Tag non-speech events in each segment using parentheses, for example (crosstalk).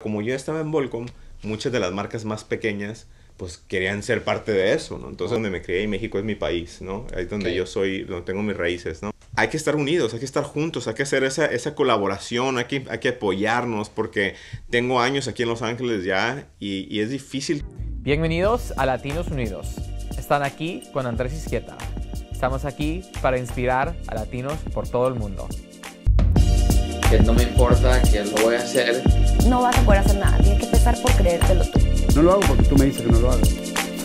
Como yo estaba en Volcom, muchas de las marcas más pequeñas pues querían ser parte de eso, ¿no? Entonces donde me crié y México es mi país, ¿no? Ahí es donde yo soy, donde tengo mis raíces, ¿no? Hay que estar unidos, hay que estar juntos, hay que hacer esa, colaboración, hay que, hay que apoyarnos porque tengo años aquí en Los Ángeles ya y, es difícil. Bienvenidos a Latinos Unidos. Están aquí con Andrés Izquieta. Estamos aquí para inspirar a latinos por todo el mundo que no me importa, que lo voy a hacer. No vas a poder hacer nada, tienes que empezar por creértelo tú. No lo hago porque tú me dices que no lo hago.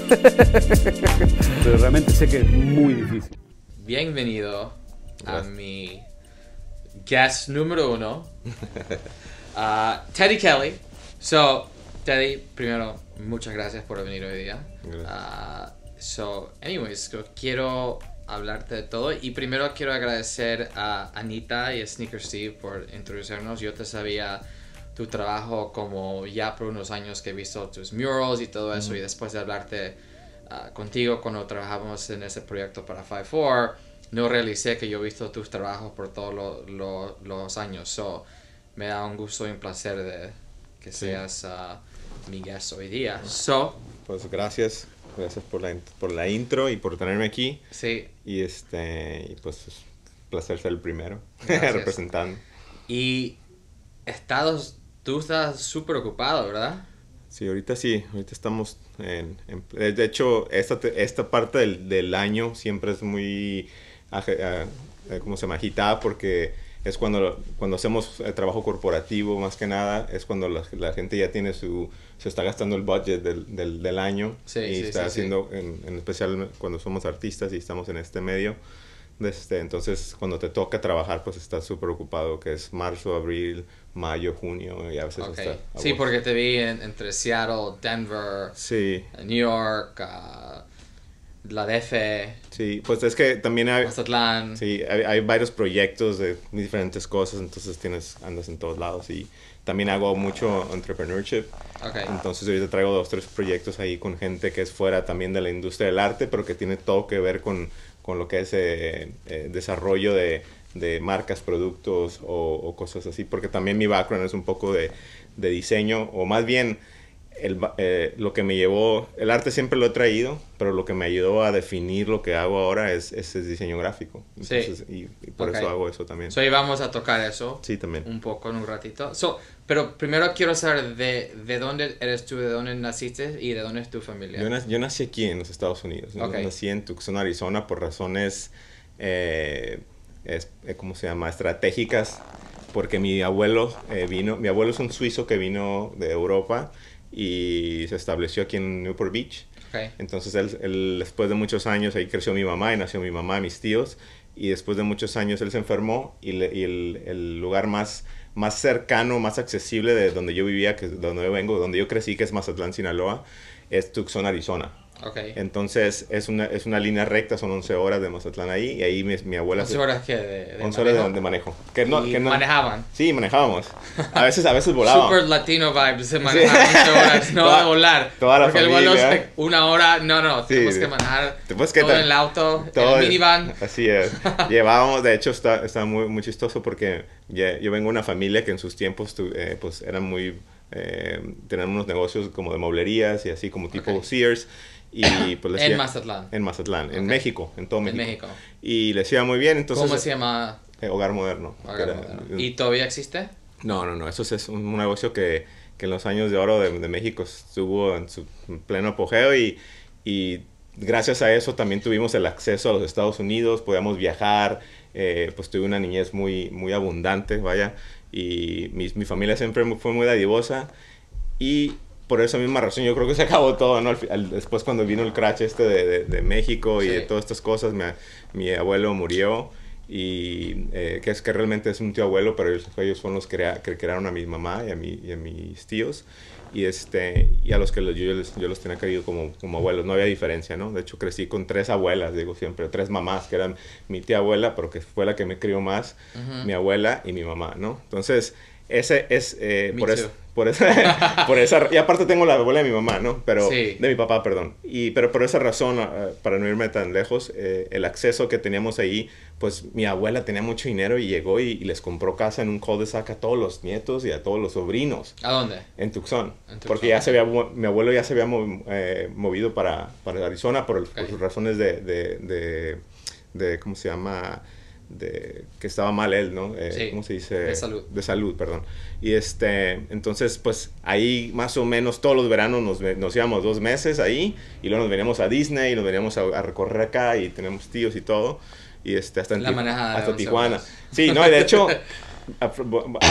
(laughs) Pero realmente sé que es muy difícil. Bienvenido a mi guest número uno, (laughs) Teddy Kelly. So, Teddy, primero, muchas gracias por venir hoy día. Ah, so, anyways, quiero hablarte de todo. Y primero quiero agradecer a Anita y a Sneaker Steve por introducirnos. Yo te sabía tu trabajo como ya por unos años que he visto tus murals y todo eso. Y después de hablarte ah, contigo cuando trabajamos en ese proyecto para 5-4, no realicé que yo he visto tus trabajos por todos los años. So, me da un gusto y un placer de que seas ah, mi guest hoy día. So, pues gracias Gracias por la, por la intro y por tenerme aquí. Sí. Y este, pues es placer ser el primero (laughs) representando. Y estados, tú estás súper ocupado, ¿verdad? Sí, ahorita sí, ahorita estamos en... de hecho, esta, esta parte del, del año siempre es muy, eh, como se llama? Agitada porque es cuando, cuando hacemos el eh, trabajo corporativo, más que nada, es cuando la gente ya tiene su se está gastando el budget del, año y está haciendo, en, especial cuando somos artistas y estamos en este medio, este, entonces cuando te toca trabajar pues estás súper ocupado, que es marzo, abril, mayo, junio y a veces Sí, porque te vi entre Seattle, Denver, eh, New York, ah, la DF. Sí, pues es que también hay... Sí, hay, hay varios proyectos de diferentes cosas, entonces tienes, andas en todos lados y también hago mucho entrepreneurship. entonces Entonces te traigo dos, tres proyectos ahí con gente que es fuera también de la industria del arte, pero que tiene todo que ver con, con lo que es eh, eh desarrollo de, de, marcas, productos o, cosas así. Porque también mi background es un poco de, de diseño, o más bien el, eh, lo que me llevó, el arte siempre lo he traído, pero lo que me ayudó a definir lo que hago ahora es, es diseño gráfico. y, por eso hago eso también. So, vamos a tocar eso. Sí, también. Un poco en un ratito. So, pero primero quiero saber de, dónde eres tú, de dónde naciste y de dónde es tu familia. Yo, nací, aquí en los Estados Unidos. Nací en Tucson, Arizona, por razones, eh, es, eh, ¿cómo se llama?, estratégicas, porque mi abuelo eh, vino, mi abuelo es un suizo que vino de Europa y se estableció aquí en Newport Beach. Entonces, él, después de muchos años, ahí creció mi mamá y nació mi mamá, mis tíos, y después de muchos años él se enfermó y, y el, el lugar más más cercano, más accesible de donde yo vivía, que donde yo vengo, donde yo crecí, que es Mazatlán, Sinaloa, es Tucson, Arizona. Entonces es una, es una línea recta, son 11 horas de Mazatlán ahí y ahí mi, abuela... 11 horas que de, de 11 manejo. horas de, manejo. Que no, que no, manejaban. Sí, manejábamos. A veces, a veces (laughs) volábamos. Super latino vibes de manejar 11 horas, no toda, de volar. Toda la Porque familia. el vuelo es una hora, no, no, sí. tenemos que manejar todo en el auto, todo en el minivan. Así es. (laughs) Llevábamos, de hecho está, está muy, muy chistoso porque yo vengo de una familia que en sus tiempos eh, pues eran muy... Eh, tenían unos negocios como de mueblerías y así como tipo Sears (coughs) Pues, en Mazatlán. En en México, en todo México. En México. Y les iba muy bien, entonces... ¿Cómo se llama? Eh, Hogar Moderno. ¿Y todavía existe? No, no, no, eso es un, negocio que, que, en los años de oro de, México estuvo en su pleno apogeo y, y gracias a eso también tuvimos el acceso a los Estados Unidos, podíamos viajar, eh, pues tuve una niñez muy, muy abundante, vaya, y mi, mi familia siempre fue muy dadivosa y por esa misma razón, yo creo que se acabó todo, ¿no? después cuando vino el crash este de, de, México y todas estas cosas, mi, abuelo murió y eh, que es que realmente es un tío abuelo, pero ellos, ellos fueron los que, crearon a mi mamá y a, mis tíos y, este, y a los que yo, yo, los tenía querido como, como abuelos, no había diferencia, ¿no? De hecho crecí con tres abuelas, digo siempre, tres mamás, que eran mi tía abuela, pero que fue la que me crió más, mi abuela y mi mamá, ¿no? Entonces ese es, eh, por, eso, (laughs) por, esa, Y aparte tengo la abuela de mi mamá, ¿no? Pero, De mi papá, perdón. Y, pero por esa razón, ah, para no irme tan lejos, eh, el acceso que teníamos ahí, pues mi abuela tenía mucho dinero y llegó y, les compró casa en un cul-de-sac a todos los nietos y a todos los sobrinos. ¿A dónde? En Tucson. Porque ya se había, mi abuelo ya se había eh, movido para, para Arizona por, sus razones de, de ¿cómo se llama? de que estaba mal él, ¿no? Eh, ¿Cómo se dice? De salud. De salud, perdón. Y este, entonces, pues ahí más o menos todos los veranos nos, nos íbamos dos meses ahí y luego nos veníamos a Disney y nos veníamos a, recorrer acá y tenemos tíos y todo. Y este, hasta, en hasta Tijuana. Sí, no, y de hecho, a,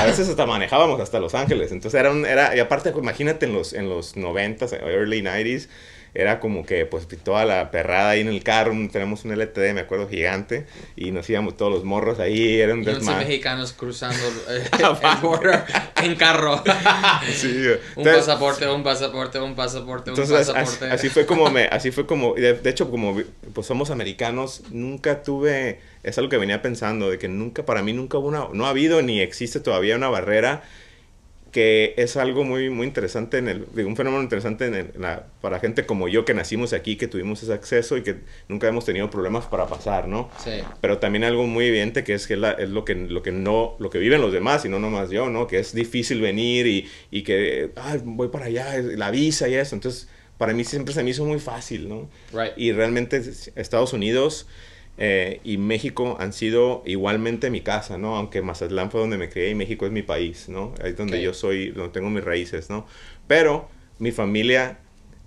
veces hasta manejábamos hasta Los Ángeles. Entonces era, un, era y aparte, imagínate en los, en los 90s, early 90s era como que pues toda la perrada ahí en el carro, tenemos un LTD, me acuerdo, gigante, y nos íbamos todos los morros ahí, eran mexicanos cruzando el (laughs) eh, ah, border en carro. (laughs) sí, un pasaporte, un pasaporte, un pasaporte, un pasaporte. Así, fue como me, así fue como, de, hecho, como pues, somos americanos, nunca tuve, es algo que venía pensando, de que nunca, para mí nunca hubo una, no ha habido ni existe todavía una barrera que es algo muy, muy interesante, en el, digo, un fenómeno interesante en la, para gente como yo que nacimos aquí, que tuvimos ese acceso y que nunca hemos tenido problemas para pasar, ¿no? Sí. Pero también algo muy evidente que es, que es lo, que, lo, que no, lo que viven los demás y no nomás yo, ¿no? Que es difícil venir y, y que, ah, voy para allá, la visa y eso. Entonces, para mí siempre se me hizo muy fácil, ¿no? Y realmente Estados Unidos eh, y México han sido igualmente mi casa, ¿no? Aunque Mazatlán fue donde me crié y México es mi país, ¿no? es donde yo soy, donde tengo mis raíces, ¿no? Pero mi familia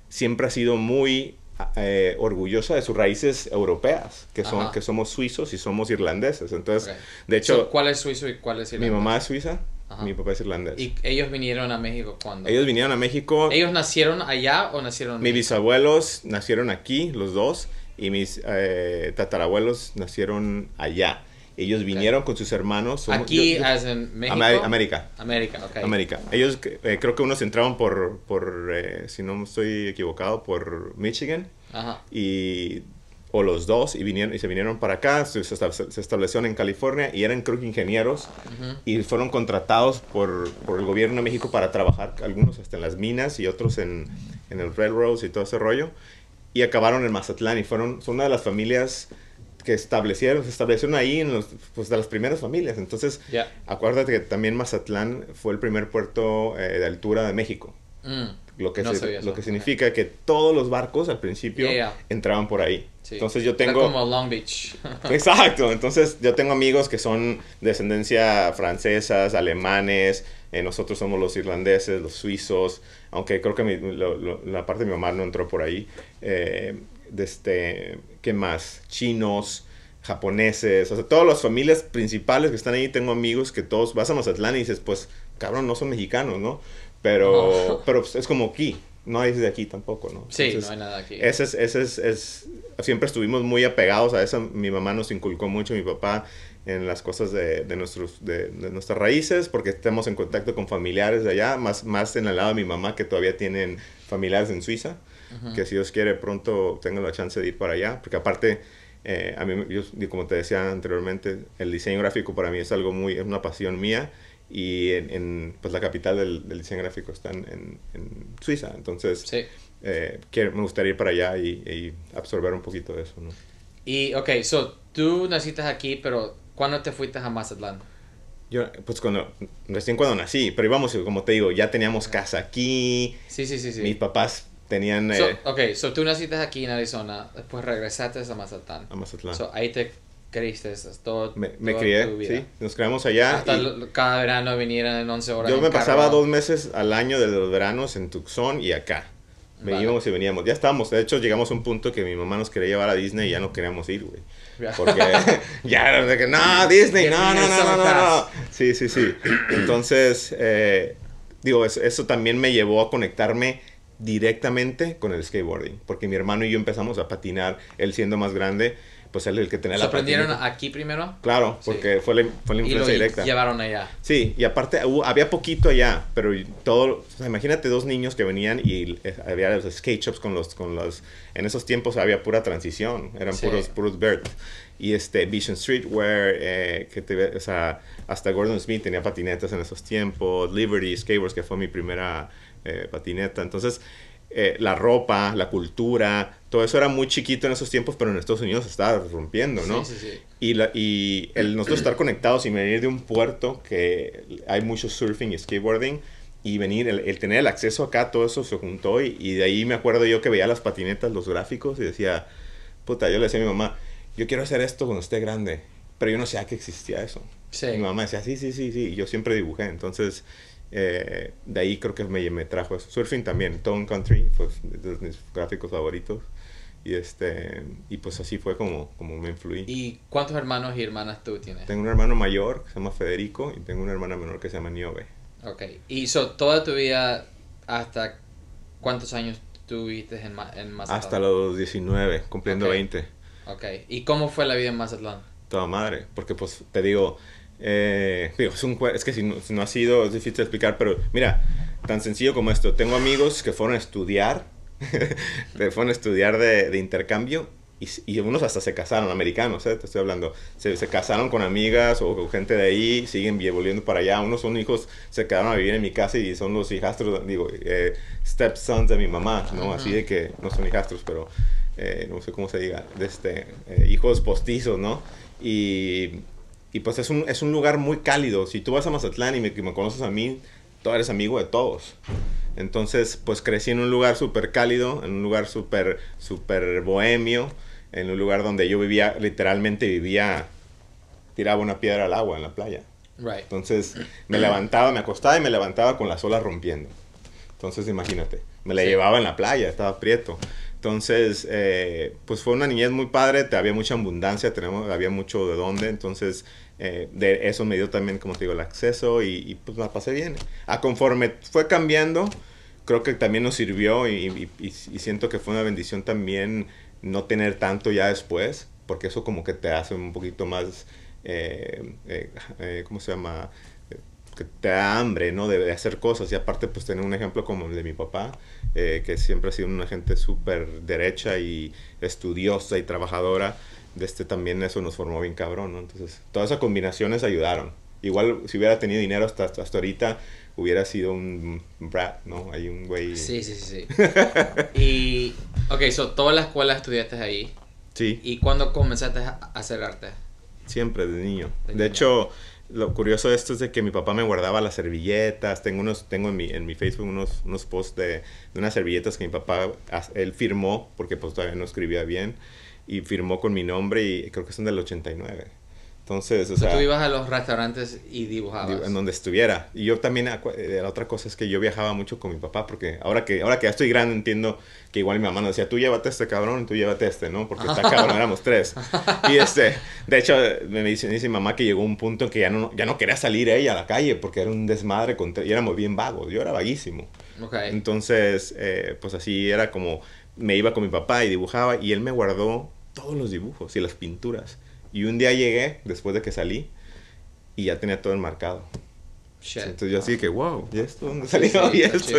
siempre ha sido muy eh, orgullosa de sus raíces europeas, que son que somos suizos y somos irlandeses. Entonces, de hecho, ¿cuál es suizo y cuál es irlandés? Mi mamá es suiza. Mi papá es irlandés. ¿Y ellos vinieron a México cuándo? Ellos vinieron a México. ¿Ellos nacieron allá o nacieron en Mis bisabuelos nacieron aquí, los dos y mis eh, tatarabuelos nacieron allá. Ellos vinieron con sus hermanos. Aquí, en México. América. América, ok. América. Ellos, eh, creo que unos entraron por, por eh, si no estoy equivocado, por Michigan. Ajá. Y, o los dos, y, vinieron, y se vinieron para acá, se, establecieron en California y eran, creo que, ingenieros. Y fueron contratados por, por, el gobierno de México para trabajar, algunos hasta en las minas y otros en, en el railroads y todo ese rollo y acabaron en Mazatlán y fueron, son una de las familias que establecieron, se establecieron ahí en los, pues, de las primeras familias. Entonces, acuérdate que también Mazatlán fue el primer puerto eh, de altura de México. Mm. Lo que, lo que significa que todos los barcos al principio entraban por ahí. Entonces yo tengo... como Long Beach. (laughs) Exacto. Entonces yo tengo amigos que son descendencia francesas, alemanes, eh, nosotros somos los irlandeses, los suizos, aunque creo que la parte de mi mamá no entró por ahí. Eh, este, ¿Qué más? Chinos, japoneses, o sea, todas las familias principales que están ahí. Tengo amigos que todos vas a Mazatlán y dices, pues, cabrón, no son mexicanos, ¿no? Pero, (laughs) pero pues, es como aquí, no hay de aquí tampoco, ¿no? Sí, no hay nada aquí. Ese es, ese es, siempre estuvimos muy apegados a eso. Mi mamá nos inculcó mucho, mi papá en las cosas de, de nuestros, de, nuestras raíces, porque estamos en contacto con familiares de allá, más, más en el lado de mi mamá que todavía tienen familiares en Suiza, que si Dios quiere pronto tengan la chance de ir para allá, porque aparte, eh, a mí, yo, como te decía anteriormente, el diseño gráfico para mí es algo muy, es una pasión mía y en, pues la capital del, diseño gráfico está en, en Suiza, entonces eh, me gustaría ir para allá y, y, absorber un poquito de eso. ¿no? Y, ok, so, tú naciste aquí, pero ¿Cuándo te fuiste a Mazatlán? Yo, pues cuando, recién cuando nací, pero íbamos, como te digo, ya teníamos casa aquí. Sí, sí, sí, sí. Mis papás tenían... Eh, ok, so tú naciste aquí en Arizona, después regresaste a Mazatlán. A Mazatlán. So ahí te creíste, todo, me, me crié, sí. Nos criamos allá. cada verano vinieron en 11 horas. Yo me pasaba dos meses al año de los veranos en Tucson y acá. Veníamos y veníamos. Ya estábamos, de hecho llegamos a un punto que mi mamá nos quería llevar a Disney y ya no queríamos ir, güey. Porque (laughs) ya de que no, Disney, no, no, no, no, no, Sí, sí, sí. Entonces, eh, digo, eso, eso, también me llevó a conectarme directamente con el skateboarding, porque mi hermano y yo empezamos a patinar, él siendo más grande pues él el que tenía la aprendieron aquí primero? Claro, porque fue, la, fue la influencia y directa. llevaron allá. Sí, y aparte había poquito allá, pero todo, imagínate dos niños que venían y eh, había los skate shops con los, con los, en esos tiempos había pura transición, eran puros, puros Bert. Y este, Vision Streetwear, eh, que te, o sea, hasta Gordon Smith tenía patinetas en esos tiempos, Liberty Skateboards, que fue mi primera eh, patineta. Entonces, eh, la ropa, la cultura, todo eso era muy chiquito en esos tiempos, pero en Estados Unidos se estaba rompiendo, ¿no? Sí, sí, sí. Y, y el nosotros estar conectados y venir de un puerto que hay mucho surfing y skateboarding, y venir, el, tener el acceso acá, todo eso se juntó y, de ahí me acuerdo yo que veía las patinetas, los gráficos y decía, puta, yo le decía a mi mamá, yo quiero hacer esto cuando esté grande, pero yo no sabía que existía eso. Sí. Mi mamá decía, sí, sí, sí, sí, yo siempre dibujé, entonces eh, de ahí creo que me, me trajo el Surfing también, Tone Country, pues de mis gráficos favoritos. Y, este, y pues así fue como, como me influí. ¿Y cuántos hermanos y hermanas tú tienes? Tengo un hermano mayor que se llama Federico y tengo una hermana menor que se llama Niobe. Ok, y so, toda tu vida, ¿hasta cuántos años tuviste en, en Mazatlán? Hasta los 19, cumpliendo 20. Ok, ¿y cómo fue la vida en Mazatlán? Toda madre, porque pues te digo, eh, es, un, es que si no, ha sido, es difícil explicar, pero mira, tan sencillo como esto. Tengo amigos que fueron a estudiar, (laughs) fueron a estudiar de, intercambio y, y, unos hasta se casaron, americanos, eh, te estoy hablando. Se, se casaron con amigas o, gente de ahí, siguen volviendo para allá. Unos son hijos, se quedaron a vivir en mi casa y son los hijastros, digo, eh, stepsons de mi mamá, ¿no? Así de que no son hijastros, pero eh, no sé cómo se diga, de este, hijos postizos, ¿no? Y y pues es un, lugar muy cálido. Si tú vas a Mazatlán y me, me conoces a mí, tú eres amigo de todos. Entonces, pues crecí en un lugar súper cálido, en un lugar súper, super bohemio, en un lugar donde yo vivía, literalmente vivía, tiraba una piedra al agua en la playa. Entonces, me levantaba, me acostaba y me levantaba con las olas rompiendo. Entonces, imagínate, me la llevaba en la playa, estaba prieto. Entonces, eh, pues fue una niñez muy padre, te, había mucha abundancia, tenemos, había mucho de dónde, entonces eh, de eso me dio también, como te digo, el acceso y, y pues la pasé bien. A ah, conforme fue cambiando, creo que también nos sirvió y, siento que fue una bendición también no tener tanto ya después, porque eso como que te hace un poquito más, eh, ¿cómo se llama? que te da hambre, ¿no? De, hacer cosas. Y aparte, pues tener un ejemplo como el de mi papá, eh, que siempre ha sido una gente súper derecha y estudiosa y trabajadora. De este también eso nos formó bien cabrón, ¿no? Entonces, todas esas combinaciones ayudaron. Igual si hubiera tenido dinero hasta, hasta ahorita, hubiera sido un brat, ¿no? Hay un güey. Sí, sí, sí. y. Ok, so, toda la escuela estudiaste ahí. Sí. ¿Y cuándo comenzaste a hacer arte? Siempre, de niño. De, hecho, lo curioso de esto es de que mi papá me guardaba las servilletas. Tengo unos, tengo en mi, en mi Facebook unos, unos posts de, de unas servilletas que mi papá, él firmó, porque pues todavía no escribía bien, y firmó con mi nombre y creo que son del 89. Entonces, o sea, Tú ibas a los restaurantes y dibujabas. En donde estuviera. Y yo también, ah, eh, la otra cosa es que yo viajaba mucho con mi papá, porque ahora que, ahora que ya estoy grande entiendo que igual mi mamá nos decía, tú llévate este cabrón, tú llévate este, ¿no? Porque está (laughs) cabrón, éramos tres. Y este, de hecho, me dice, dice mi mamá que llegó un punto en que ya no, ya no quería salir ella a la calle, porque era un desmadre, con, y éramos bien vagos, yo era vaguísimo. Okay. Entonces, eh, pues así era como, me iba con mi papá y dibujaba, y él me guardó todos los dibujos y las pinturas. Y un día llegué, después de que salí, y ya tenía todo enmarcado. Shit. Entonces yo así que, wow, ¿y esto dónde salió? ¿Y esto?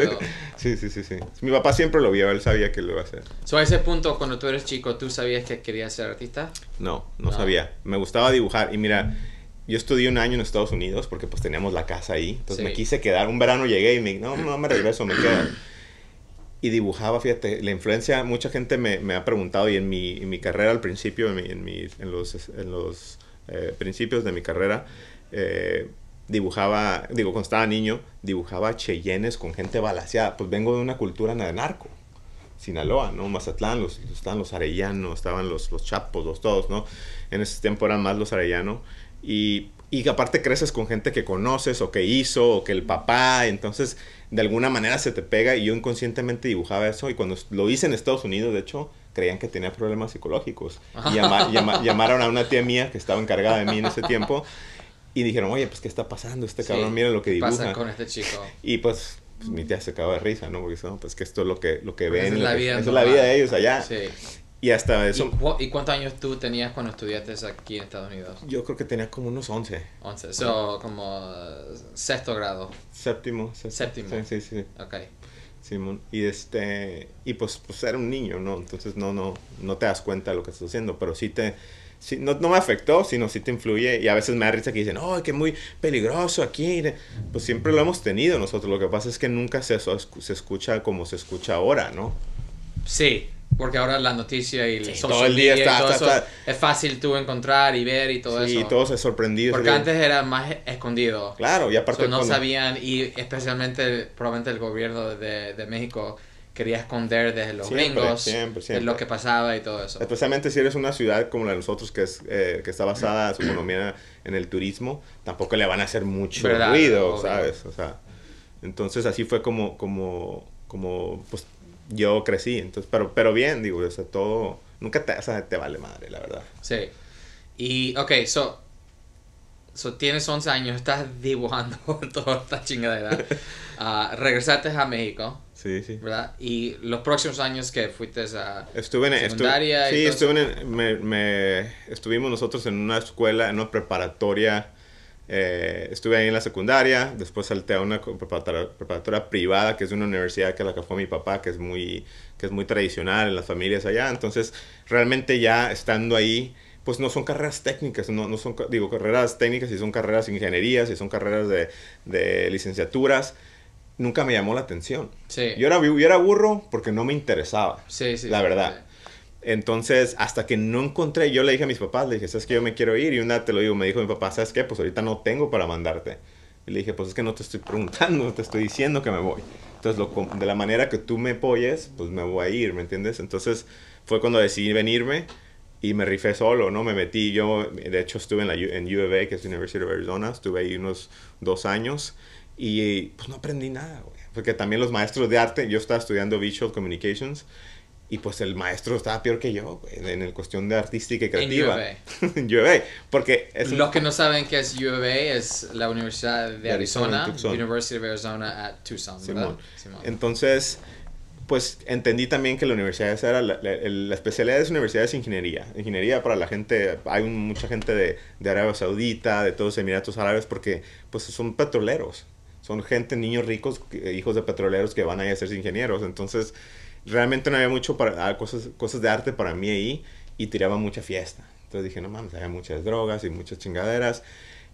Sí, sí, sí, sí. Mi papá siempre lo vio, él sabía que lo iba a hacer. So, a ese punto, cuando tú eres chico, ¿tú sabías que querías ser artista? No, no, sabía. Me gustaba dibujar. Y mira, yo estudié un año en Estados Unidos porque pues teníamos la casa ahí. Entonces me quise quedar. Un verano llegué y me no, no me regreso, me quedo y dibujaba, fíjate, la influencia, mucha gente me, me ha preguntado y en mi, carrera al principio, en, en, los, eh, principios de mi carrera, eh, dibujaba, digo, cuando estaba niño, dibujaba Cheyennes con gente balaseada. Pues vengo de una cultura de narco. Sinaloa, ¿no? Mazatlán, los, estaban los arellanos, estaban los, los chapos, los todos, ¿no? En ese tiempo eran más los arellanos. Y y aparte creces con gente que conoces o que hizo o que el papá, entonces de alguna manera se te pega y yo inconscientemente dibujaba eso y cuando lo hice en Estados Unidos, de hecho, creían que tenía problemas psicológicos. Y (laughs) llamaron a una tía mía que estaba encargada de mí en ese tiempo y dijeron, oye, pues ¿qué está pasando? Este cabrón, mira lo que dibuja. Pasa con este chico? Y pues, mi tía se acaba de risa, ¿no? Porque eso, pues que esto es lo que, lo que ven. es la vida. la vida de ellos allá. Y hasta eso. ¿Y, cuántos años tú tenías cuando estudiaste aquí en Estados Unidos? Yo creo que tenía como unos 11. 11, so, como uh, sexto grado. Séptimo, séptimo. Sí, sí, sí. Ok. Simón. Y este, y pues, pues era un niño, ¿no? Entonces no, no, no te das cuenta de lo que estás haciendo, pero sí te, sí, no, me afectó, sino sí te influye. Y a veces me da risa que dicen, oh, que muy peligroso aquí. Pues siempre lo hemos tenido nosotros. Lo que pasa es que nunca se, se escucha como se escucha ahora, ¿no? Sí, porque ahora la noticia y el todo el día está, todo eso es fácil tú encontrar y ver y todo eso. Sí, todos se sorprendido. Porque antes era más escondido. Claro, y aparte... no sabían y especialmente probablemente el gobierno de, de México quería esconder desde los gringos lo que pasaba y todo eso. Especialmente si eres una ciudad como la de nosotros que, es, eh, que está basada su economía en el turismo, tampoco le van a hacer mucho ruido, ¿sabes? O sea, entonces así fue como, como, como pues, yo crecí, entonces, pero, pero bien, digo, o sea, todo, nunca te, te vale madre, la verdad. Sí. Y, ok, so, so tienes 11 años, estás dibujando (laughs) toda esta chingadera. edad (laughs) ah, regresaste a México. Sí, sí. ¿Verdad? Y los próximos años que fuiste a estuve en, secundaria. Estuve, sí, estuve me, me, estuvimos nosotros en una escuela, en una preparatoria eh, estuve ahí en la secundaria, después salté a una preparatoria, privada, que es una universidad que la que fue mi papá, que es, muy, que es muy tradicional en las familias allá. Entonces, realmente ya estando ahí, pues no son carreras técnicas, no, no son, digo, carreras técnicas, y son carreras de ingeniería, si son carreras de, de licenciaturas, nunca me llamó la atención. Sí. Yo, era, burro porque no me interesaba, la verdad. Entonces, hasta que no encontré, yo le dije a mis papás, le dije, sabes que yo me quiero ir. Y una te lo digo, me dijo mi papá, sabes qué, pues ahorita no tengo para mandarte. Y le dije, pues es que no te estoy preguntando, te estoy diciendo que me voy. Entonces, de la manera que tú me apoyes, pues me voy a ir, ¿me entiendes? Entonces, fue cuando decidí venirme y me rifé solo, ¿no? Me metí, yo de hecho estuve en, la, en U of A, que es University of Arizona, estuve ahí unos dos años y pues no aprendí nada, güey. Porque también los maestros de arte, yo estaba estudiando Visual Communications y pues el maestro estaba peor que yo en, el cuestión de artística y creativa. En U (laughs) porque es Los que no saben qué es U es la Universidad de, Arizona, University of Arizona at Tucson. Simón. Entonces, pues entendí también que la universidad esa era la, la, especialidad de esa universidad es ingeniería. Ingeniería para la gente, hay mucha gente de, de Arabia Saudita, de todos los Emiratos Árabes, porque pues son petroleros son gente, niños ricos, hijos de petroleros que van a ser ingenieros. Entonces, realmente no había mucho para ah, cosas, cosas de arte para mí ahí y tiraba mucha fiesta. Entonces dije, no mames, había muchas drogas y muchas chingaderas.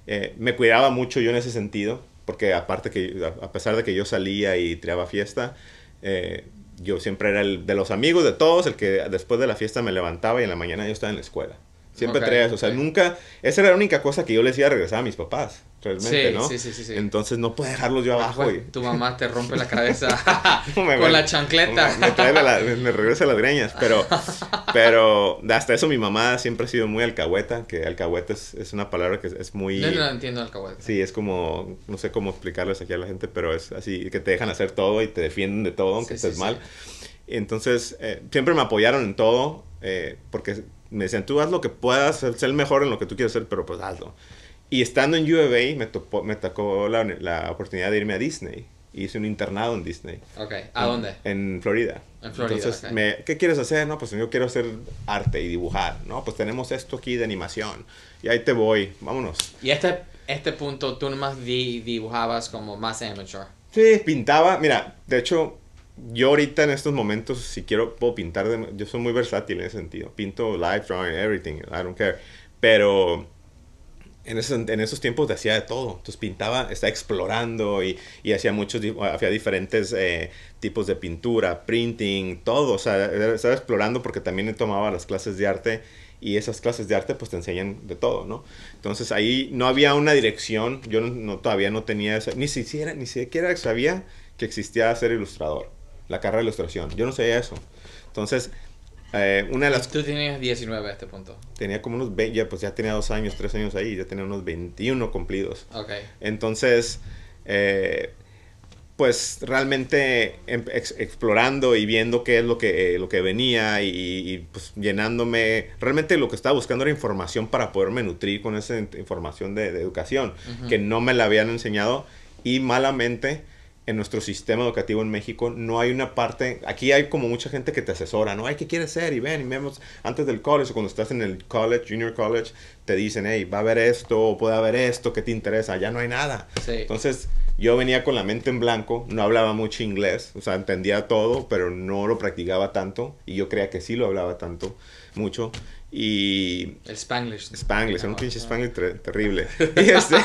Eh, me cuidaba mucho yo en ese sentido, porque aparte que, a, pesar de que yo salía y tiraba fiesta, eh, yo siempre era el de los amigos de todos, el que después de la fiesta me levantaba y en la mañana yo estaba en la escuela. Siempre okay, tres, o sea, nunca, esa era la única cosa que yo les iba a regresar a mis papás, realmente, ¿no? Sí, sí, sí, Entonces no puedo dejarlos yo ah, abajo. y... Tu mamá te rompe la cabeza (laughs) (laughs) con la chancleta. Me, trae regresa las greñas, pero, (laughs) pero hasta eso mi mamá siempre ha sido muy alcahueta, que alcahueta es, es una palabra que es, muy... Yo no la entiendo alcahueta. Sí, es como, no sé cómo explicarles aquí a la gente, pero es así, que te dejan hacer todo y te defienden de todo, aunque estés mal. Entonces, eh, siempre me apoyaron en todo, eh, porque me decían, tú haz lo que puedas, ser mejor en lo que tú quieres ser, pero pues hazlo. Y estando en UVA me, tocó la, oportunidad de irme a Disney. Hice un internado en Disney. Ok, ¿a dónde? En Florida. En Florida. Entonces, ¿qué quieres hacer? No, pues yo quiero hacer arte y dibujar. No, pues tenemos esto aquí de animación. Y ahí te voy, vámonos. Y este, este punto tú nomás dibujabas como más amateur. Sí, pintaba. Mira, de hecho, yo ahorita en estos momentos, si quiero, puedo pintar. yo soy muy versátil en ese sentido. Pinto live drawing, everything. I don't care. Pero en esos, en esos tiempos hacía de todo. Entonces pintaba, estaba explorando y, y hacía muchos, hacía diferentes eh, tipos de pintura, printing, todo. O sea, estaba explorando porque también tomaba las clases de arte y esas clases de arte pues te enseñan de todo, ¿no? Entonces ahí no había una dirección. Yo no, todavía no tenía esa, ni siquiera, ni siquiera sabía que existía ser ilustrador la carrera de ilustración. Yo no sabía eso. Entonces, eh, una de las... Tú tenías 19 a este punto. Tenía como unos 20, ya, pues ya tenía dos años, tres años ahí, ya tenía unos 21 cumplidos. Ok. Entonces, eh, pues realmente em, explorando y viendo qué es lo que, eh, lo que venía y, pues llenándome, realmente lo que estaba buscando era información para poderme nutrir con esa información de, educación, que no me la habían enseñado y malamente en nuestro sistema educativo en México no hay una parte, aquí hay como mucha gente que te asesora, ¿no? hay ¿qué quieres ser? Y ven, y vemos antes del college o cuando estás en el college, junior college, te dicen, hey, va a haber esto, puede haber esto, ¿qué te interesa? Ya no hay nada. Entonces, yo venía con la mente en blanco, no hablaba mucho inglés, o sea, entendía todo, pero no lo practicaba tanto y yo creía que sí lo hablaba tanto, mucho. Y... El Spanglish. Spanglish, un pinche Spanglish terrible. (laughs) y este,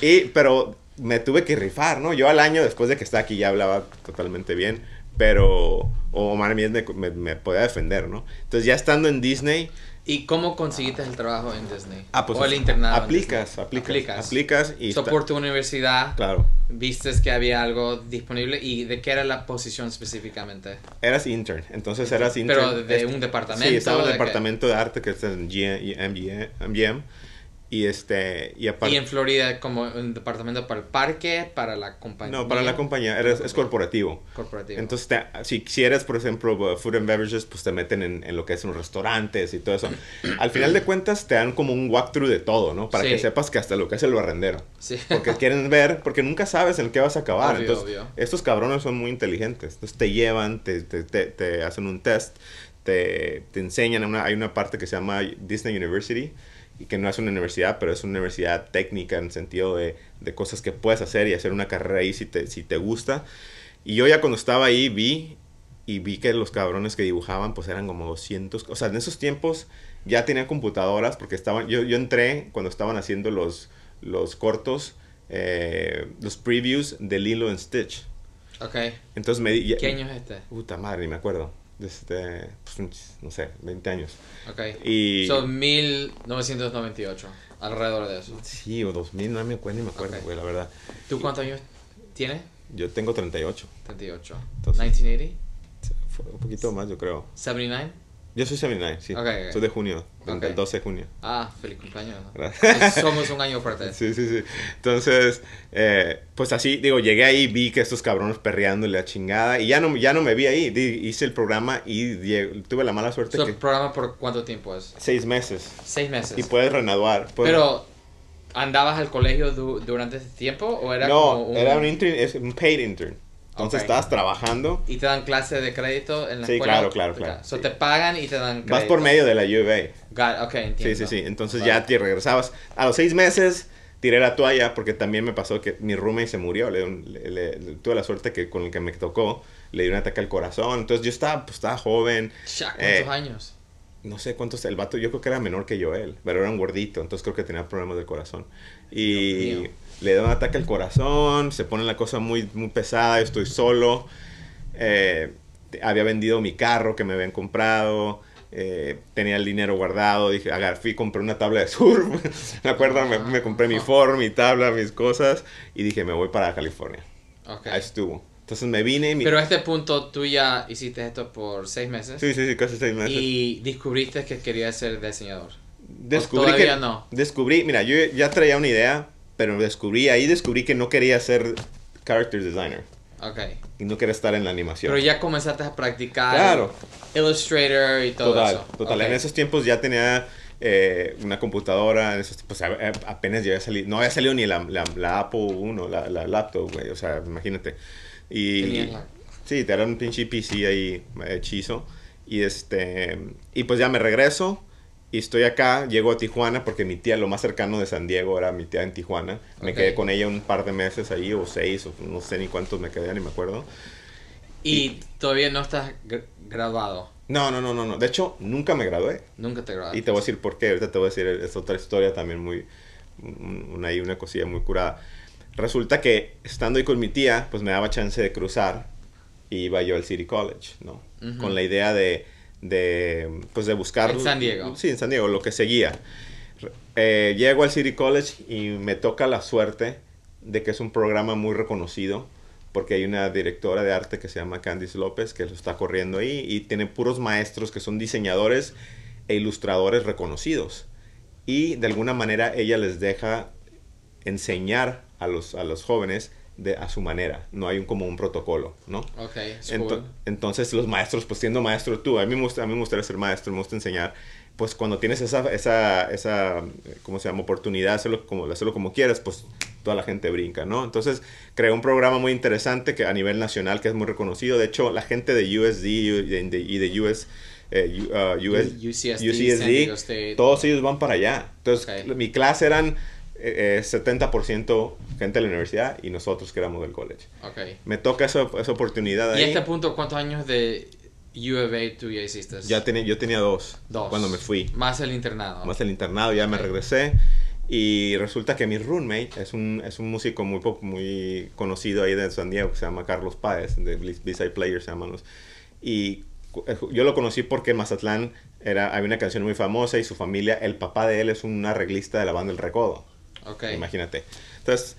y, pero me tuve que rifar, ¿no? Yo al año después de que estaba aquí ya hablaba totalmente bien, pero o madre mía me, podía defender, ¿no? Entonces ya estando en Disney... ¿Y cómo conseguiste el trabajo en Disney? Ah, pues, o el internado. Aplicas, aplicas, aplicas. Aplicas y. soporte universidad. Claro. Viste que había algo disponible y de qué era la posición específicamente. Eras intern, entonces eras intern. Pero de este, un departamento. Sí, estaba en el departamento de arte que está en MGM. Y este, y en Florida, como un departamento para el parque, para la compañía. No, para la compañía, es corporativo. Corporativo. Entonces, si, si, eres, por ejemplo, uh, food and beverages, pues te meten en, lo que los restaurantes y todo eso. (clears throat) Al final de cuentas, te dan como un walkthrough de todo, ¿no? Para que sepas que hasta lo que es el barrendero. Sí. Porque quieren ver, porque nunca sabes en qué vas a acabar. Entonces, estos cabrones son muy inteligentes. Entonces, te llevan, te, te, te hacen un test, te, te enseñan. hay una parte que se llama Disney University y que no es una universidad, pero es una universidad técnica en el sentido de, de cosas que puedes hacer y hacer una carrera ahí si te, si te gusta. Y yo ya cuando estaba ahí vi y vi que los cabrones que dibujaban pues eran como 200, o sea, en esos tiempos ya tenían computadoras porque estaban, yo, yo entré cuando estaban haciendo los, los cortos, eh, los previews de Lilo and Stitch. Ok. Entonces me... ¿Qué año es este? Puta madre, me acuerdo desde, este, pues, no sé, 20 años. Ok. Y... Son 1998, alrededor de eso. Sí, o 2000, no me acuerdo, ni me acuerdo, güey, la verdad. ¿Tú cuántos años tienes? Yo tengo 38. 38. ¿1980? un poquito más, yo creo. ¿79? Yo soy 79, sí. Soy de junio, del 12 de junio. Ah, feliz cumpleaños. Somos un año fuerte. Sí, sí, sí. Entonces, eh, pues así, digo, llegué ahí, vi que estos cabrones perreando la chingada y ya no, ya no me vi ahí. hice el programa y tuve la mala suerte. ¿El programa por cuánto tiempo es? Seis meses. Seis meses. Y puedes renaduar. Pero, ¿andabas al colegio durante ese tiempo o era como un... era un intern, es un paid intern. Entonces estabas estás trabajando. Y te dan clase de crédito en la escuela. Sí, claro, claro, claro. O te pagan y te dan crédito. Vas por medio de la U of entiendo. Sí, sí, sí. Entonces ya te regresabas. A los seis meses tiré la toalla porque también me pasó que mi roommate se murió. Le, tuve la suerte que con el que me tocó le dio un ataque al corazón. Entonces yo estaba, pues, estaba joven. Ya, ¿cuántos eh, años? No sé cuántos. El vato yo creo que era menor que yo él, pero era un gordito. Entonces creo que tenía problemas del corazón. Y le da un ataque al corazón, se pone la cosa muy, muy pesada, estoy solo, eh, había vendido mi carro que me habían comprado, eh, tenía el dinero guardado, dije, agar, fui, compré una tabla de surf, (laughs) me acuerdo, me, compré mi form, mi tabla, mis cosas, y dije, me voy para California. Okay. Ahí estuvo. Entonces me vine y Pero a este punto tú ya hiciste esto por seis meses. Sí, sí, sí, casi seis meses. Y descubriste que quería ser diseñador. Descubrí todavía no. Descubrí, mira, yo ya traía una idea pero descubrí, ahí descubrí que no quería ser character designer. Ok. Y no quería estar en la animación. Pero ya comenzaste a practicar. Claro. Illustrator y todo eso. Total, en esos tiempos ya tenía eh, una computadora, pues, eh, apenas ya había salido, no había salido ni la, la, Apple 1, la, la, laptop, güey, o sea, imagínate. Y, Sí, te era un pinche PC ahí eh, hechizo. Y este, y pues ya me regreso y estoy acá, llego a Tijuana porque mi tía, lo más cercano de San Diego era mi tía en Tijuana. Me quedé con ella un par de meses ahí, o seis, o no sé ni cuántos me quedé, ni me acuerdo. ¿Y, todavía no estás graduado? No, no, no, no, no. De hecho, nunca me gradué. Nunca te gradué. Y te voy a decir por qué. Ahorita te voy a decir es otra historia también muy. Una, una cosilla muy curada. Resulta que estando ahí con mi tía, pues me daba chance de cruzar. Y iba yo al City College, ¿no? Con la idea de de, pues de buscar... En San Diego. Sí, en San Diego, lo que seguía. Eh, llego al City College y me toca la suerte de que es un programa muy reconocido porque hay una directora de arte que se llama Candice López que lo está corriendo ahí y tiene puros maestros que son diseñadores e ilustradores reconocidos. Y de alguna manera ella les deja enseñar los, a los jóvenes de, a su manera, no hay un, como un protocolo, ¿no? Ok, Entonces los maestros, pues siendo maestro tú, a mí, me gusta, a ser maestro, me gusta enseñar, pues cuando tienes esa, esa, esa ¿cómo se llama?, oportunidad de hacerlo como, hacerlo como quieras, pues toda la gente brinca, ¿no? Entonces creé un programa muy interesante que a nivel nacional que es muy reconocido, de hecho la gente de USD y de US... Eh, ah, UCSD, todos ellos van para allá. Entonces, mi clase eran eh, 70% eh, gente de la universidad y nosotros que éramos del college. Okay. Me toca esa, esa oportunidad ¿Y ahí. a este punto cuántos años de U of A tú ya hiciste? Ya tenía, yo tenía dos, Cuando me fui. Más el internado. Más el internado, ya me regresé. Y resulta que mi roommate es un, es un músico muy, muy conocido ahí de San Diego que se llama Carlos Páez, de B-Side Players se llaman los. Y eh, yo lo conocí porque Mazatlán era, había una canción muy famosa y su familia, el papá de él es un arreglista de la banda El Recodo. Imagínate. Entonces,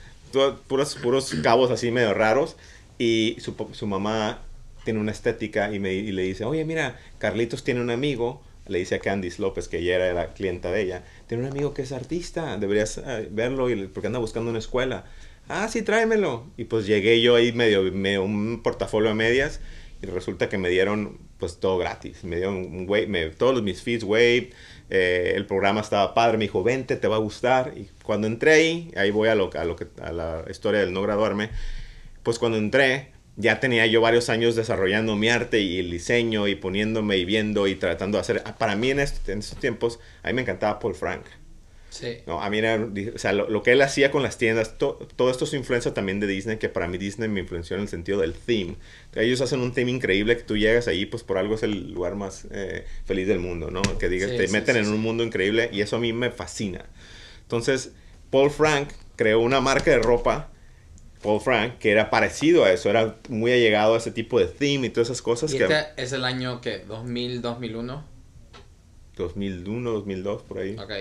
puros, puros cabos así medio raros. Y su, mamá tiene una estética y, me, le dice, oye, mira, Carlitos tiene un amigo le dice a Candice López, que ella era la clienta de ella, tiene un amigo que es artista, deberías eh, verlo y, porque anda buscando una escuela. Ah, sí, tráemelo. Y pues llegué yo ahí medio, medio un portafolio a medias y resulta que me dieron pues todo gratis. Me dieron un wave, todos mis feeds, wave, eh, el programa estaba padre, me dijo, vente, te va a gustar. Y cuando entré ahí, ahí voy a, lo, que, a la historia del no graduarme, pues cuando entré, ya tenía yo varios años desarrollando mi arte y el diseño y poniéndome y viendo y tratando de hacer. Ah, para mí en, estos, en estos tiempos, a mí me encantaba Paul Frank. ¿no? A mí era, lo, que él hacía con las tiendas, todo esto es influencia también de Disney, que para mí Disney me influenció en el sentido del theme. Ellos hacen un theme increíble que tú llegas ahí, pues por algo es el lugar más eh, feliz del mundo, ¿no? Que digas, te meten en un mundo increíble y eso a mí me fascina. Entonces, Paul Frank creó una marca de ropa Paul Frank, que era parecido a eso, era muy allegado a ese tipo de theme y todas esas cosas. que... Este es el año que? ¿2000, 2001? 2001, 2002, por ahí. Ok.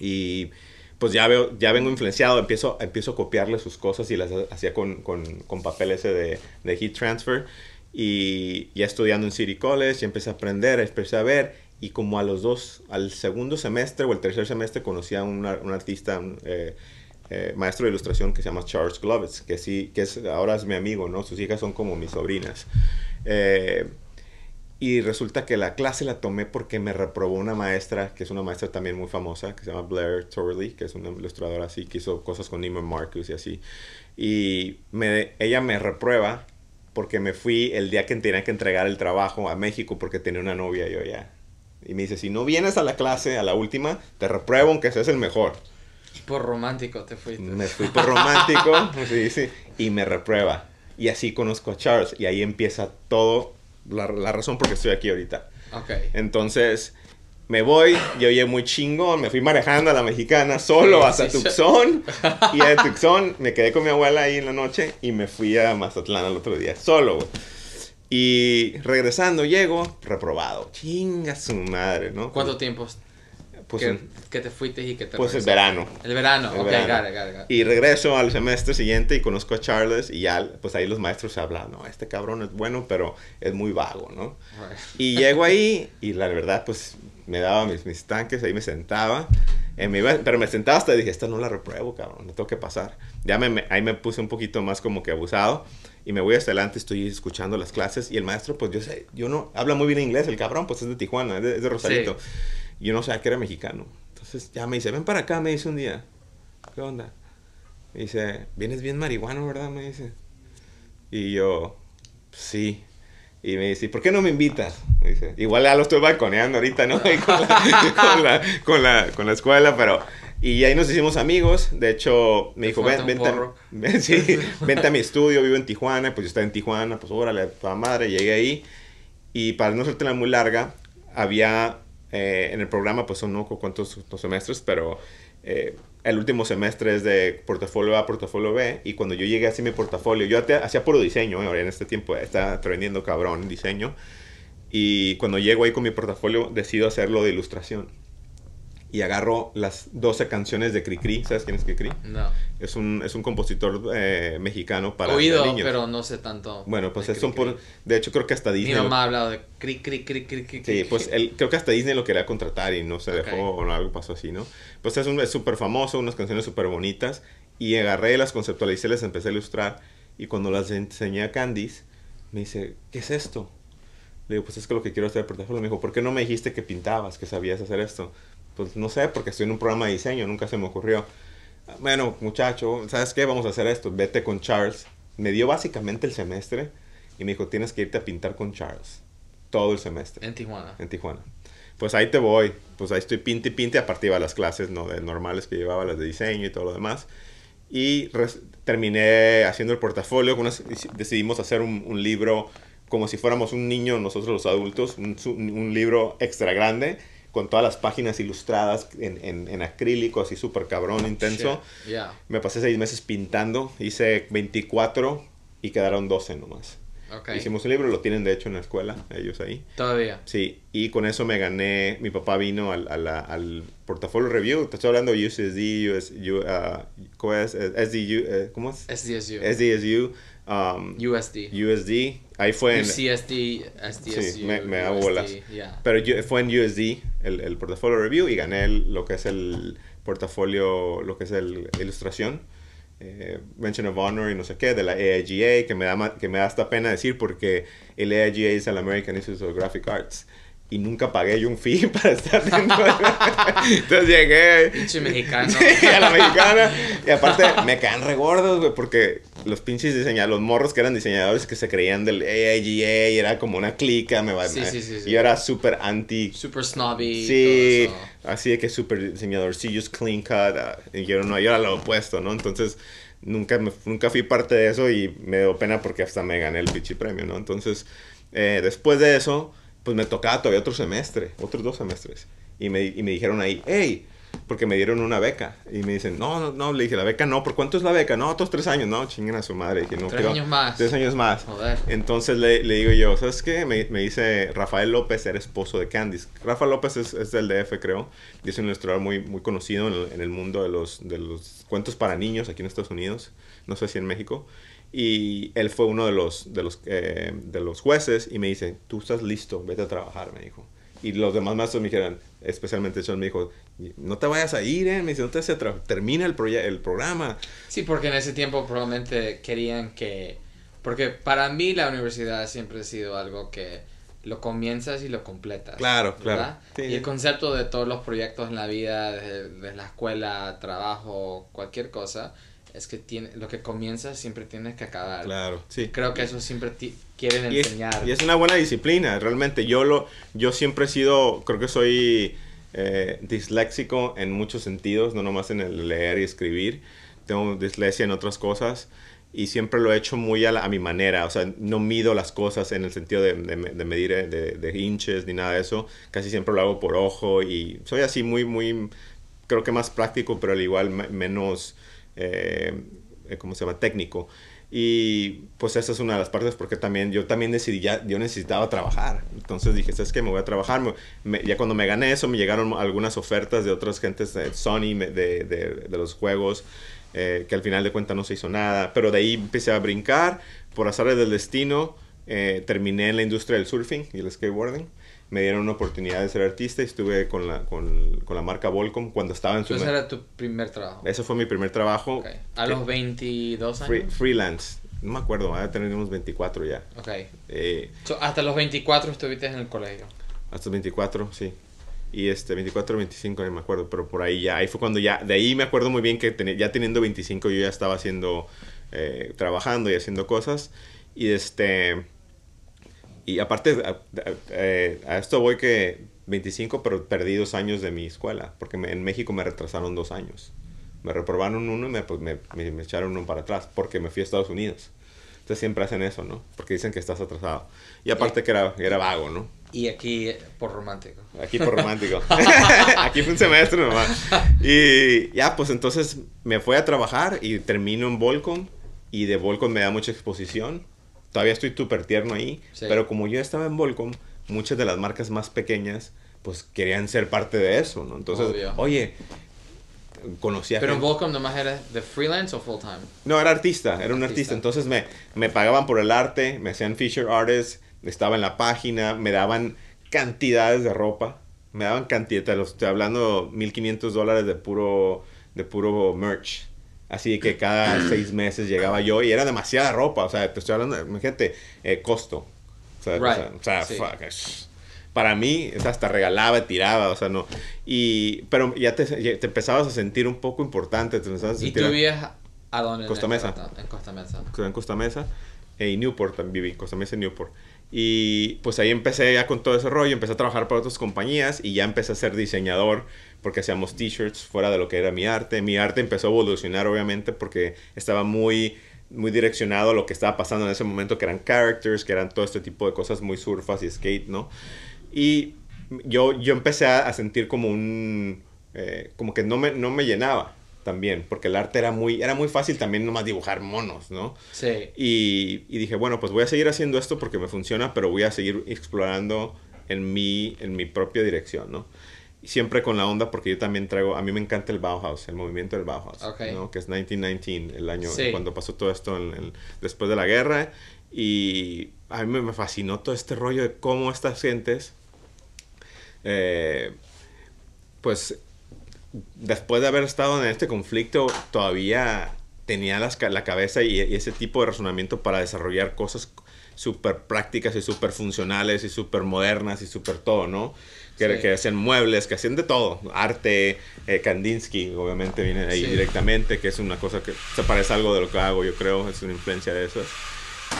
Y pues ya veo, ya vengo influenciado, empiezo, empiezo a copiarle sus cosas y las hacía con, con, con papel ese de, de, heat transfer. Y ya estudiando en City College, ya empecé a aprender, empecé a ver. Y como a los dos, al segundo semestre o el tercer semestre, conocí a un, un artista, eh, eh, maestro de ilustración que se llama Charles Glovitz, que sí, que es, ahora es mi amigo, ¿no? Sus hijas son como mis sobrinas. Eh, y resulta que la clase la tomé porque me reprobó una maestra, que es una maestra también muy famosa, que se llama Blair Torley, que es una ilustradora así, que hizo cosas con Neiman Marcus y así. Y me, ella me reprueba porque me fui el día que tenía que entregar el trabajo a México porque tenía una novia yo ya. Y me dice, si no vienes a la clase, a la última, te repruebo aunque seas el mejor. Por romántico te fuiste. Me fui por romántico, (laughs) sí, sí, y me reprueba. Y así conozco a Charles y ahí empieza todo la, razón por que estoy aquí ahorita. ok Entonces, me voy, yo llegué muy chingo, me fui manejando a la mexicana solo hasta Tucson. (laughs) Y en Tucson me quedé con mi abuela ahí en la noche y me fui a Mazatlán al otro día, solo, Y regresando, llego, reprobado. Chinga su madre, ¿no? ¿Cuánto tiempo pues que, te fuiste y que te Pues el verano. El verano, ok, Got Y regreso al semestre siguiente y conozco a Charles y ya, pues ahí los maestros hablan, no, este cabrón es bueno, pero es muy vago, ¿no? Y llego ahí y la verdad, pues me daba mis, mis tanques, ahí me sentaba. Eh, pero me sentaba hasta y dije, esta no la repruebo, cabrón, me tengo que pasar. Ya ahí me puse un poquito más como que abusado y me voy hasta adelante, estoy escuchando las clases y el maestro, pues yo sé, yo no, habla muy bien inglés, el cabrón, pues es de Tijuana, es de, Rosarito yo no sabía que era mexicano. Entonces ya me dice, ven para acá, me dice un día. ¿Qué onda? Me dice, vienes bien marihuano, ¿verdad? Me dice. Y yo, sí. Y me dice, ¿por qué no me invitas? Me dice, igual ya lo estoy balconeando ahorita, ¿no? (laughs) con, la, con, la, con, la, escuela, pero... Y ahí nos hicimos amigos. De hecho, me dijo, ven, vente, a, (laughs) (laughs) vente a mi estudio, vivo en Tijuana. Pues yo estaba en Tijuana, pues órale, toda madre, llegué ahí. Y para no hacerte la muy larga, había eh, en el programa, pues son no cuántos semestres, pero eh, el último semestre es de portafolio A, portafolio B, y cuando yo llegué a hacer mi portafolio, yo hacía puro diseño, ¿eh? ahora en este tiempo está aprendiendo cabrón diseño, y cuando llego ahí con mi portafolio decido hacerlo de ilustración y agarro las 12 canciones de Cricri. ¿Sabes quién es Cricri? No. Es un, es un compositor eh, mexicano para Oído, pero no sé tanto. Bueno, pues es un por... De hecho, creo que hasta Disney... Mi mamá ha hablado de Cricri, Cricri, Cricri. Cri, cri, sí, pues creo que hasta Disney lo quería contratar y no se dejó o algo pasó así, ¿no? Pues es súper famoso, unas canciones súper bonitas. Y agarré, las conceptualicé, las empecé a ilustrar. Y cuando las enseñé a Candice, me dice, ¿qué es esto? Le digo, pues es que lo que quiero hacer por teléfono. Me dijo, ¿por qué no me dijiste que pintabas, que sabías hacer esto? pues no sé, porque estoy en un programa de diseño, nunca se me ocurrió. Bueno, muchacho, ¿sabes qué? Vamos a hacer esto, vete con Charles. Me dio básicamente el semestre y me dijo, tienes que irte a pintar con Charles. Todo el semestre. En Tijuana. En Tijuana. Pues ahí te voy, pues ahí estoy pinte y pinte, aparte iba a las clases normales que llevaba, las de diseño y todo lo demás. Y terminé haciendo el portafolio, decidimos hacer un, libro como si fuéramos un niño, nosotros los adultos, un libro extra grande con todas las páginas ilustradas en, en, en acrílico, así súper cabrón, intenso. Me pasé seis meses pintando, hice 24 y quedaron 12 nomás. Hicimos un libro, lo tienen de hecho en la escuela, ellos ahí. Todavía. Sí, y con eso me gané, mi papá vino al, al portafolio review, te estoy hablando de US, uh, ¿cómo es? SDSU USD. Um, USD. Ahí fue en. SDSU, sí, me, da bolas. Pero fue en USD el, el portafolio review y gané lo que es el portafolio, lo que es el ilustración. Eh, mention of Honor y no sé qué, de la AIGA, que me da, que me da hasta pena decir porque el AIGA es el American Institute of Graphic Arts y nunca pagué yo un fee (laughs) para estar dentro. Entonces llegué. Pinche mexicano. (laughs) a la mexicana. Y aparte me caen regordos, güey, porque los pinches diseñadores, los morros que eran diseñadores que se creían del AIGA y era como una clica, me va sí, sí, Y era súper anti. Súper snobby. Sí. Así de que súper diseñador. clean cut. Ah, y yo yo era lo opuesto, ¿no? Entonces. Nunca, nunca fui parte de eso y me dio pena porque hasta me gané el pinche premio, ¿no? Entonces, eh, después de eso, pues me tocaba todavía otro semestre, otros dos semestres. Y me, y me dijeron ahí, hey, porque me dieron una beca. Y me dicen, no, no, no, le dije, la beca no, ¿por cuánto es la beca? No, otros tres años, no, chinguen a su madre. Dije, no, tres años más. Tres años más. Entonces le, le, digo yo, ¿sabes qué? Me, me, dice Rafael López, era esposo de Candice. Rafael López es, es del DF, creo, dice es un ilustrador muy, muy conocido en el, en el mundo de los, de los cuentos para niños aquí en Estados Unidos, no sé si en México. Y él fue uno de los, de los, eh, de los jueces y me dice, tú estás listo, vete a trabajar, me dijo. Y los demás maestros me dijeron, especialmente John me dijo, no te vayas a ir, ¿eh? me dice, no te termina el, el programa. Sí, porque en ese tiempo probablemente querían que, porque para mí la universidad siempre ha sido algo que lo comienzas y lo completas. Claro, claro. Y el concepto de todos los proyectos en la vida, desde la escuela, trabajo, cualquier cosa, es que tiene, lo que comienza siempre tiene que acabar. Claro, sí. Creo que eso siempre quieren enseñar. y es una buena disciplina, realmente. Yo, lo, yo siempre he sido, creo que soy eh, disléxico en muchos sentidos, no nomás en el leer y escribir. Tengo dislexia en otras cosas y siempre lo he hecho muy a, mi manera. O sea, no mido las cosas en el sentido de, de, medir eh, de, de hinches ni nada de eso. Casi siempre lo hago por ojo y soy así muy, muy, creo que más práctico, pero al igual menos eh, ¿cómo se llama? Técnico. Y pues esa es una de las partes porque también yo también decidí, ya, yo necesitaba trabajar. Entonces dije, ¿sabes que Me voy a trabajar. ya cuando me gané eso, me llegaron algunas ofertas de otras gentes de Sony, de, de, los juegos, eh, que al final de cuentas no se hizo nada. Pero de ahí empecé a brincar, por azar del destino, eh, terminé en la industria del surfing y el skateboarding me dieron una oportunidad de ser artista y estuve con la, con, con la marca Volcom cuando estaba en su... ¿Ese era tu primer trabajo? Ese fue mi primer trabajo. ¿A los 22 eh, años? freelance. No me acuerdo, ahora tenemos 24 ya. Ok. Eh, hasta los 24 estuviste en el colegio. Hasta los 24, sí. Y este, 24, 25, no me acuerdo, pero por ahí ya, ahí fue cuando ya, de ahí me acuerdo muy bien que ya teniendo 25 yo ya estaba haciendo, eh, trabajando y haciendo cosas. Y este, y aparte, eh, a, esto voy que 25, pero perdí dos años de mi escuela, porque en México me retrasaron dos años. Me reprobaron uno y pues, me, me, me, echaron uno para atrás, porque me fui a Estados Unidos. Entonces siempre hacen eso, ¿no? Porque dicen que estás atrasado. Y aparte que era, era vago, ¿no? Y aquí eh, por romántico. Aquí por romántico. (laughs) aquí fue un semestre nomás. Y ya, pues entonces me fui a trabajar y termino en Volcom. Y de Volcom me da mucha exposición todavía estoy súper tierno ahí, pero como yo estaba en Volcom, muchas de las marcas más pequeñas, pues querían ser parte de eso, ¿no? Entonces, oye, conocía... Pero en Volcom nomás era de freelance o full time? No, era artista, era un artista, entonces me, me pagaban por el arte, me hacían feature artist, estaba en la página, me daban cantidades de ropa, me daban cantidades, te lo estoy hablando 1500 dólares de puro, de puro merch Así que cada (clears throat) seis meses llegaba yo y era demasiada ropa. O sea, te estoy hablando, gente, eh, costo. O sea, para mí, hasta regalaba, tiraba, o sea, no. Y, pero ya te, empezabas a sentir un poco importante. Te empezabas a sentir ¿Y tú vivías a dónde? Costa Mesa. En Costa Mesa. En Costa Mesa. Eh, y Newport también viví, Costa Mesa y Newport. Y pues ahí empecé ya con todo ese rollo, empecé a trabajar para otras compañías y ya empecé a ser diseñador porque hacíamos t-shirts fuera de lo que era mi arte. Mi arte empezó a evolucionar obviamente porque estaba muy muy direccionado a lo que estaba pasando en ese momento, que eran characters, que eran todo este tipo de cosas muy surfas y skate, ¿no? Y yo, yo empecé a, sentir como un... Eh, como que no me, no me llenaba también, porque el arte era muy, era muy fácil también nomás dibujar monos, ¿no? Sí. Y, y dije, bueno, pues voy a seguir haciendo esto porque me funciona, pero voy a seguir explorando en mi, en mi propia dirección, ¿no? siempre con la onda porque yo también traigo, a mí me encanta el Bauhaus, el movimiento del Bauhaus, que es 1919, el año cuando pasó todo esto después de la guerra. Y a mí me fascinó todo este rollo de cómo estas gentes, eh, pues después de haber estado en este conflicto, todavía tenía la cabeza y, y ese tipo de razonamiento para desarrollar cosas súper prácticas y súper funcionales y súper modernas y súper todo, ¿no? que, hacían muebles, que hacían de todo, arte, eh, Kandinsky, obviamente viene ahí directamente, que es una cosa que se parece algo de lo que hago, yo creo, es una influencia de eso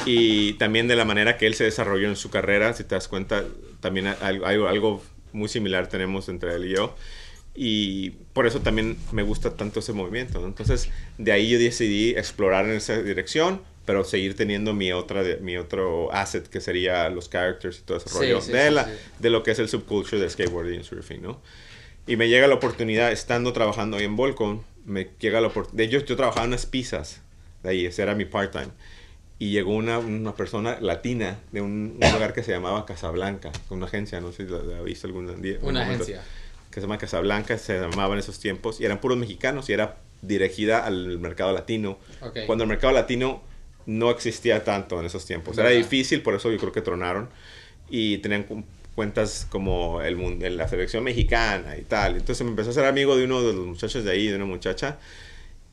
Y también de la manera que él se desarrolló en su carrera, si te das cuenta, también hay algo muy similar tenemos entre él y yo. Y por eso también me gusta tanto ese movimiento. ¿no? Entonces, de ahí yo decidí explorar en esa dirección pero seguir teniendo mi otra mi otro asset que sería los characters y todo ese rollo de, la, de lo que es el subculture del skateboarding y surfing, ¿no? Y me llega la oportunidad, estando trabajando ahí en Volcom, me llega la oportunidad, hecho yo trabajaba en unas pizzas, de ahí, ese era mi part-time, y llegó una, una, persona latina de un, lugar que se llamaba Casablanca, una agencia, no sé si la, ha visto algún día. una agencia. Que se llama Casablanca, se llamaba en esos tiempos, y eran puros mexicanos, y era dirigida al mercado latino. Cuando el mercado latino no existía tanto en esos tiempos. Era difícil, por eso yo creo que tronaron. Y tenían cuentas como el, la selección mexicana y tal. Entonces me empezó a ser amigo de uno de los muchachos de ahí, de una muchacha.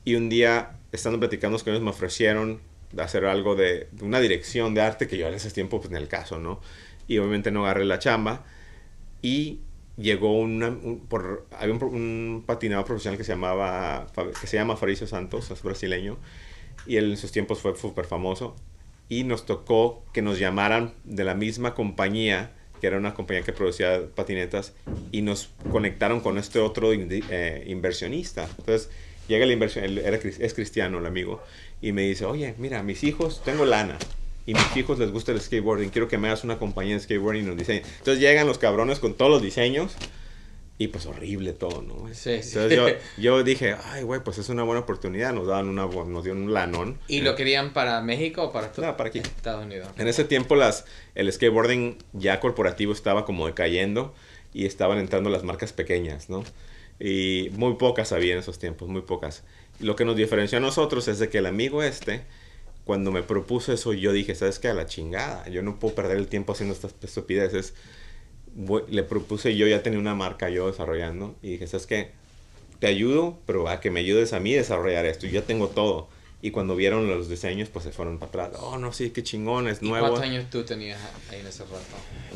Y un día, estando platicando con ellos, me ofrecieron de hacer algo de, una dirección de arte que yo en ese tiempo, pues en el caso, ¿no? Y obviamente no agarré la chamba. Y llegó un, por, un, profesional que se llamaba, que se llama faricio Santos, es brasileño y él en sus tiempos fue súper famoso. Y nos tocó que nos llamaran de la misma compañía, que era una compañía que producía patinetas, y nos conectaron con este otro eh, inversionista. Entonces llega el inversionista, es cristiano el amigo, y me dice, oye, mira, mis hijos, tengo lana, y mis hijos les gusta el skateboarding, quiero que me hagas una compañía de skateboarding y nos diseñen. Entonces llegan los cabrones con todos los diseños y pues horrible todo, ¿no? Sí, sí. (laughs) yo, dije, ay, güey, pues es una buena oportunidad. Nos daban una, nos dieron un lanón. ¿Y lo querían para México o para, no, para aquí. Estados Unidos? En ese tiempo las, el skateboarding ya corporativo estaba como decayendo y estaban entrando las marcas pequeñas, ¿no? Y muy pocas había en esos tiempos, muy pocas. Lo que nos diferenció a nosotros es de que el amigo este, cuando me propuso eso, yo dije, ¿sabes qué? A la chingada. Yo no puedo perder el tiempo haciendo estas estupideces le propuse, yo ya tenía una marca yo desarrollando y dije, ¿sabes qué? Te ayudo, pero a que me ayudes a mí a desarrollar esto, yo ya tengo todo. Y cuando vieron los diseños, pues se fueron para atrás. Oh, no, sí, qué chingón, es nuevo. ¿Cuántos años tú tenías ahí en ese rato?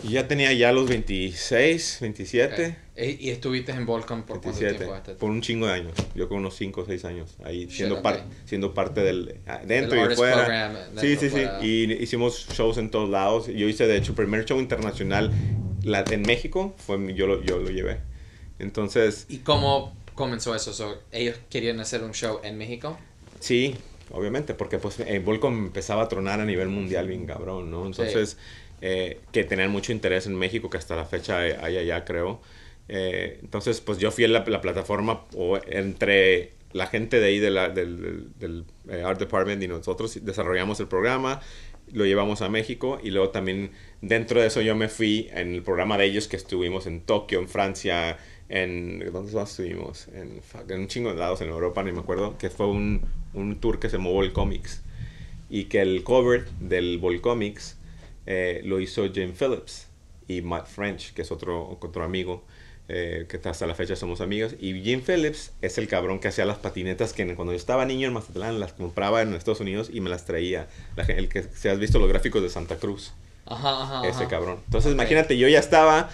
Ya tenía ya los 26, 27. Eh, eh, ¿Y estuviste en Volcom por Por un chingo de años. Yo con unos 5 o 6 años ahí siendo, siendo parte del... Ah, dentro y fuera. sí, sí, sí. Y hicimos shows en todos lados. Yo hice, de hecho, primer show internacional la, en México, fue, yo, lo, yo lo llevé. Entonces... ¿Y cómo comenzó eso? ¿Ellos querían hacer un show en México? Sí, obviamente, porque pues el Volcom empezaba a tronar a nivel mundial bien cabrón, ¿no? Entonces, eh, que tenían mucho interés en México, que hasta la fecha hay allá, creo. Eh, entonces, pues yo fui en la, la plataforma o entre la gente de ahí del, eh, Art Department y nosotros desarrollamos el programa, lo llevamos a México y luego también dentro de eso yo me fui en el programa de ellos que estuvimos en Tokio, en Francia, en... ¿Dónde más estuvimos? En, un chingo de lados en Europa, ni me acuerdo, que fue un, un tour que se llamó Volcomics y que el cover del Volcomics eh, lo hizo Jim Phillips y Matt French, que es otro, otro amigo. Eh, que hasta la fecha somos amigos. Y Jim Phillips es el cabrón que hacía las patinetas que cuando yo estaba niño en Mazatlán las compraba en Estados Unidos y me las traía. el que si has visto los gráficos de Santa Cruz. ese cabrón. Entonces, imagínate, yo ya estaba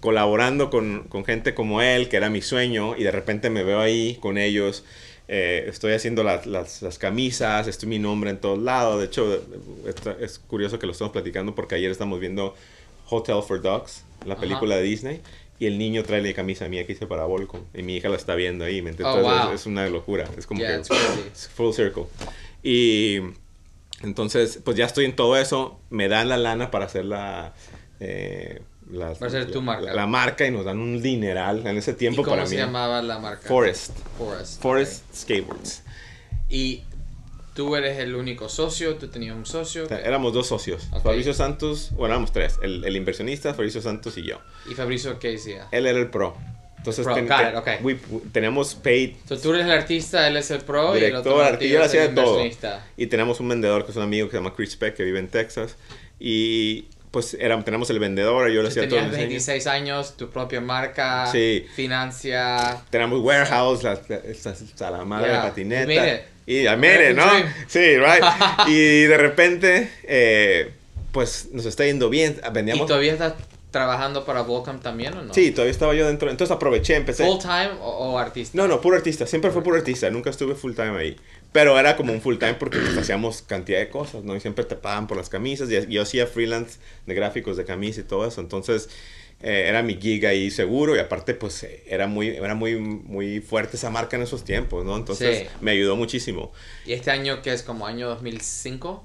colaborando con, con, gente como él, que era mi sueño, y de repente me veo ahí con ellos. Eh, estoy haciendo las, las, camisas, estoy mi nombre en todos lados. De hecho, es curioso que lo estamos platicando porque ayer estamos viendo Hotel for Dogs, la película de Disney y el niño trae la camisa mía que hice para Volcom. Y mi hija la está viendo ahí, ¿me entiendes? Oh, es, una locura. Es como full circle. Y entonces, pues ya estoy en todo eso. Me dan la lana para hacer la... Eh, marca. y nos dan un dineral en ese tiempo cómo para se mí. llamaba la marca? Forest. Forest. Skateboards. Y Tú eres el único socio, tú tenías un socio. Éramos dos socios. Fabrizio Fabricio Santos, bueno, éramos tres. El, inversionista, Fabricio Santos y yo. ¿Y Fabricio qué hacía? Él era el pro. Entonces pro, tenemos paid. tú eres el artista, él es el pro. y el otro artista, hacía todo. Y tenemos un vendedor que es un amigo que se llama Chris Peck, que vive en Texas. Y pues era, tenemos el vendedor, yo lo hacía todo. Tenías 26 años, tu propia marca, financia. Tenemos warehouse, la, la, la, madre de patineta y ¿no? Sí, right. (laughs) y de repente, eh, pues nos está yendo bien. Vendíamos... ¿Y todavía estás trabajando para Volcom también o no? Sí, todavía estaba yo dentro. Entonces aproveché, empecé. ¿Full time o, artista? No, no, puro artista. Siempre fue puro artista. Nunca estuve full time ahí. Pero era como un full time porque nos pues, hacíamos cantidad de cosas, ¿no? Y siempre te pagan por las camisas. Y yo hacía freelance de gráficos de camisas y todo eso. Entonces eh, era mi giga ahí seguro y aparte pues era muy, era muy, muy fuerte esa marca en esos tiempos, ¿no? Entonces me ayudó muchísimo. ¿Y este año que es como año 2005?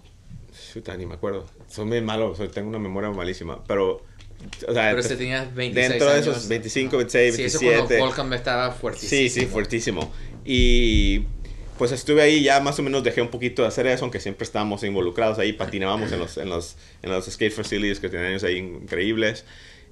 Chuta, ni me acuerdo. Son muy malos, tengo una memoria malísima, pero... pero si tenías 26 Dentro de esos 25, 26, sí, Eso cuando me estaba fuertísimo. Sí, sí, fuertísimo. Y pues estuve ahí, ya más o menos dejé un poquito de hacer eso, aunque siempre estábamos involucrados ahí, patinábamos en los, en los, en los skate facilities que tenían ahí increíbles.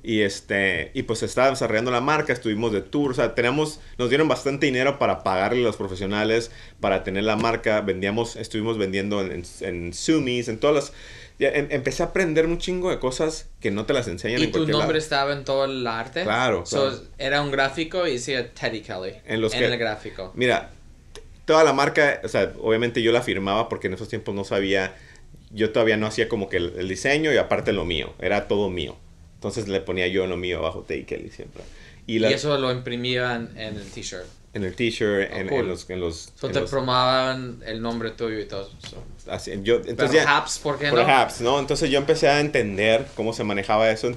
Y, este, y pues estaba desarrollando la marca, estuvimos de tour, o sea, tenemos, nos dieron bastante dinero para pagarle a los profesionales, para tener la marca, vendíamos, estuvimos vendiendo en, en, en en todas las... Em, empecé a aprender un chingo de cosas que no te las enseñan en cualquier ¿Y tu nombre estaba en todo el arte? Claro, era un gráfico y decía Teddy Kelly en, el gráfico. Mira, toda la marca, o sea, obviamente yo la firmaba porque en esos tiempos no sabía, yo todavía no hacía como que el diseño y aparte lo mío, era todo mío. Entonces le ponía yo en lo mío abajo take Kelly siempre. Y, eso lo imprimían en el t-shirt. En el t-shirt, oh, en, los... En los te promaban el nombre tuyo y todo eso. Así, yo, entonces perhaps, ¿por qué no? Perhaps, ¿no? Entonces yo empecé a entender cómo se manejaba eso,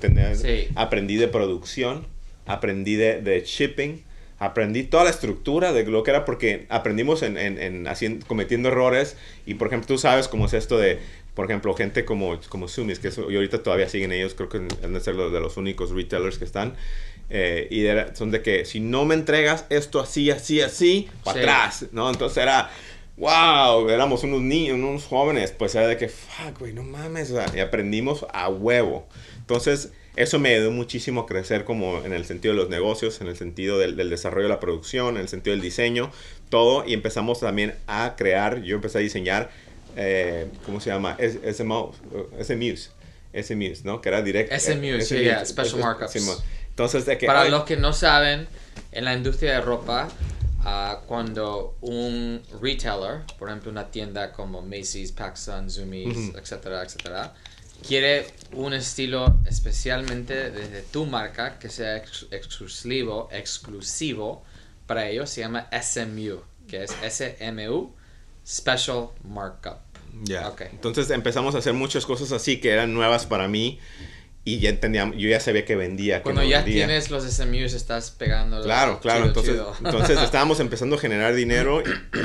Aprendí de producción, aprendí de, de shipping, aprendí toda la estructura de lo que era porque aprendimos en, en, haciendo, cometiendo errores y por ejemplo tú sabes cómo es esto de por ejemplo gente como como Sumis que y ahorita todavía siguen ellos creo que han de ser los de los únicos retailers que están eh, y son de que si no me entregas esto así así así para atrás no entonces era wow éramos unos niños unos jóvenes pues era de que fuck güey no mames y aprendimos a huevo entonces eso me ayudó muchísimo a crecer como en el sentido de los negocios, en el sentido del, desarrollo de la producción, en el sentido del diseño, todo. Y empezamos también a crear, yo empecé a diseñar, eh, ¿cómo se llama? SMUs, uh, SMUs, ¿no? Que era directo. SMUs, eh, sí, yeah, Special Markups. Entonces, que, Para los que no saben, en la industria de ropa, ah, cuando un retailer, por ejemplo una tienda como Macy's, Pacsun, Zoomies, etcétera, etcétera, quiere un estilo especialmente desde tu marca que sea exclusivo, exclusivo para ellos, se llama SMU, que es SMU, Special Markup. Ya. Entonces empezamos a hacer muchas cosas así que eran nuevas para mí y ya entendía, yo ya sabía que vendía. Cuando ya tienes los SMUs, estás pegando. Claro, claro. entonces, entonces (laughs) estábamos empezando a generar dinero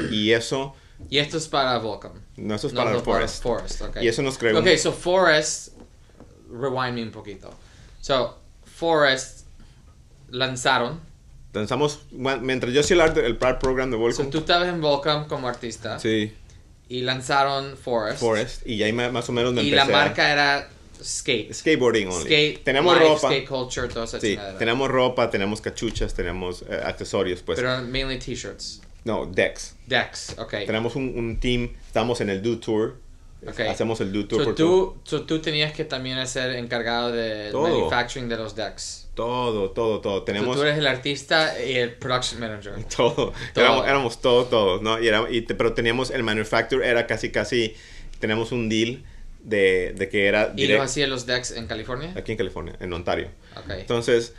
y eso y esto es para Volcom. No, esto es para Forest. okay. Y eso nos creó. Ok, so Forest, rewind me un poquito. So, Forest lanzaron. Lanzamos, mientras yo hacía el, el program de Volcom. So, tú estabas en Volcom como artista. Sí. Y lanzaron Forest. Forest, y ahí más o menos me Y la marca era skate. Skateboarding only. Skate, tenemos ropa. Skate culture, todo eso. Sí, tenemos ropa, tenemos cachuchas, tenemos eh, accesorios, pues. Pero mainly t-shirts. No, decks. Decks. ok. Tenemos un, team, estamos en el Do Tour. Hacemos el Do Tour por tú, tú tenías que también ser encargado de manufacturing de los decks. Todo, todo, todo. Tenemos... tú eres el artista y el production manager. (laughs) Todo. Éramos, todos. todo, ¿no? Y, era, y pero teníamos el manufacturer, era casi, casi... Tenemos un deal de, que era... ¿Y lo hacían los decks en California? Aquí en California, en Ontario. Okay. Entonces,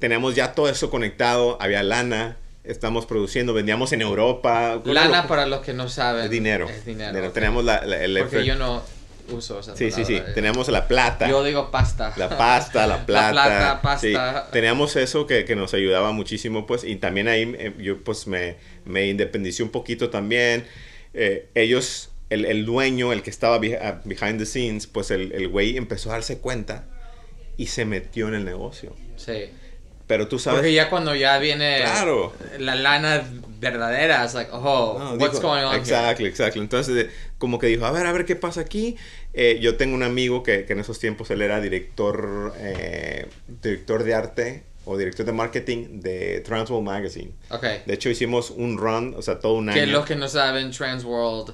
tenemos ya todo eso conectado. Había lana estamos produciendo, vendíamos en Europa. Lana para los que no saben. dinero. dinero. la, uso Teníamos la plata. Yo digo pasta. La pasta, la plata. (laughs) La plata, pasta. Teníamos eso que, nos ayudaba muchísimo, pues, y también ahí eh, yo, pues, me, me independicé un poquito también. Eh, ellos, el, el, dueño, el que estaba ah, behind the scenes, pues, el, el güey empezó a darse cuenta y se metió en el negocio. Sí. Pero tú sabes. Porque ya cuando ya viene la lana verdadera, es like, oh, what's going on Exacto, exacto. Entonces, eh, como que dijo, a ver, a ver qué pasa aquí. Eh, yo tengo un amigo que, en esos tiempos él era director, eh, director de arte o director de marketing de Transworld Magazine. Okay. De hecho, hicimos un run, o sea, todo un año. Que los que no saben, Transworld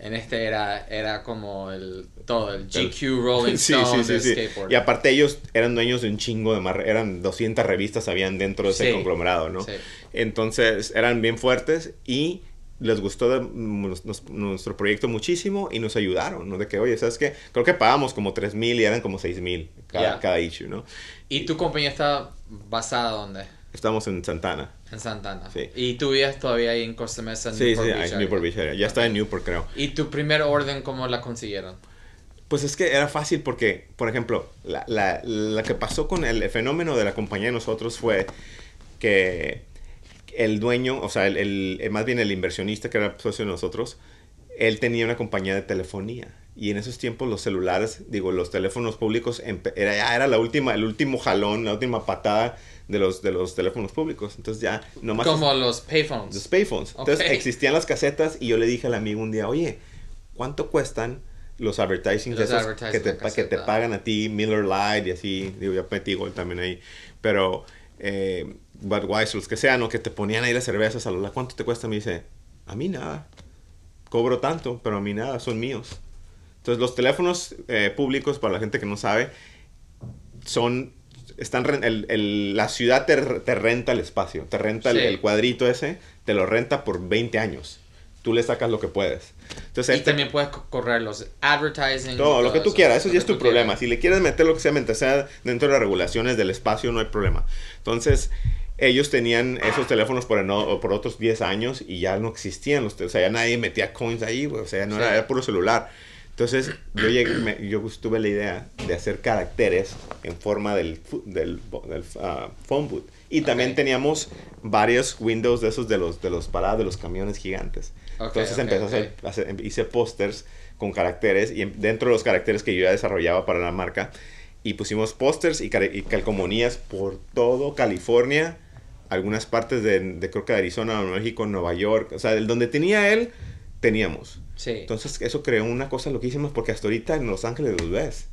en este era, era como el todo, el GQ Rolling (laughs) Stone sí, Y aparte ellos eran dueños de un chingo de más, eran 200 revistas habían dentro de ese conglomerado, ¿no? Entonces eran bien fuertes y les gustó nuestro proyecto muchísimo y nos ayudaron, ¿no? De que, oye, ¿sabes qué? Creo que pagamos como 3 mil y eran como 6 mil cada, cada issue, ¿no? ¿Y tu compañía está basada dónde? Estamos en Santana. En Santana. Sí. Y tú vivías todavía ahí en Costa Mesa, sí, sí, en Newport Beach Ya estaba en Newport, creo. ¿Y tu primer orden cómo la consiguieron? Pues es que era fácil porque, por ejemplo, la, que pasó con el, fenómeno de la compañía de nosotros fue que el dueño, o sea, el, eh, más bien el inversionista que era socio de nosotros, él tenía una compañía de telefonía. Y en esos tiempos los celulares, digo, los teléfonos públicos, era, era la última, el último jalón, la última patada de los, de los teléfonos públicos. Entonces ya nomás... Como los payphones. Entonces existían las casetas y yo le dije al amigo un día, oye, ¿cuánto cuestan los advertising que, te, que te pagan a ti, Miller Lite y así, digo, ya metí gol también ahí, pero eh, Budweiser, los que sean, o que te ponían ahí las cervezas a la ¿cuánto te cuesta? Me dice, a mí nada, cobro tanto, pero a mí nada, son míos. Entonces los teléfonos eh, públicos, para la gente que no sabe, son están el, el, la ciudad te, te, renta el espacio, te renta el, cuadrito ese, te lo renta por 20 años. Tú le sacas lo que puedes. Entonces, y este también puedes correr los advertising. Todo, lo que tú quieras, eso ya es tu problema. Si le quieres meter lo que sea, mientras sea dentro de las regulaciones del espacio, no hay problema. Entonces, ellos tenían esos teléfonos por, por otros 10 años y ya no existían O sea, ya nadie metía coins ahí, o sea, ya no era, era puro celular. Entonces, yo, tuve la idea de hacer caracteres en forma del, del, ah, phone boot. Y también teníamos varios windows de esos de los, de los paradas de los camiones gigantes. Entonces empecé a, hacer, em, hice pósters con caracteres y em, dentro de los caracteres que yo ya desarrollaba para la marca. Y pusimos pósters y, calcomanías por todo California, algunas partes de, creo que de Arizona, México, Nueva York. O sea, del donde tenía él, teníamos. Entonces eso creó una cosa loquísima porque hasta ahorita en Los Ángeles los ves.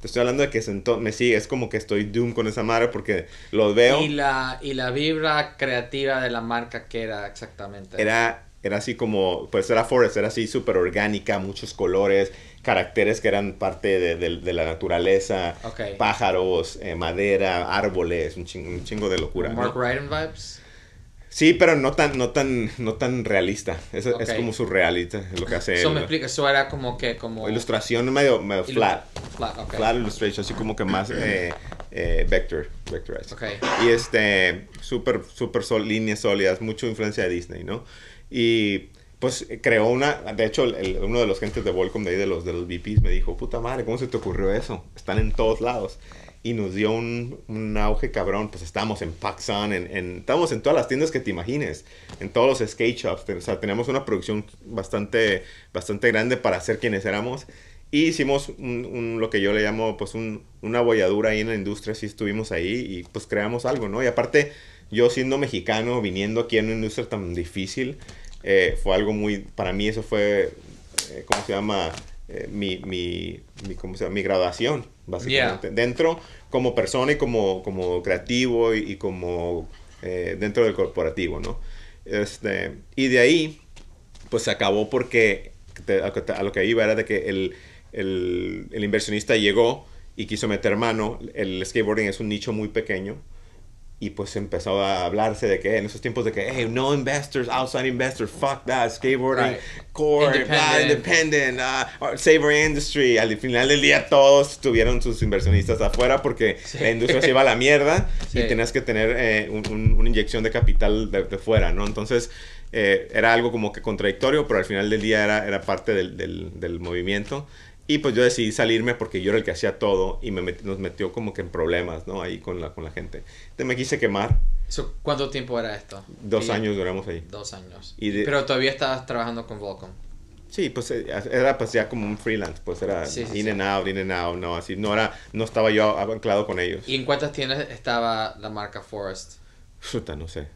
Te estoy hablando de que me sigue, es como que estoy doom con esa madre porque los veo. Y la, y la vibra creativa de la marca que era exactamente. Era, era así como, pues era Forest, era así súper orgánica, muchos colores, caracteres que eran parte de, la naturaleza, pájaros, eh, madera, árboles, un chingo, de locura. Mark ¿no? vibes. Sí, pero no tan, no tan, no tan realista. Es, es como surrealista lo que hace. Eso me explica, eso era como que como. Ilustración medio, medio flat. Flat, okay. Flat illustration, así como que más eh, eh vector, vectorized. Y este, súper, super sol, líneas sólidas, mucho influencia de Disney, ¿no? Y pues creó una, de hecho uno de los gentes de Volcom de ahí de los de los VPs me dijo, puta madre, ¿cómo se te ocurrió eso? Están en todos lados y nos dio un, auge cabrón. Pues estábamos en Paxson, en, en, estábamos en todas las tiendas que te imagines, en todos los skate shops. O sea, teníamos una producción bastante, bastante grande para ser quienes éramos. Y hicimos un, lo que yo le llamo pues un, una bolladura ahí en la industria, sí estuvimos ahí y pues creamos algo, ¿no? Y aparte, yo siendo mexicano, viniendo aquí en una industria tan difícil, eh, fue algo muy, para mí eso fue, eh, ¿cómo se llama? Eh, mi, mi, mi, ¿cómo se llama? mi graduación, básicamente. Dentro como persona y como, como creativo y, como eh, dentro del corporativo, ¿no? Este, y de ahí, pues se acabó porque a, lo que iba era de que el, inversionista llegó y quiso meter mano. El skateboarding es un nicho muy pequeño y pues empezó a hablarse de que en esos tiempos de que hey no investors outside investors fuck that skateboarding core independent, blah, uh, industry al final del día todos tuvieron sus inversionistas afuera porque la industria se iba a la mierda (laughs) y tenías que tener eh, una inyección de capital de, fuera no entonces eh, era algo como que contradictorio pero al final del día era, era parte del, del movimiento y pues yo decidí salirme porque yo era el que hacía todo y me nos metió como que en problemas, ¿no? Ahí con la, con la gente. Entonces me quise quemar. ¿Cuánto tiempo era esto? Dos años duramos ahí. Dos años. Pero todavía estabas trabajando con Volcom. Sí, pues eh, era pues ya como un freelance, pues era sí, in and out, in and out, no, así, no era, no estaba yo anclado con ellos. ¿Y en cuántas tiendas estaba la marca Forest? no sé,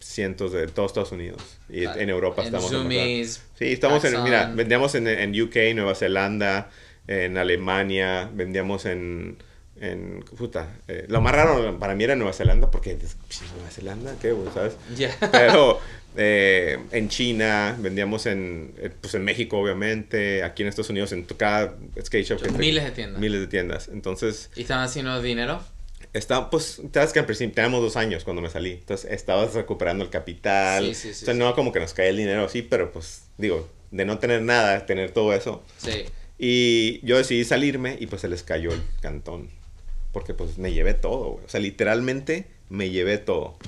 cientos de todos Estados Unidos. Y en Europa en estamos zoomies, Sí, estamos en, mira, vendíamos en, UK, Nueva Zelanda, en Alemania, vendíamos en, en puta, eh, lo más raro para mí era Nueva Zelanda, porque pues, Nueva Zelanda, ¿qué? ¿Sabes? (laughs) Pero eh, en China, vendíamos en, eh, pues en México, obviamente, aquí en Estados Unidos, en cada skate shop. miles de tiendas. Miles de tiendas, entonces. ¿Y estaban haciendo dinero? Está, pues, sabes que al principio teníamos dos años cuando me salí. Entonces, estabas recuperando el capital. Sí, sí, sí, o sea, no como que nos cae el dinero sí, pero pues, digo, de no tener nada, tener todo eso. Sí. Y yo decidí salirme y pues se les cayó el cantón. Porque pues me llevé todo, O sea, literalmente me llevé todo.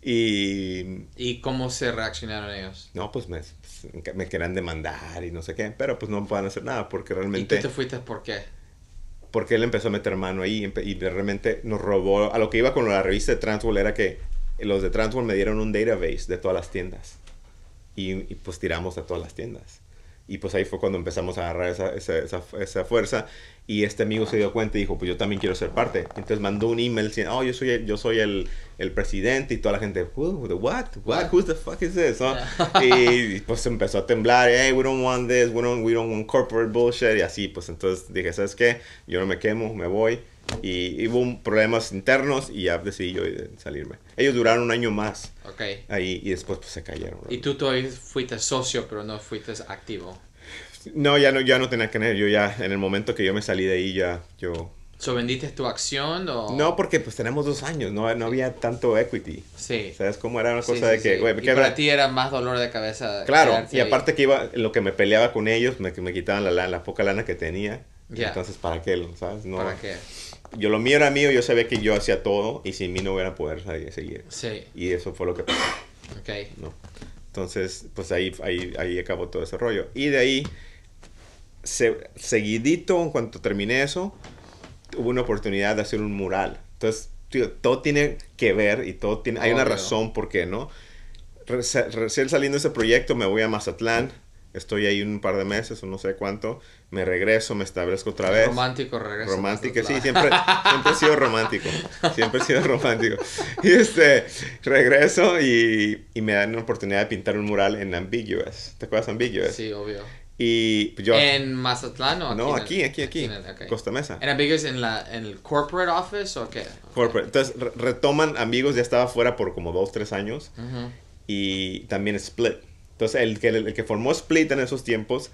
Y... ¿Y cómo se reaccionaron ellos? No, pues me, pues, me querían demandar y no sé qué. Pero pues no me puedan hacer nada porque realmente... ¿Y tú te fuiste por qué? porque él empezó a meter mano ahí y realmente nos robó. A lo que iba con la revista de Transworld era que los de Transworld me dieron un database de todas las tiendas. Y, pues tiramos a todas las tiendas. Y pues ahí fue cuando empezamos a agarrar esa, esa fuerza. Y este amigo se dio cuenta y dijo, pues yo también quiero ser parte. Entonces mandó un email diciendo, oh, yo soy el, yo soy el, el presidente y toda la gente, what, what, who the fuck is this? (laughs) y, pues empezó a temblar, hey, we don't want this, we don't, we don't want corporate bullshit y así. Pues entonces dije, ¿sabes qué? Yo no me quemo, me voy. Y, hubo problemas internos y ya decidí yo salirme. Ellos duraron un año más. Ok. Ahí y después pues se cayeron. Y tú todavía fuiste socio, pero no fuiste activo. No, ya no, ya no tenía que tener. Yo ya, en el momento que yo me salí de ahí, ya yo... ¿So vendiste tu acción o...? No, porque pues tenemos dos años, no, no había tanto equity. Sí. ¿Sabes cómo era una cosa de que... para ti era más dolor de cabeza. Claro, y aparte que iba, lo que me peleaba con ellos, me, me quitaban la, la, poca lana que tenía. Entonces, ¿para qué? ¿Sabes? No, ¿Para qué? Yo lo mío era mío, yo sabía que yo hacía todo y sin mí no hubiera poder seguir. Sí. Y eso fue lo que pasó. Ok. No. Entonces, pues ahí, ahí, ahí acabó todo ese rollo. Y de ahí seguidito, en cuanto terminé eso, hubo una oportunidad de hacer un mural. Entonces, todo tiene que ver y todo tiene, hay una razón por qué, ¿no? recién saliendo de ese proyecto me voy a Mazatlán, estoy ahí un par de meses o no sé cuánto, me regreso, me establezco otra vez. Romántico, regreso. Romántico, sí, siempre, siempre he sido romántico, siempre he sido romántico. Y este, regreso y, me dan la oportunidad de pintar un mural en Ambiguous. ¿Te acuerdas Ambiguous? Sí, obvio. ¿En Mazatlán o aquí? No, aquí, aquí, aquí. Costa Mesa. ¿En amigos en, la, el corporate office o qué? Corporate. Entonces retoman amigos, ya estaba fuera por como dos, tres años. Y también Split. Entonces el que, el, que formó Split en esos tiempos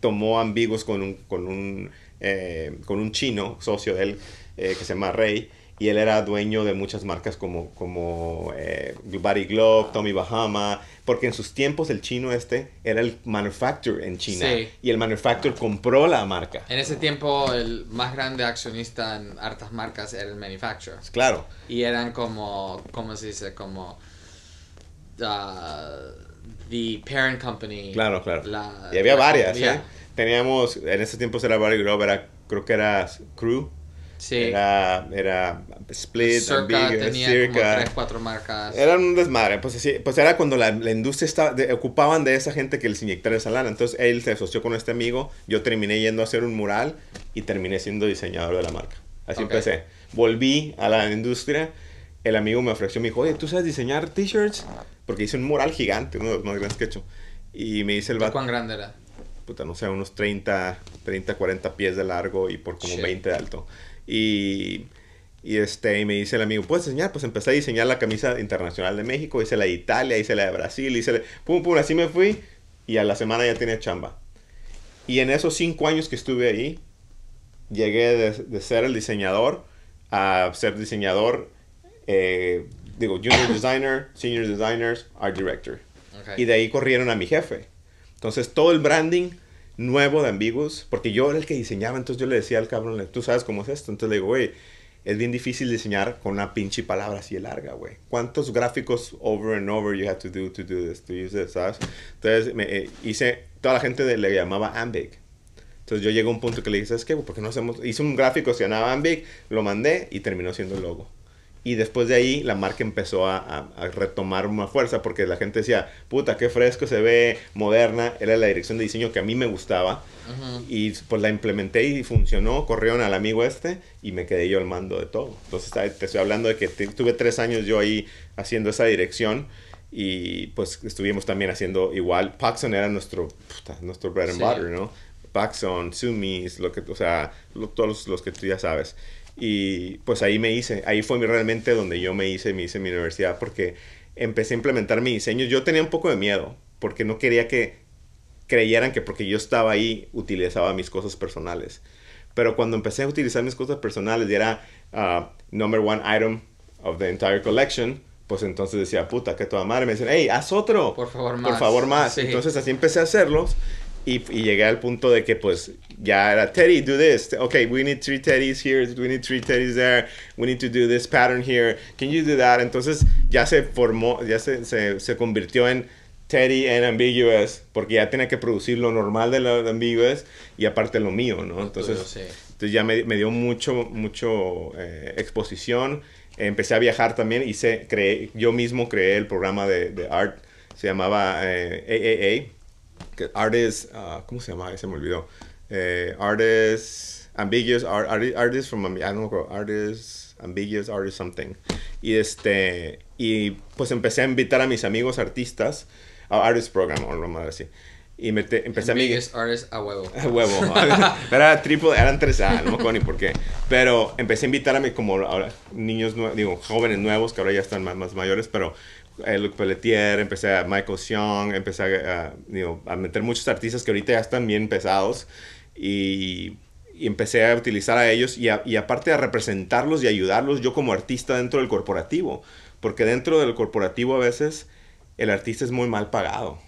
tomó amigos con un, con un, eh, con un chino, socio de él, eh, que se llama Rey y él era dueño de muchas marcas como, como eh, Globe, Tommy Bahama, porque en sus tiempos el chino este era el manufacturer en China y el manufacturer compró la marca. En ese tiempo el más grande accionista en hartas marcas era el manufacturer. Claro. Y eran como, ¿cómo se dice? Como... Uh, the parent company. Claro, claro. y había varias, ¿eh? Teníamos, en ese tiempo era Body Globe, era, creo que era Crew era, era Split, Circa, tenía Circa. Como tres, cuatro marcas. Era un desmadre, pues pues era cuando la, industria estaba, ocupaban de esa gente que les inyectara esa lana. Entonces él se asoció con este amigo, yo terminé yendo a hacer un mural y terminé siendo diseñador de la marca. Así empecé. Volví a la industria, el amigo me ofreció, me dijo, oye, ¿tú sabes diseñar t-shirts? Porque hice un mural gigante, uno de los más grandes que he hecho. Y me dice el vato... ¿Cuán grande era? Puta, no sé, unos 30, 30, 40 pies de largo y por como 20 de alto. Y, este, me dice el amigo, ¿puedes diseñar? Pues empecé a diseñar la camisa internacional de México, hice la de Italia, hice la de Brasil, hice la... Pum, pum, así me fui y a la semana ya tenía chamba. Y en esos cinco años que estuve ahí, llegué de, ser el diseñador a ser diseñador, eh, digo, junior (coughs) designer, senior designer, art director. Y de ahí corrieron a mi jefe. Entonces todo el branding nuevo de ambiguos, porque yo era el que diseñaba, entonces yo le decía al cabrón, tú sabes cómo es esto, entonces le digo, güey, es bien difícil diseñar con una pinche palabra así de larga, güey. ¿Cuántos gráficos over and over you have to do to do this, to use this, sabes? Entonces me, eh, hice, toda la gente le llamaba Ambig. Entonces yo llegué a un punto que le dije, ¿sabes qué? qué no hacemos, hice un gráfico, se llamaba Ambig, lo mandé y terminó siendo el logo. Y después de ahí la marca empezó a, retomar una fuerza porque la gente decía, puta, qué fresco se ve, moderna, era la dirección de diseño que a mí me gustaba. Y pues la implementé y funcionó, corrieron al amigo este y me quedé yo al mando de todo. Entonces te estoy hablando de que tuve tres años yo ahí haciendo esa dirección y pues estuvimos también haciendo igual, Paxson era nuestro, nuestro bread and butter, ¿no? Paxson, Sumis, lo que, o sea, todos los, los que tú ya sabes. Y pues ahí me hice, ahí fue realmente donde yo me hice, me hice mi universidad porque empecé a implementar mi diseño. Yo tenía un poco de miedo porque no quería que creyeran que porque yo estaba ahí utilizaba mis cosas personales. Pero cuando empecé a utilizar mis cosas personales y era ah, number one item of the entire collection, pues entonces decía, puta, que toda madre. Me dicen hey, haz otro. Por favor, más. Por favor, más. Entonces así empecé a hacerlos. Y, llegué al punto de que pues ya era Teddy do this Ok, we need three teddies here we need three teddies there we need to do this pattern here can you do that entonces ya se formó ya se, se, se convirtió en Teddy and Ambiguous porque ya tenía que producir lo normal de la Ambiguous y aparte lo mío no entonces, entonces ya me, me, dio mucho mucho eh, exposición empecé a viajar también y creé, yo mismo creé el programa de, de art se llamaba AAA eh, que artists, ah, ¿cómo se llama? Se me olvidó. Eh, artists, ambiguous, art, art, artists from, I don't know, artists, ambiguous, artists something. Y este, y pues empecé a invitar a mis amigos artistas, a Artist Program, o lo más así. Y me empecé ambiguous a... a huevo. A huevo. (laughs) Era triple, eran tres A, ah, no me acuerdo ni por qué. Pero empecé a invitar a mí como ahora, niños, digo, jóvenes nuevos, que ahora ya están más, más mayores, pero eh, Luc Pelletier, empecé a Michael Sean, empecé a, a, meter muchos artistas que ahorita ya están bien pesados y, empecé a utilizar a ellos y, y aparte a representarlos y ayudarlos yo como artista dentro del corporativo, porque dentro del corporativo a veces el artista es muy mal pagado,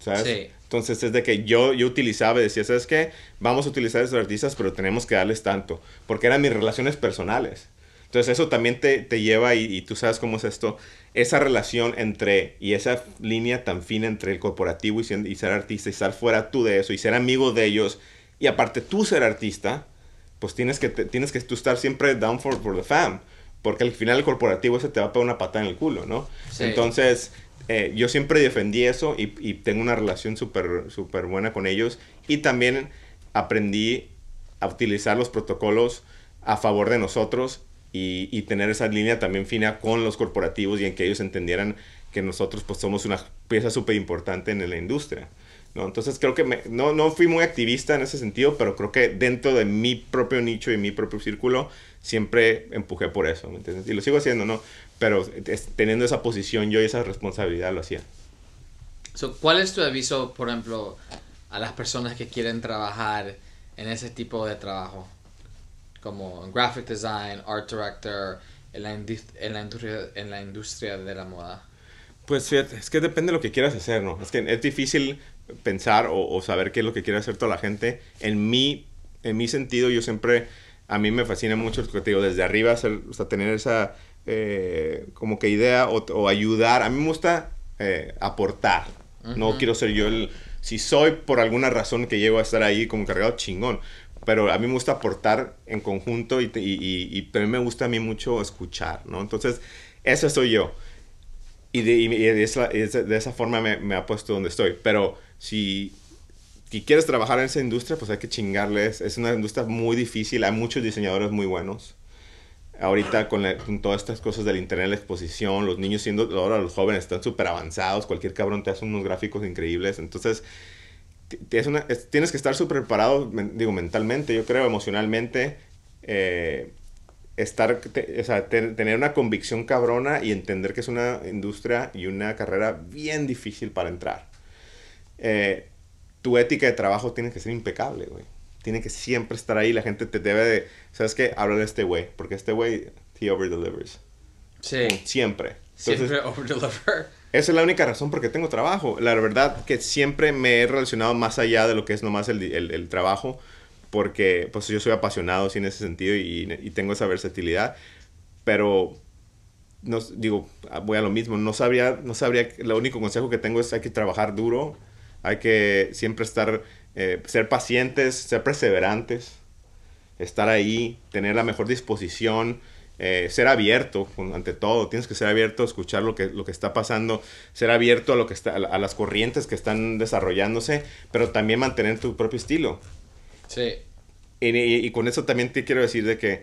¿sabes? Entonces es de que yo, yo utilizaba y decía, ¿sabes qué? Vamos a utilizar a estos artistas, pero tenemos que darles tanto, porque eran mis relaciones personales. Entonces eso también te, te lleva y, y, tú sabes cómo es esto, esa relación entre y esa línea tan fina entre el corporativo y, ser, artista y estar fuera tú de eso y ser amigo de ellos y aparte tú ser artista, pues tienes que, tienes que tú estar siempre down for, for, the fam, porque al final el corporativo se te va a pegar una patada en el culo, ¿no? Entonces, eh, yo siempre defendí eso y, y tengo una relación súper super buena con ellos y también aprendí a utilizar los protocolos a favor de nosotros y, tener esa línea también fina con los corporativos y en que ellos entendieran que nosotros pues somos una pieza súper importante en la industria. ¿no? Entonces creo que me, no, no fui muy activista en ese sentido, pero creo que dentro de mi propio nicho y mi propio círculo siempre empujé por eso, ¿me entiendes? Y lo sigo haciendo, ¿no? Pero teniendo esa posición yo y esa responsabilidad lo hacía. ¿Cuál es tu aviso, por ejemplo, a las personas que quieren trabajar en ese tipo de trabajo? como graphic design, art director, en la, en la, industria, de la moda? Pues fíjate, es que depende de lo que quieras hacer, ¿no? Es que es difícil pensar o, saber qué es lo que quiere hacer toda la gente. En mi, en mi sentido, yo siempre, a mí me fascina mucho el que desde arriba, hacer, tener esa eh, como que idea o, ayudar. A mí me gusta eh, aportar. No quiero ser yo el... Si soy por alguna razón que llego a estar ahí como cargado, chingón pero a mí me gusta aportar en conjunto y, y, y, también me gusta a mí mucho escuchar, ¿no? Entonces, eso soy yo. Y de, esa, de esa, forma me, ha puesto donde estoy. Pero si, si, quieres trabajar en esa industria, pues hay que chingarles. Es una industria muy difícil, hay muchos diseñadores muy buenos. Ahorita con, con todas estas cosas del internet, la exposición, los niños siendo, ahora los jóvenes están súper avanzados, cualquier cabrón te hace unos gráficos increíbles. Entonces, tienes que estar súper preparado, digo, mentalmente, yo creo, emocionalmente, eh, estar, tener una convicción cabrona y entender que es una industria y una carrera bien difícil para entrar. Eh, tu ética de trabajo tiene que ser impecable, güey. Tiene que siempre estar ahí, la gente te debe de, ¿sabes qué? Háblale de este güey, porque este güey, he delivers. Sí. Siempre. Entonces, deliver. Esa es la única razón por tengo trabajo. La verdad que siempre me he relacionado más allá de lo que es nomás el, trabajo, porque pues yo soy apasionado en ese sentido y, tengo esa versatilidad, pero no, digo, voy a lo mismo, no sabría, no sabría, el único consejo que tengo es hay que trabajar duro, hay que siempre estar, eh, ser pacientes, ser perseverantes, estar ahí, tener la mejor disposición, eh, ser abierto ante todo, tienes que ser abierto a escuchar lo que, lo que está pasando, ser abierto a, lo que está, a las corrientes que están desarrollándose, pero también mantener tu propio estilo. Sí. Y, con eso también te quiero decir de que,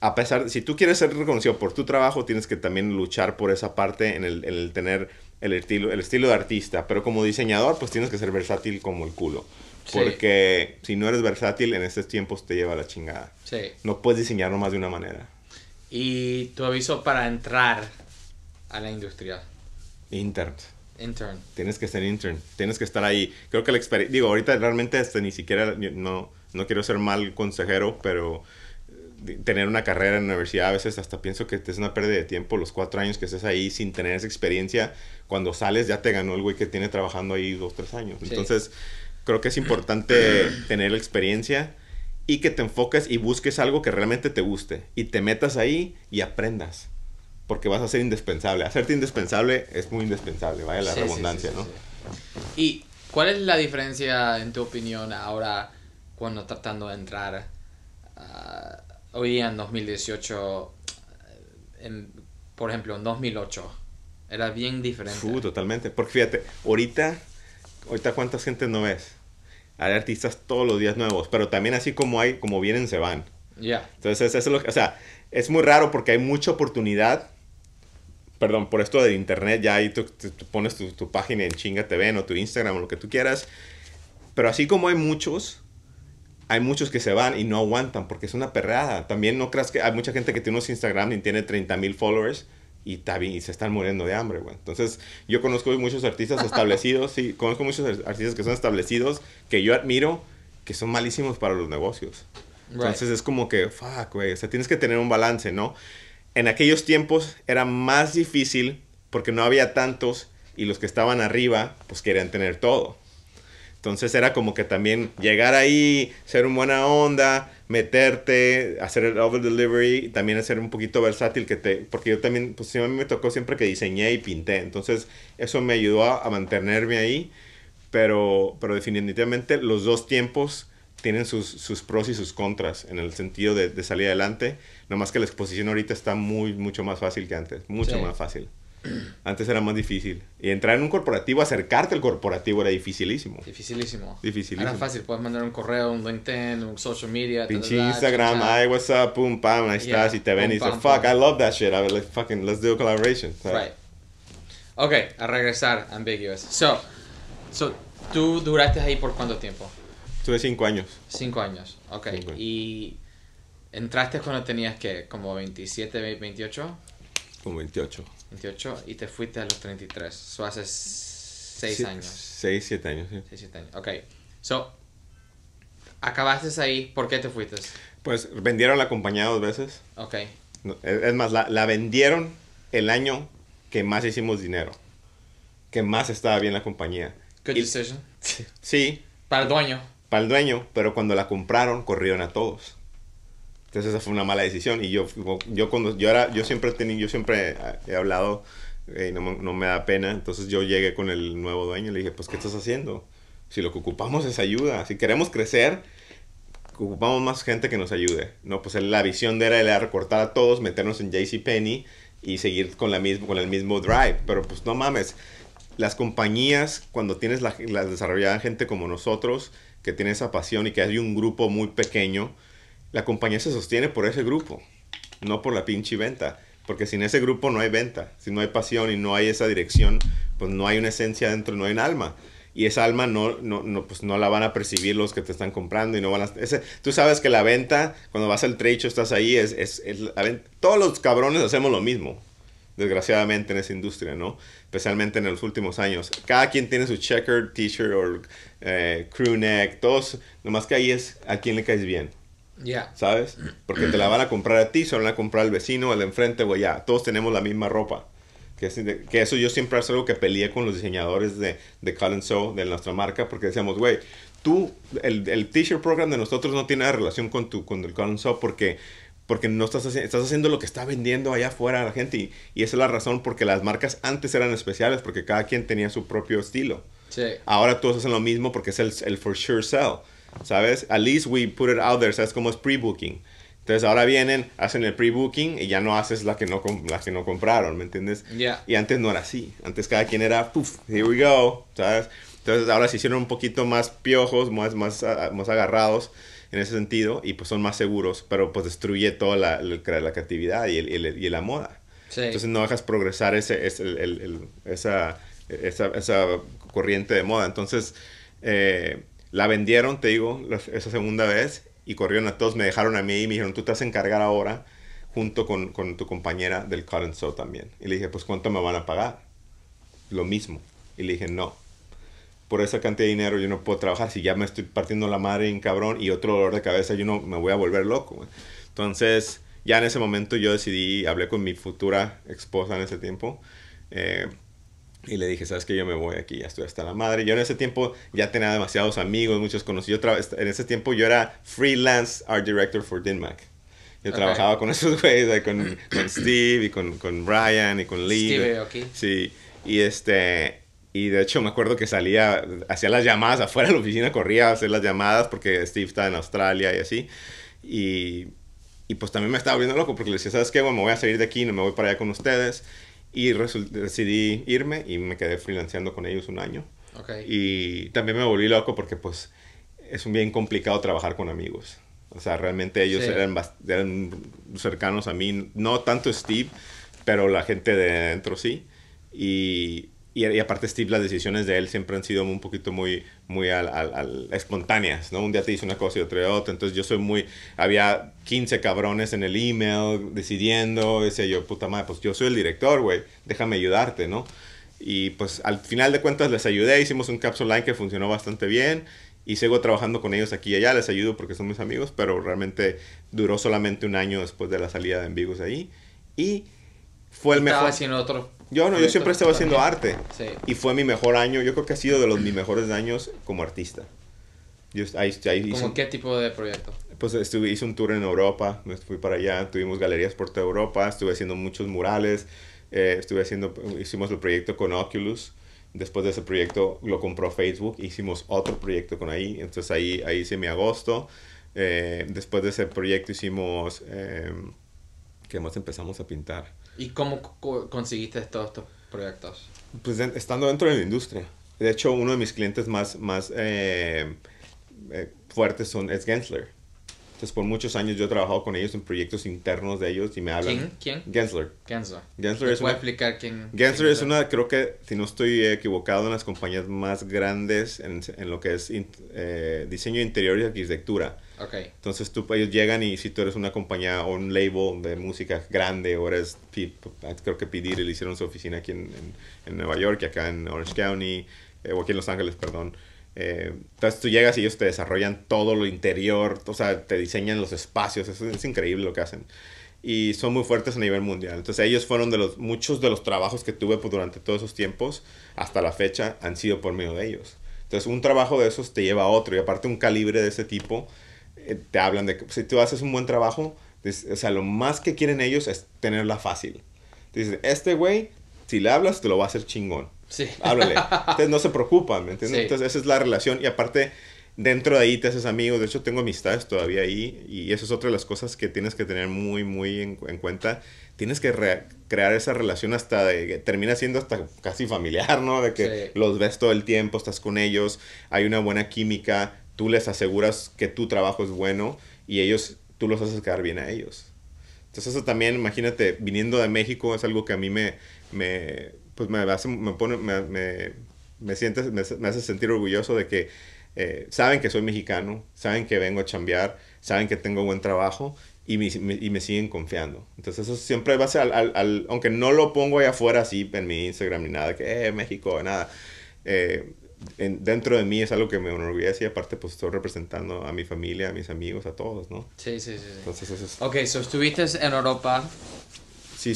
a pesar, si tú quieres ser reconocido por tu trabajo, tienes que también luchar por esa parte en el, tener el estilo, el estilo de artista, pero como diseñador, pues tienes que ser versátil como el culo. Porque si no eres versátil, en estos tiempos te lleva la chingada. No puedes diseñarlo más de una manera. Y tu aviso para entrar a la industria. Intern. Intern. Tienes que ser intern. Tienes que estar ahí. Creo que la experiencia. Digo, ahorita realmente hasta ni siquiera. No, no quiero ser mal consejero, pero eh, tener una carrera en la universidad a veces hasta pienso que es una pérdida de tiempo los cuatro años que estés ahí sin tener esa experiencia cuando sales ya te ganó el güey que tiene trabajando ahí dos tres años entonces creo que es importante tener la experiencia y que te enfoques y busques algo que realmente te guste y te metas ahí y aprendas. Porque vas a ser indispensable. Hacerte indispensable es muy indispensable, vaya la redundancia, ¿no? ¿Y cuál es la diferencia, en tu opinión, ahora cuando tratando de entrar ah, hoy en 2018, eh, por ejemplo, en 2008? Era bien diferente. totalmente. Porque fíjate, ahorita, ahorita cuánta gente no ves hay artistas todos los días nuevos, pero también así como hay, como vienen, se van. Ya. Entonces, es lo que, o sea, es muy raro porque hay mucha oportunidad. Perdón, por esto del internet, ya ahí tú, pones tu, página en Chinga TV o tu Instagram o lo que tú quieras. Pero así como hay muchos, hay muchos que se van y no aguantan porque es una perrada. También no creas que hay mucha gente que tiene unos Instagram y tiene 30 mil followers y, se están muriendo de hambre, güey. Entonces, yo conozco muchos artistas establecidos, sí, conozco muchos artistas que son establecidos, que yo admiro, que son malísimos para los negocios. Entonces, es como que, fuck, güey, o sea, tienes que tener un balance, ¿no? En aquellos tiempos era más difícil porque no había tantos y los que estaban arriba, pues querían tener todo. Entonces, era como que también llegar ahí, ser un buena onda, meterte, hacer el over delivery, también hacer un poquito versátil, que te, porque yo también, pues a mí me tocó siempre que diseñé y pinté, entonces eso me ayudó a, mantenerme ahí, pero, pero definitivamente los dos tiempos tienen sus, sus, pros y sus contras en el sentido de, salir adelante. Nomás que la exposición ahorita está muy, mucho más fácil que antes. Mucho más fácil. (clears throat) Antes era más difícil. Y entrar en un corporativo, acercarte al corporativo era dificilísimo. Dificilísimo. Era fácil, puedes mandar un correo, un LinkedIn, un social media. Pinche Instagram, ay, pum, pam, ahí estás y te ven y dices, fuck, I love that shit, I like, fucking, let's do a collaboration. Right. Ok, a regresar, ambiguous. So, so, ¿tú duraste ahí por cuánto tiempo? Tuve cinco años. Cinco años, ok. ¿Y entraste cuando tenías que, como 27, 28? Como 28. 28 y te fuiste a los 33. eso hace 6 años. 6, 7 años, años. Ok. So, acabaste ahí, ¿por qué te fuiste? Pues vendieron la compañía dos veces. Ok. es, más, la, vendieron el año que más hicimos dinero. Que más estaba bien la compañía. Good decision. (laughs) Sí. Para el dueño. Para el dueño, pero cuando la compraron, corrieron a todos. Entonces esa fue una mala decisión y yo, yo cuando, yo yo siempre yo siempre he hablado eh, y no, me da pena, entonces yo llegué con el nuevo dueño y le dije, pues ¿qué estás haciendo? Si lo que ocupamos es ayuda, si queremos crecer, ocupamos más gente que nos ayude. No, pues la visión de era, recortar a todos, meternos en JCPenney y seguir con, la mismo, con el mismo drive, pero pues no mames, las compañías, cuando tienes las la desarrolladas gente como nosotros, que tiene esa pasión y que hay un grupo muy pequeño, la compañía se sostiene por ese grupo, no por la pinche venta. Porque sin ese grupo no hay venta, si no hay pasión y no hay esa dirección, pues no hay una esencia dentro, no hay alma. Y esa alma no, pues no la van a percibir los que te están comprando y no van a... Ese, tú sabes que la venta, cuando vas al trecho, estás ahí, es, todos los cabrones hacemos lo mismo, desgraciadamente en esa industria, ¿no? Especialmente en los últimos años. Cada quien tiene su checker, t-shirt o eh, crew neck, todos, nomás que ahí es a quién le caes bien. Ya. ¿Sabes? Porque te la van a comprar a ti, se la van a comprar al vecino, al enfrente, güey, ya. Todos tenemos la misma ropa. Que, que eso yo siempre es algo que peleé con los diseñadores de, de Colin Show, de nuestra marca, porque decíamos, güey, tú, el, el t-shirt program de nosotros no tiene nada de relación con, tu, con el Colin Show porque porque no estás, estás haciendo lo que está vendiendo allá afuera a la gente. Y, esa es la razón porque las marcas antes eran especiales porque cada quien tenía su propio estilo. Sí. Ahora todos hacen lo mismo porque es el, el for sure sell. ¿sabes? At least we put it out there, ¿sabes? Como es pre-booking. Entonces ahora vienen, hacen el pre-booking y ya no haces la que no, la que no compraron, ¿me entiendes? Y antes no era así. Antes cada quien era, puff, here we go, ¿sabes? Entonces ahora se hicieron un poquito más piojos, más, más, ah, más agarrados en ese sentido y pues son más seguros, pero pues destruye toda la, la, creatividad y, el, y la moda. Sí. Entonces no dejas progresar ese, el, esa, esa, esa, corriente de moda. Entonces... Eh, la vendieron, te digo, esa segunda vez y corrieron a todos, me dejaron a mí y me dijeron, tú te vas a encargar ahora junto con, tu compañera del and Show también. Y le dije, pues ¿cuánto me van a pagar? Lo mismo. Y le dije, no, por esa cantidad de dinero yo no puedo trabajar si ya me estoy partiendo la madre en cabrón y otro dolor de cabeza yo no me voy a volver loco. Entonces, ya en ese momento yo decidí, hablé con mi futura esposa en ese tiempo, eh, y le dije, ¿sabes que Yo me voy aquí, ya estoy hasta la madre. Yo en ese tiempo ya tenía demasiados amigos, muchos conocidos. En ese tiempo yo era freelance art director for DINMAC. Yo trabajaba con esos (laughs) güeyes, con, Steve y con, con, Brian y con Lee. Steve, ok. Sí, y este... Y de hecho me acuerdo que salía, hacía las llamadas afuera de la oficina, corría a hacer las llamadas porque Steve está en Australia y así. Y, y pues también me estaba volviendo loco porque le decía, ¿sabes qué? Bueno, me voy a salir de aquí, no me voy para allá con ustedes. Y decidí irme y me quedé freelanceando con ellos un año. Y también me volví loco porque pues es un bien complicado trabajar con amigos. O sea, realmente ellos eran, eran cercanos a mí, no tanto Steve, pero la gente de dentro sí. Y y, aparte Steve, las decisiones de él siempre han sido un poquito muy, muy al, al, espontáneas, ¿no? Un día te dice una cosa y otro día otra, entonces yo soy muy, había 15 cabrones en el email decidiendo, decía yo, puta madre, pues yo soy el director, güey, déjame ayudarte, ¿no? Y pues al final de cuentas les ayudé, hicimos un capsule line que funcionó bastante bien y sigo trabajando con ellos aquí y allá, les ayudo porque son mis amigos, pero realmente duró solamente un año después de la salida de Envigos ahí y fue el mejor. Estaba haciendo otro yo no, yo siempre estaba haciendo arte. Y fue mi mejor año, yo creo que ha sido de los mis mejores años como artista. Yo, qué tipo de proyecto? Pues hice un tour en Europa, me fui para allá, tuvimos galerías por toda Europa, estuve haciendo muchos murales, eh, estuve haciendo, hicimos el proyecto con Oculus, después de ese proyecto lo compró Facebook, e hicimos otro proyecto con ahí, entonces ahí, ahí hice mi agosto, eh, después de ese proyecto hicimos, em, que más empezamos a pintar? ¿Y cómo conseguiste todos estos proyectos? Pues estando dentro de la industria. De hecho, uno de mis clientes más, más eh, eh, fuertes son, es Gensler. Entonces, por muchos años yo he trabajado con ellos en proyectos internos de ellos y me hablan. ¿Quién? ¿Quién? Gensler. Gensler. Gensler es una, explicar quién? Gensler es una, creo que, si no estoy equivocado, una de las compañías más grandes en, lo que es eh, diseño interior y arquitectura. Entonces tú, ellos llegan y si tú eres una compañía o un label de música grande o eres, creo que pedir le hicieron su oficina aquí en, en, Nueva York y acá en Orange County, eh, o aquí en Los Ángeles, perdón. Eh, entonces tú llegas y ellos te desarrollan todo lo interior, o sea, te diseñan los espacios, es, es increíble lo que hacen. Y son muy fuertes a nivel mundial. Entonces ellos fueron de los, muchos de los trabajos que tuve pues, durante todos esos tiempos, hasta la fecha, han sido por medio de ellos. Entonces un trabajo de esos te lleva a otro y aparte un calibre de ese tipo eh, te hablan de que pues, si tú haces un buen trabajo, o sea, lo más que quieren ellos es tenerla fácil. Dices, este güey, si le hablas, te lo va a hacer chingón. Sí. Háblale. (laughs) Entonces no se preocupan, ¿me entiendes? Entonces esa es la relación y aparte dentro de ahí te haces amigo. De hecho, tengo amistades todavía ahí y eso es otra de las cosas que tienes que tener muy, muy en, cuenta. Tienes que crear esa relación hasta de, termina siendo hasta casi familiar, ¿no? De que los ves todo el tiempo, estás con ellos, hay una buena química tú les aseguras que tu trabajo es bueno y ellos, tú los haces quedar bien a ellos. Entonces eso también, imagínate, viniendo de México es algo que a mí me, me pues me hace, me pone, me, me, me, siente, me, hace sentir orgulloso de que eh, saben que soy mexicano, saben que vengo a chambear, saben que tengo buen trabajo y me, y me siguen confiando. Entonces eso siempre va a ser, al, al, aunque no lo pongo ahí afuera así en mi Instagram ni nada, que, eh, México, nada. Eh, en, dentro de mí es algo que me enorgullece y aparte pues estoy representando a mi familia, a mis amigos, a todos, ¿no? Sí, sí, sí. Entonces eso Ok, so estuviste en Europa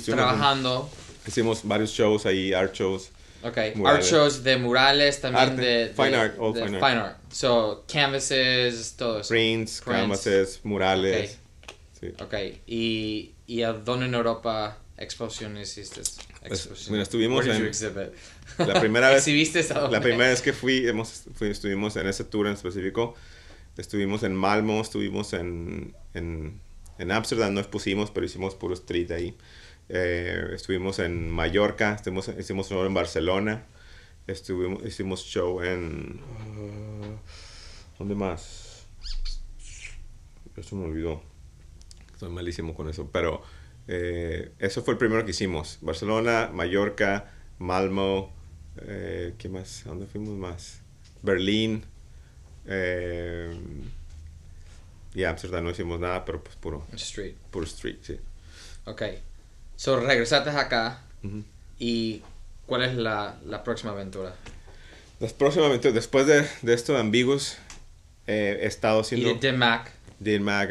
trabajando. Hicimos varios shows ahí, art shows. Ok, art shows de murales también de, Fine art, all fine, fine art. So canvases, todo eso. Prints, canvases, murales. Ok, okay. ¿Y, ¿y a dónde en Europa exposiciones hiciste? Pues, exposiciones. mira, estuvimos en... La primera (laughs) vez. La primera vez que fui, hemos, estuvimos en ese tour en específico. Estuvimos en Malmo, estuvimos en, en, Amsterdam, no expusimos, pero hicimos puro street ahí. Eh, estuvimos en Mallorca, estuvimos, hicimos show en Barcelona, estuvimos, hicimos show en. Ah, ¿Dónde más? Eso me olvidó. Estoy malísimo con eso, pero eh, eso fue el primero que hicimos. Barcelona, Mallorca, Malmo, eh, ¿Qué más? ¿A dónde fuimos más? Berlín. Eh, y Amsterdam no hicimos nada, pero pues puro. Street. Puro street, sí. Ok. So regresaste acá. ¿Y cuál es la, la próxima aventura? La próxima aventura, después de, de esto de Ambiguos, eh, he estado haciendo. ¿Y de Mac? Mac,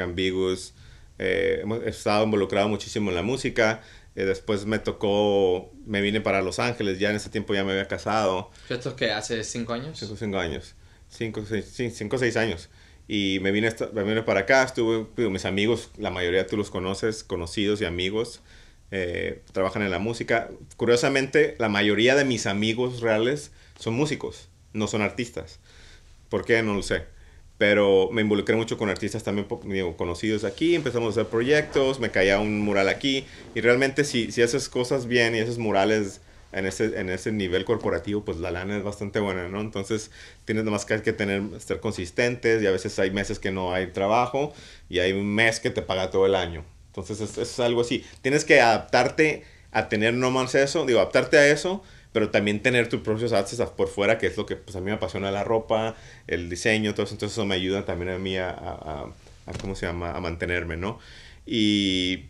hemos estado involucrado muchísimo en la música. Eh, después me tocó, me vine para Los Ángeles, ya en ese tiempo ya me había casado. ¿Esto que hace cinco años? Cinco, cinco años, cinco, seis, cinco, seis años. Y me vine, para acá, estuve, con mis amigos, la mayoría tú los conoces, conocidos y amigos, eh, trabajan en la música. Curiosamente, la mayoría de mis amigos reales son músicos, no son artistas. ¿Por qué? No lo sé pero me involucré mucho con artistas también digo, conocidos aquí, empezamos a hacer proyectos, me caía un mural aquí, y realmente si, si haces cosas bien y haces murales en ese, en ese nivel corporativo, pues la lana es bastante buena, ¿no? Entonces tienes nomás que, que tener, ser consistentes y a veces hay meses que no hay trabajo y hay un mes que te paga todo el año. Entonces es, es algo así, tienes que adaptarte a tener no más eso, digo, adaptarte a eso pero también tener tus propios accesos por fuera, que es lo que pues, a mí me apasiona la ropa, el diseño, todo eso. Entonces eso me ayuda también a mí a, a, ¿cómo se llama?, a mantenerme, ¿no? Y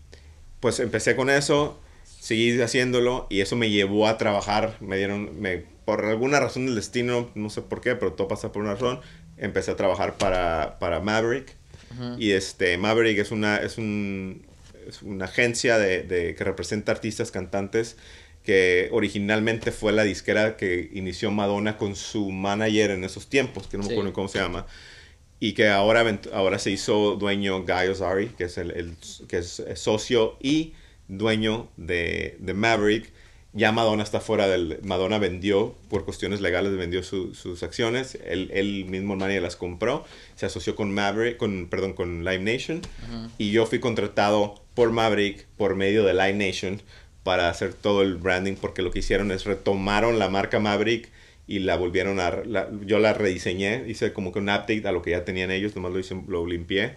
pues empecé con eso, seguí haciéndolo y eso me llevó a trabajar, me dieron, me, por alguna razón del destino, no sé por qué, pero todo pasa por una razón, empecé a trabajar para, para Maverick. Y este, Maverick es una, es un, es una agencia de, de, que representa artistas, cantantes que originalmente fue la disquera que inició Madonna con su manager en esos tiempos, que no me acuerdo cómo se llama, y que ahora, ahora se hizo dueño Guy Ozari, que es, el, que es socio y dueño de, Maverick. Ya Madonna está fuera del... Madonna vendió, por cuestiones legales, vendió sus acciones. Él, él mismo, manager, las compró. Se asoció con Maverick, con, perdón, con Live Nation. Y yo fui contratado por Maverick por medio de Live Nation para hacer todo el branding, porque lo que hicieron es retomaron la marca Maverick y la volvieron a... yo la rediseñé, hice como que un update a lo que ya tenían ellos, nomás lo, hice, lo limpié.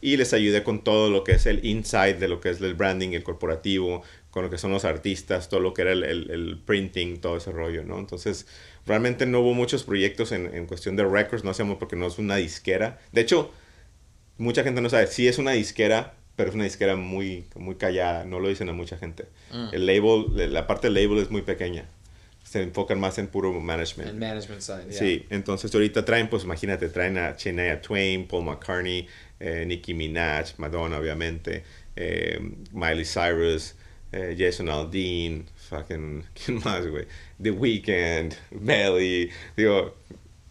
Y les ayudé con todo lo que es el inside de lo que es el branding, el corporativo, con lo que son los artistas, todo lo que era el, printing, todo ese rollo, ¿no? Entonces, realmente no hubo muchos proyectos en, cuestión de records, no hacemos porque no es una disquera. De hecho, mucha gente no sabe, si es una disquera, pero es una disquera muy, muy callada, no lo dicen a mucha gente. Mm. El label, la parte del label es muy pequeña. Se enfocan más en puro management. En management side, Sí, entonces ahorita traen, pues imagínate, traen a Chenea Twain, Paul McCartney, eh, Nicki Minaj, Madonna, obviamente, eh, Miley Cyrus, eh, Jason Aldean, fucking, (laughs) ¿quién más, güey? The Weeknd, Belly, digo,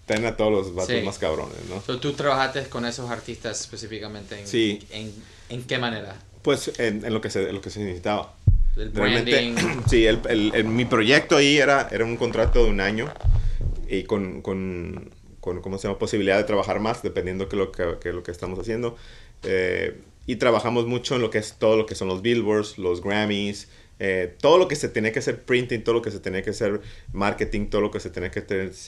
traen a todos los más cabrones, ¿no? ¿Tú trabajaste con esos artistas específicamente sí. en ¿En qué manera? Pues en, lo, que se, lo que se necesitaba. El Realmente, (clears throat) sí, el, mi proyecto ahí era, era un contrato de un año y con, con, con ¿cómo se llama? posibilidad de trabajar más, dependiendo de que lo que, lo que estamos haciendo. Eh, y trabajamos mucho en lo que es todo lo que son los billboards, los Grammys, eh, todo lo que se tenía que hacer printing, todo lo que se tenía que hacer marketing, todo lo que se tenía que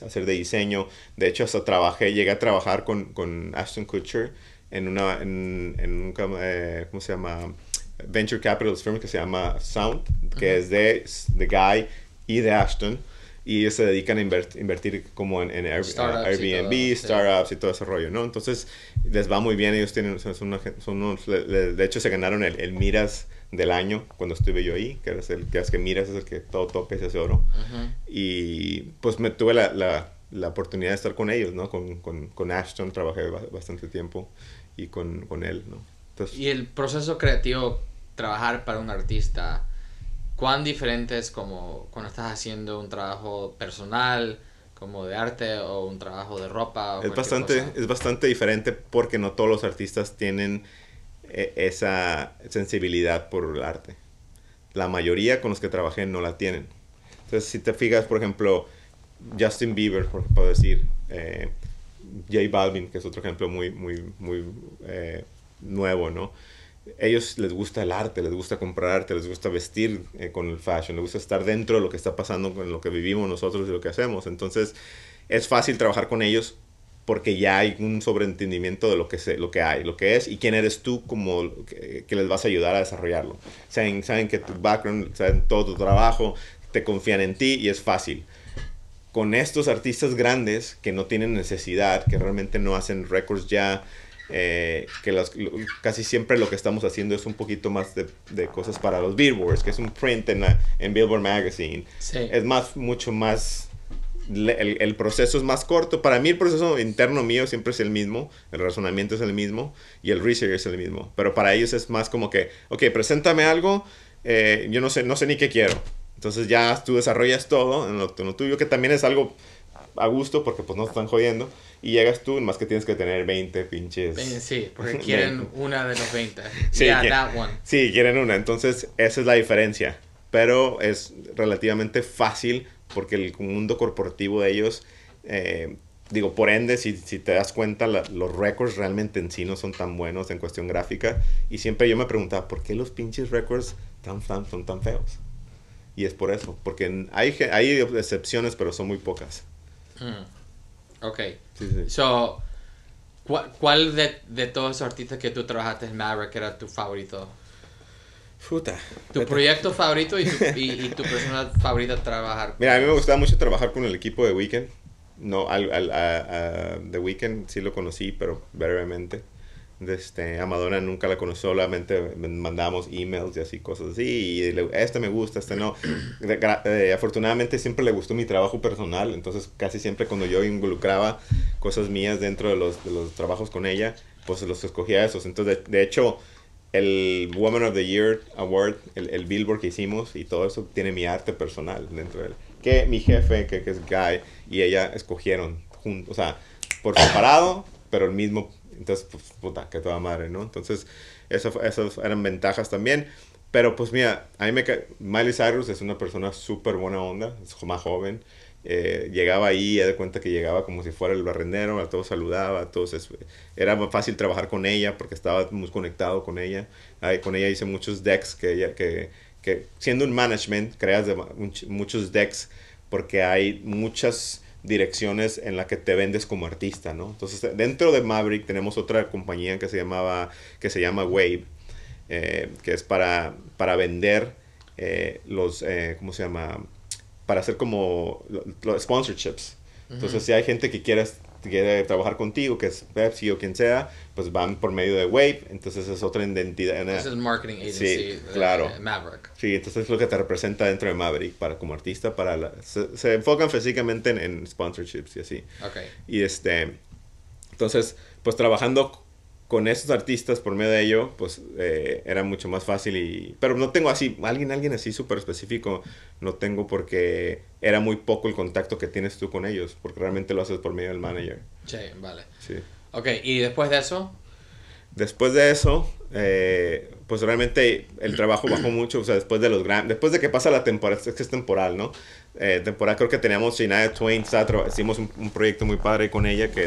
hacer de diseño. De hecho, hasta trabajé, llegué a trabajar con, con Ashton Kutcher en, una, en, en un, eh, ¿cómo se llama? Venture Capital Firm que se llama Sound, que es de, the Guy y de Ashton. Y ellos se dedican a invertir como en, en Airbnb, startups y todo ese rollo, ¿no? Entonces les va muy bien, ellos tienen, son, de hecho se ganaron el, Miras del año cuando estuve yo ahí, que es el que, es que Miras es el que todo tope ese oro. Y pues me tuve la, la, oportunidad de estar con ellos, ¿no? con Ashton trabajé bastante tiempo y con, con él, ¿no? y el proceso creativo, trabajar para un artista, ¿cuán diferente es como cuando estás haciendo un trabajo personal, como de arte o un trabajo de ropa? O es, bastante, es bastante diferente porque no todos los artistas tienen eh, esa sensibilidad por el arte. La mayoría con los que trabajé no la tienen. Entonces, si te fijas, por ejemplo, Justin Bieber, por, puedo decir, eh, J Balvin, que es otro ejemplo muy, muy, muy eh, nuevo, ¿no? Ellos les gusta el arte, les gusta comprar arte, les gusta vestir eh, con el fashion, les gusta estar dentro de lo que está pasando, con lo que vivimos nosotros y lo que hacemos. Entonces, es fácil trabajar con ellos porque ya hay un sobreentendimiento de lo que, se, lo que hay, lo que es y quién eres tú como que, les vas a ayudar a desarrollarlo. Saben, saben que tu background, saben todo tu trabajo, te confían en ti y es fácil con estos artistas grandes que no tienen necesidad, que realmente no hacen récords ya, eh, que casi siempre lo que estamos haciendo es un poquito más de, cosas para los Billboards, que es un print en, Billboard Magazine. Es más, mucho más, el, proceso es más corto. Para mí el proceso interno mío siempre es el mismo, el razonamiento es el mismo y el research es el mismo. Pero para ellos es más como que, ok, preséntame algo, eh, yo no sé, no sé ni qué quiero entonces ya tú desarrollas todo en lo, tuyo, que también es algo a gusto porque pues no están jodiendo. Y llegas tú, más que tienes que tener 20 pinches. Eh, sí, porque (laughs) quieren una de los 20. Sí, quieren, una. Entonces esa es la diferencia. Pero es relativamente fácil porque el mundo corporativo de ellos, eh, digo, por ende, si, si te das cuenta, los récords realmente en sí no son tan buenos en cuestión gráfica. Y siempre yo me preguntaba, ¿por qué los pinches récords tan, tan, son tan feos? Y es por eso, porque hay, hay excepciones, pero son muy pocas. Mm. Ok. So, ¿cuál, de, todos los artistas que tú trabajaste en Maverick era tu favorito? Fruta. Tu proyecto favorito y tu, (laughs) persona favorita trabajar. Mira, a mí me gustaba mucho trabajar con el equipo de Weekend. No, al, al, The sí lo conocí, pero brevemente. Este, a Madonna nunca la conocí, solamente mandábamos emails y así, cosas así. Y este me gusta, este no. (clears throat) Eh, afortunadamente siempre le gustó mi trabajo personal, entonces casi siempre cuando yo involucraba cosas mías dentro de los, de los trabajos con ella, pues los escogía esos. Entonces, de, hecho, el Woman of the Year Award, el, el, Billboard que hicimos y todo eso, tiene mi arte personal dentro de él. Que mi jefe, que, que es Guy, y ella escogieron juntos, o sea, por separado, pero el mismo entonces, pues, puta, que toda madre, ¿no? Entonces, eso, esas eran ventajas también. Pero pues mira, a mí me Miley Cyrus es una persona súper buena onda, es más joven. Eh, llegaba ahí, ya de cuenta que llegaba como si fuera el barrendero, a todos saludaba, a todos era fácil trabajar con ella porque estaba muy conectado con ella. con ella hice muchos decks que, ella, que, que siendo un management creas muchos decks porque hay muchas direcciones en las que te vendes como artista, ¿no? Entonces, dentro de Maverick tenemos otra compañía que se, llamaba, que se llama Wave, eh, que es para, para vender eh, los, eh, ¿cómo se llama? Para hacer como los, sponsorships. Entonces, si hay gente que quiere quiere trabajar contigo, que es Pepsi o quien sea, pues van por medio de Wave, entonces es otra identidad. Entonces es marketing agency, sí, claro. Maverick. Sí, entonces es lo que te representa dentro de Maverick para, como artista, para se, enfocan físicamente en, sponsorships y así. Ok Y este, entonces, pues trabajando con esos artistas, por medio de ello, pues eh, era mucho más fácil y... Pero no tengo así, alguien, alguien así súper específico, no tengo porque era muy poco el contacto que tienes tú con ellos, porque realmente lo haces por medio del manager. Sí, vale. Sí. Ok, ¿y después de eso? Después de eso, eh, pues realmente el trabajo bajó (clears throat) mucho, o sea, después de los grandes... después de que pasa la temporada, es que es temporal, ¿no? Eh, temporal creo que teníamos Shania Twain, Satro, hicimos un, proyecto muy padre con ella que,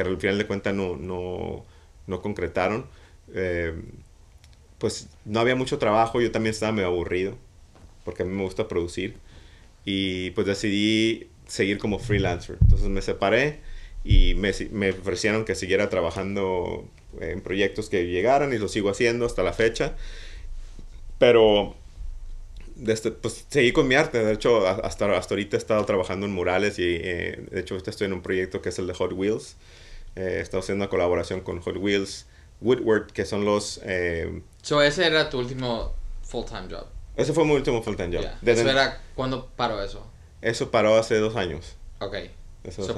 al final de cuentas no no concretaron. Eh, pues no había mucho trabajo, yo también estaba medio aburrido, porque a mí me gusta producir. Y pues decidí seguir como freelancer. Entonces me separé y me, ofrecieron que siguiera trabajando en proyectos que llegaran y lo sigo haciendo hasta la fecha. Pero desde, este, pues seguí con mi arte. De hecho, hasta, hasta ahorita he estado trabajando en murales y eh, de hecho ahorita estoy en un proyecto que es el de Hot Wheels. Eh, estado haciendo una colaboración con Hot Wheels, Woodward, que son los... Eh, so ese era tu último full-time job. Ese fue mi último full-time job. Desde ¿Cuándo paró eso? Eso paró hace dos años. Ok.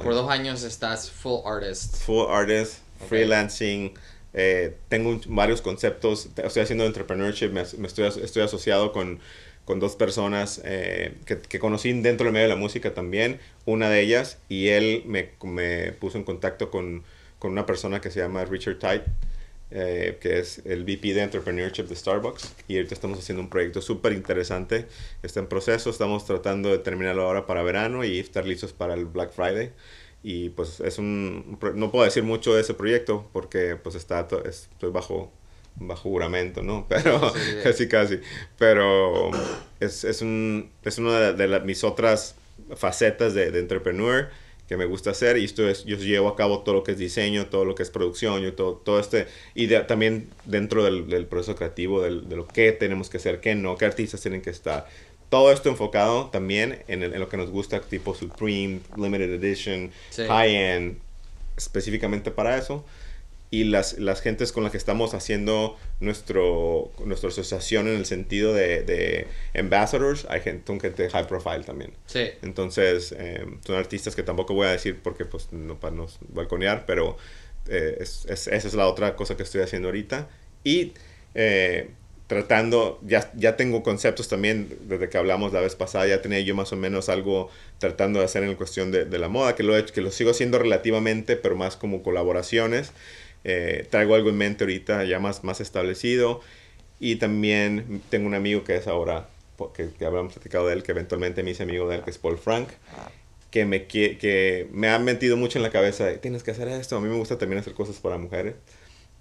por dos años estás full artist. Full artist, freelancing. Eh, tengo varios conceptos. Estoy haciendo entrepreneurship. me estoy, estoy asociado con con dos personas eh, que, que, conocí dentro del medio de la música también, una de ellas, y él me, puso en contacto con, con, una persona que se llama Richard Tite, eh, que es el VP de Entrepreneurship de Starbucks, y ahorita estamos haciendo un proyecto súper interesante, está en proceso, estamos tratando de terminarlo ahora para verano y estar listos para el Black Friday. Y pues es un, no puedo decir mucho de ese proyecto porque pues está, estoy bajo bajo juramento, ¿no? (laughs) Pero casi, casi. Pero es, es, una de, mis otras facetas de, entrepreneur que me gusta hacer y esto es, yo llevo a cabo todo lo que es diseño, todo lo que es producción, y todo, todo este, y también dentro del, proceso creativo, de lo que tenemos que hacer, qué no, qué artistas tienen que estar. Todo esto enfocado también en, en lo que nos gusta, tipo Supreme, Limited Edition, High End, específicamente para eso y las, las gentes con las que estamos haciendo nuestro, nuestra asociación en el sentido de, de ambassadors, hay gente, son gente high profile también. Sí. Entonces, em, son artistas que tampoco voy a decir porque, pues, no para nos balconear, pero eh, es, es, esa es la otra cosa que estoy haciendo ahorita. Y eh, tratando, ya, ya tengo conceptos también, desde que hablamos la vez pasada, ya tenía yo más o menos algo tratando de hacer en cuestión de, de la moda, que lo, he, que lo sigo haciendo relativamente, pero más como colaboraciones. Eh, traigo algo en mente ahorita ya más, más establecido. Y también tengo un amigo que es ahora, que, hablamos platicado de él, que eventualmente me hice amigo de él, que es Paul Frank, que me, que, me ha metido mucho en la cabeza, tienes que hacer esto, a mí me gusta también hacer cosas para mujeres.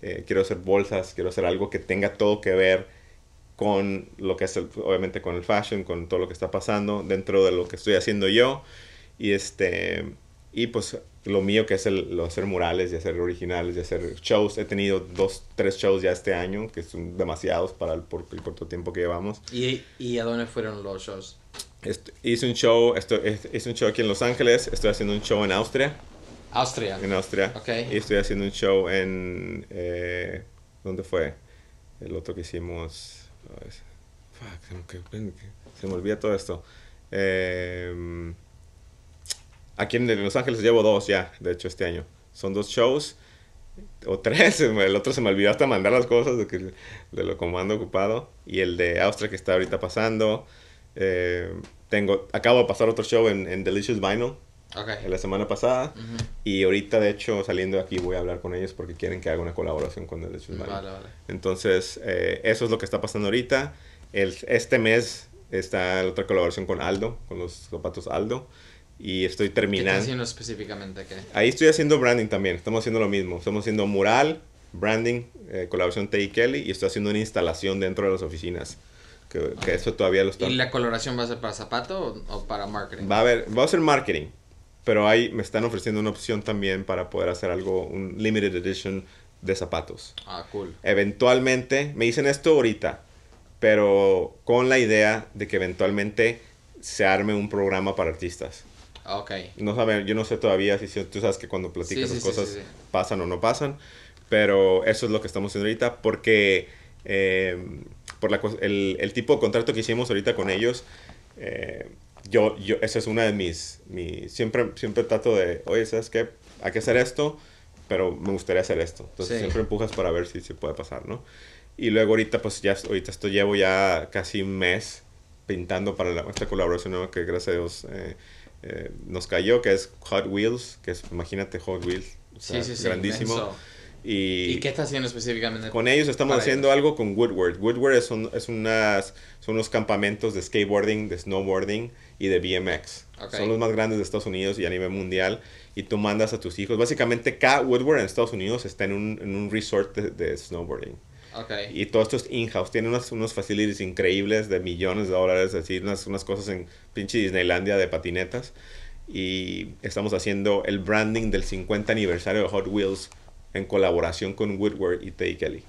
Eh, quiero hacer bolsas, quiero hacer algo que tenga todo que ver con lo que es, obviamente, con el fashion, con todo lo que está pasando dentro de lo que estoy haciendo yo. Y este, y pues lo mío que es el lo hacer murales y hacer originales y hacer shows. He tenido dos, tres shows ya este año, que son demasiados para el, por, el corto tiempo que llevamos. ¿Y, ¿Y, a dónde fueron los shows? hice, un show, estoy, hice un show aquí en Los Ángeles, estoy haciendo un show en Austria. Austria. En Austria. Okay. Y estoy haciendo un show en... Eh, ¿Dónde fue? El otro que hicimos... Fuck, se me olvida todo esto. Eh, Aquí en Los Ángeles llevo dos ya, de hecho, este año. Son dos shows, o tres, (laughs) el otro se me olvidó hasta mandar las cosas de, que, de lo comando ocupado. Y el de Austria que está ahorita pasando. Eh, tengo, acabo de pasar otro show en, Delicious Vinyl. Okay. La semana pasada. Y ahorita, de hecho, saliendo de aquí voy a hablar con ellos porque quieren que haga una colaboración con Delicious Vinyl. Vale, vale. Entonces, eh, eso es lo que está pasando ahorita. El, este mes está la otra colaboración con Aldo, con los zapatos Aldo y estoy terminando. ¿Qué estás haciendo específicamente? ¿Qué? Ahí estoy haciendo branding también, estamos haciendo lo mismo, estamos haciendo mural, branding, eh, colaboración T Kelly y estoy haciendo una instalación dentro de las oficinas. Que, que eso todavía lo está. ¿Y la coloración va a ser para zapato o, para marketing? Va a ver va a ser marketing, pero ahí me están ofreciendo una opción también para poder hacer algo, un limited edition de zapatos. Ah, cool. Eventualmente, me dicen esto ahorita, pero con la idea de que eventualmente se arme un programa para artistas Ah, no saben, yo no sé todavía si, tú sabes que cuando platicas sí, cosas pasan o no pasan, pero eso es lo que estamos haciendo ahorita porque eh, por el, tipo de contrato que hicimos ahorita con ellos, eh, yo, yo, esa es una de mis, siempre, siempre trato de, oye, ¿sabes qué? Hay que hacer esto, pero me gustaría hacer esto. Entonces siempre empujas para ver si se puede pasar, ¿no? Y luego ahorita, pues ya, ahorita esto llevo ya casi un mes pintando para la, esta colaboración que gracias a Dios... Eh, eh, nos cayó, que es Hot Wheels, que es, imagínate Hot Wheels, grandísimo. Y, qué está haciendo específicamente? Con ellos estamos haciendo algo con Woodward. Woodward es, es unas, son unos campamentos de skateboarding, de snowboarding y de BMX. Son los más grandes de Estados Unidos y a nivel mundial. Y tú mandas a tus hijos. Básicamente, cada Woodward en Estados Unidos está en un, resort de snowboarding. Y todo esto es in-house. Tiene unos, unos facilities increíbles de millones de dólares, así, unas, unas cosas en pinche Disneylandia de patinetas. Y estamos haciendo el branding del 50 aniversario de Hot Wheels en colaboración con Woodward y Tay Kelly.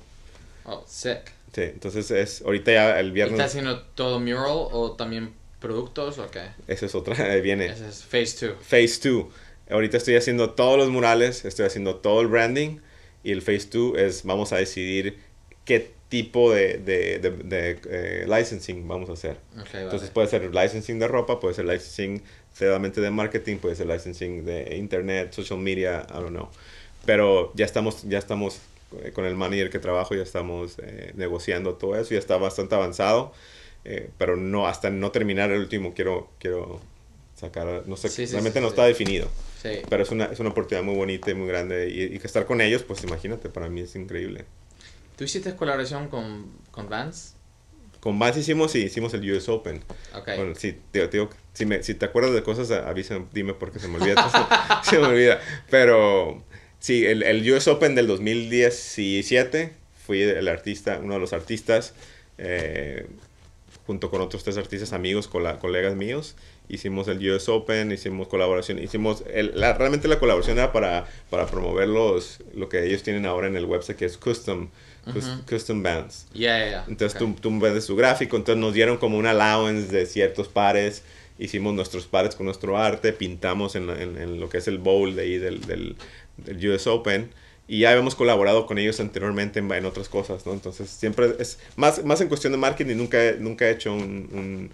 Oh, sick. Sí, entonces es ahorita ya el viernes. ¿Está haciendo todo mural o también productos o qué? Esa es otra, (laughs) viene. Esa es Phase 2. Phase 2. Ahorita estoy haciendo todos los murales, estoy haciendo todo el branding y el Phase 2 es vamos a decidir qué tipo de, de, de, eh, licensing vamos a hacer. Entonces puede ser licensing de ropa, puede ser licensing solamente de marketing, puede ser licensing de internet, social media, I don't know. Pero ya estamos, ya estamos eh, con el manager que trabajo, ya estamos eh, negociando todo eso, ya está bastante avanzado, pero no, hasta no terminar el último quiero, quiero sacar, no sé, realmente no está definido. Pero es una, es una oportunidad muy bonita y muy grande y, que estar con ellos, pues imagínate, para mí es increíble. ¿Tú hiciste colaboración con, con Con Vance hicimos, y hicimos el US Open. si, te acuerdas de cosas, avísame, dime porque se me olvida. (laughs) Pero sí, el, el US Open del 2017 fui el artista, uno de los artistas. Eh, junto con otros tres artistas amigos, colegas míos. Hicimos el US Open, hicimos colaboración, hicimos, realmente la colaboración era para, para promover lo que ellos tienen ahora en el website que es Custom, custom bands. Entonces tú, ves su gráfico, entonces nos dieron como un allowance de ciertos pares, hicimos nuestros pares con nuestro arte, pintamos en, en, lo que es el bowl de ahí del, del, US Open. Y ya habíamos colaborado con ellos anteriormente en, otras cosas, Entonces siempre es más, más en cuestión de marketing, nunca, nunca he hecho un,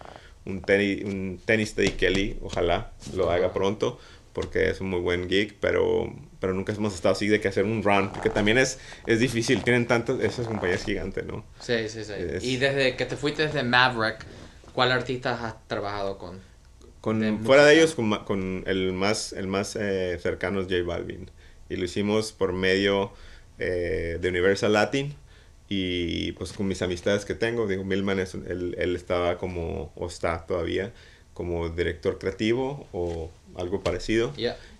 un, tenis, un tenis de Kelly, ojalá lo haga pronto porque es un muy buen geek, pero, pero nunca hemos estado así de que hacer un run, porque también es, es difícil, tienen tantas, esas compañías gigantes, ¿no? Sí, sí, sí. y desde que te fuiste desde Maverick, ¿cuál artista has trabajado con? fuera de ellos, con, el más, el más eh, cercano es J Balvin, y lo hicimos por medio eh, de Universal Latin, y pues con mis amistades que tengo, digo, Milman, él, él estaba como, o está todavía, como director creativo o algo parecido.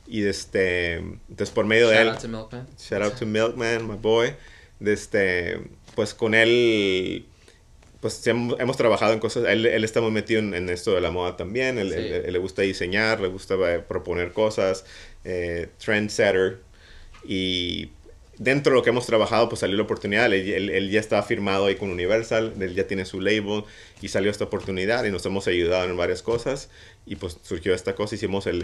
Y este, entonces por medio de él... Shout out to Milkman. my boy. Este, pues con él, pues hemos, trabajado en cosas, él, está muy metido en, esto de la moda también, él, le gusta diseñar, le gusta eh, proponer cosas, eh, trendsetter. Y dentro de lo que hemos trabajado, pues salió la oportunidad. Él, ya está firmado ahí con Universal, él ya tiene su label y salió esta oportunidad y nos hemos ayudado en varias cosas. Y pues surgió esta cosa, hicimos el,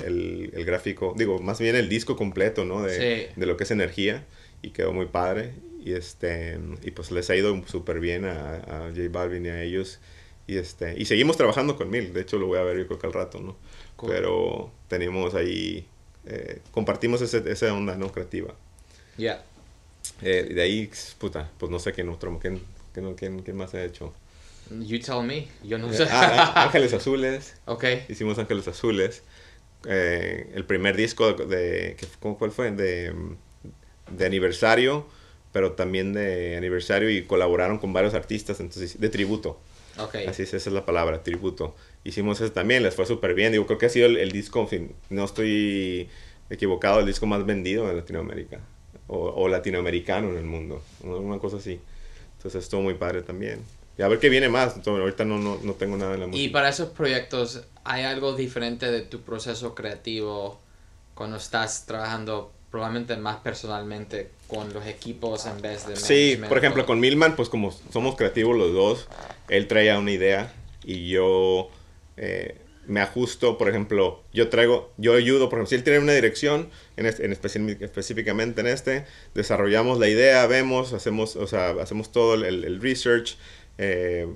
el, gráfico, digo, más bien el disco completo, ¿no? De, de lo que es energía. Y quedó muy padre. Y, este, y pues les ha ido súper bien a, a J Balvin y a ellos. Y, este, y seguimos trabajando con Mil, de hecho lo voy a ver yo creo que al rato, ¿no? Pero tenemos ahí, eh, compartimos ese, esa onda, ¿no? Creativa. Ya. Eh, de ahí, puta, pues no sé qué otro, quién, quién, quién más ha hecho. You tell me. Yo no eh, sé. Ah, (laughs) Ángeles Azules. Ok. Hicimos Ángeles Azules. Eh, el primer disco de, ¿cómo cuál fue? De, aniversario, pero también de aniversario y colaboraron con varios artistas, entonces de tributo. Okay. Así es, esa es la palabra, tributo. Hicimos eso también, les fue súper bien. Digo, creo que ha sido el, disco, en fin, no estoy equivocado, el disco más vendido en Latinoamérica o, o latinoamericano en el mundo, una cosa así. Entonces estuvo muy padre también. Y a ver qué viene más. ahorita no, no, no, tengo nada en la música. Y para esos proyectos, ¿hay algo diferente de tu proceso creativo cuando estás trabajando probablemente más personalmente con los equipos en vez de... Sí, por ejemplo, con Milman, pues como somos creativos los dos, él traía una idea y yo eh, me ajusto, por ejemplo, yo traigo, yo ayudo, por ejemplo, si él tiene una dirección, en, específicamente en este, desarrollamos la idea, vemos, hacemos, o sea, hacemos todo el, el research, eh,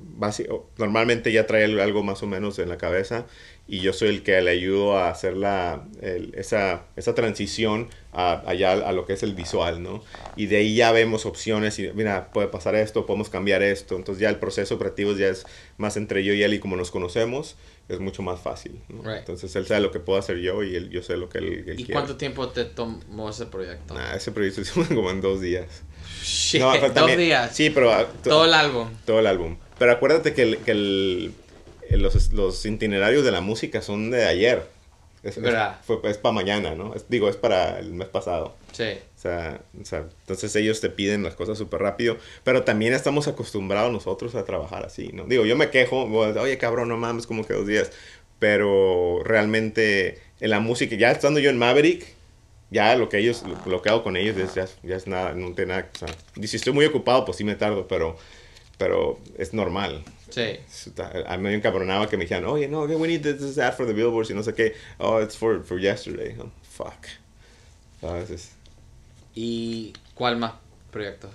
normalmente ya trae algo más o menos en la cabeza y yo soy el que le ayudo a hacer la, esa, esa, transición a, allá a lo que es el visual, ¿no? Y de ahí ya vemos opciones y mira, puede pasar esto, podemos cambiar esto. Entonces ya el proceso operativo ya es más entre yo y él y como nos conocemos, es mucho más fácil. ¿no? Entonces él sabe lo que puedo hacer yo y él, yo sé lo que él, ¿Y quiere. ¿Y cuánto tiempo te tomó ese proyecto? Nah, ese proyecto hicimos como en dos días. no, dos días. Sí, pero... Todo el álbum. Todo el álbum. Pero acuérdate que que el eh, los, los itinerarios de la música son de ayer. Es, para mañana, ¿no? digo, es para el mes pasado. Sí. O sea, entonces ellos te piden las cosas súper rápido, pero también estamos acostumbrados nosotros a trabajar así, ¿no? Digo, yo me quejo, oye cabrón, no mames, como que dos días, pero realmente en la música, ya estando yo en Maverick, ya lo que ellos, lo, que hago con ellos ya, ya, es nada, no tiene nada, o sea, si estoy muy ocupado, pues sí me tardo, pero, pero es normal. Sí. A mí me encabronaba que me dijeran, oye, no, we need this ad for the billboards y no sé qué. Oh, it's for, for yesterday. Oh, fuck. A ¿Y cuál más proyectos?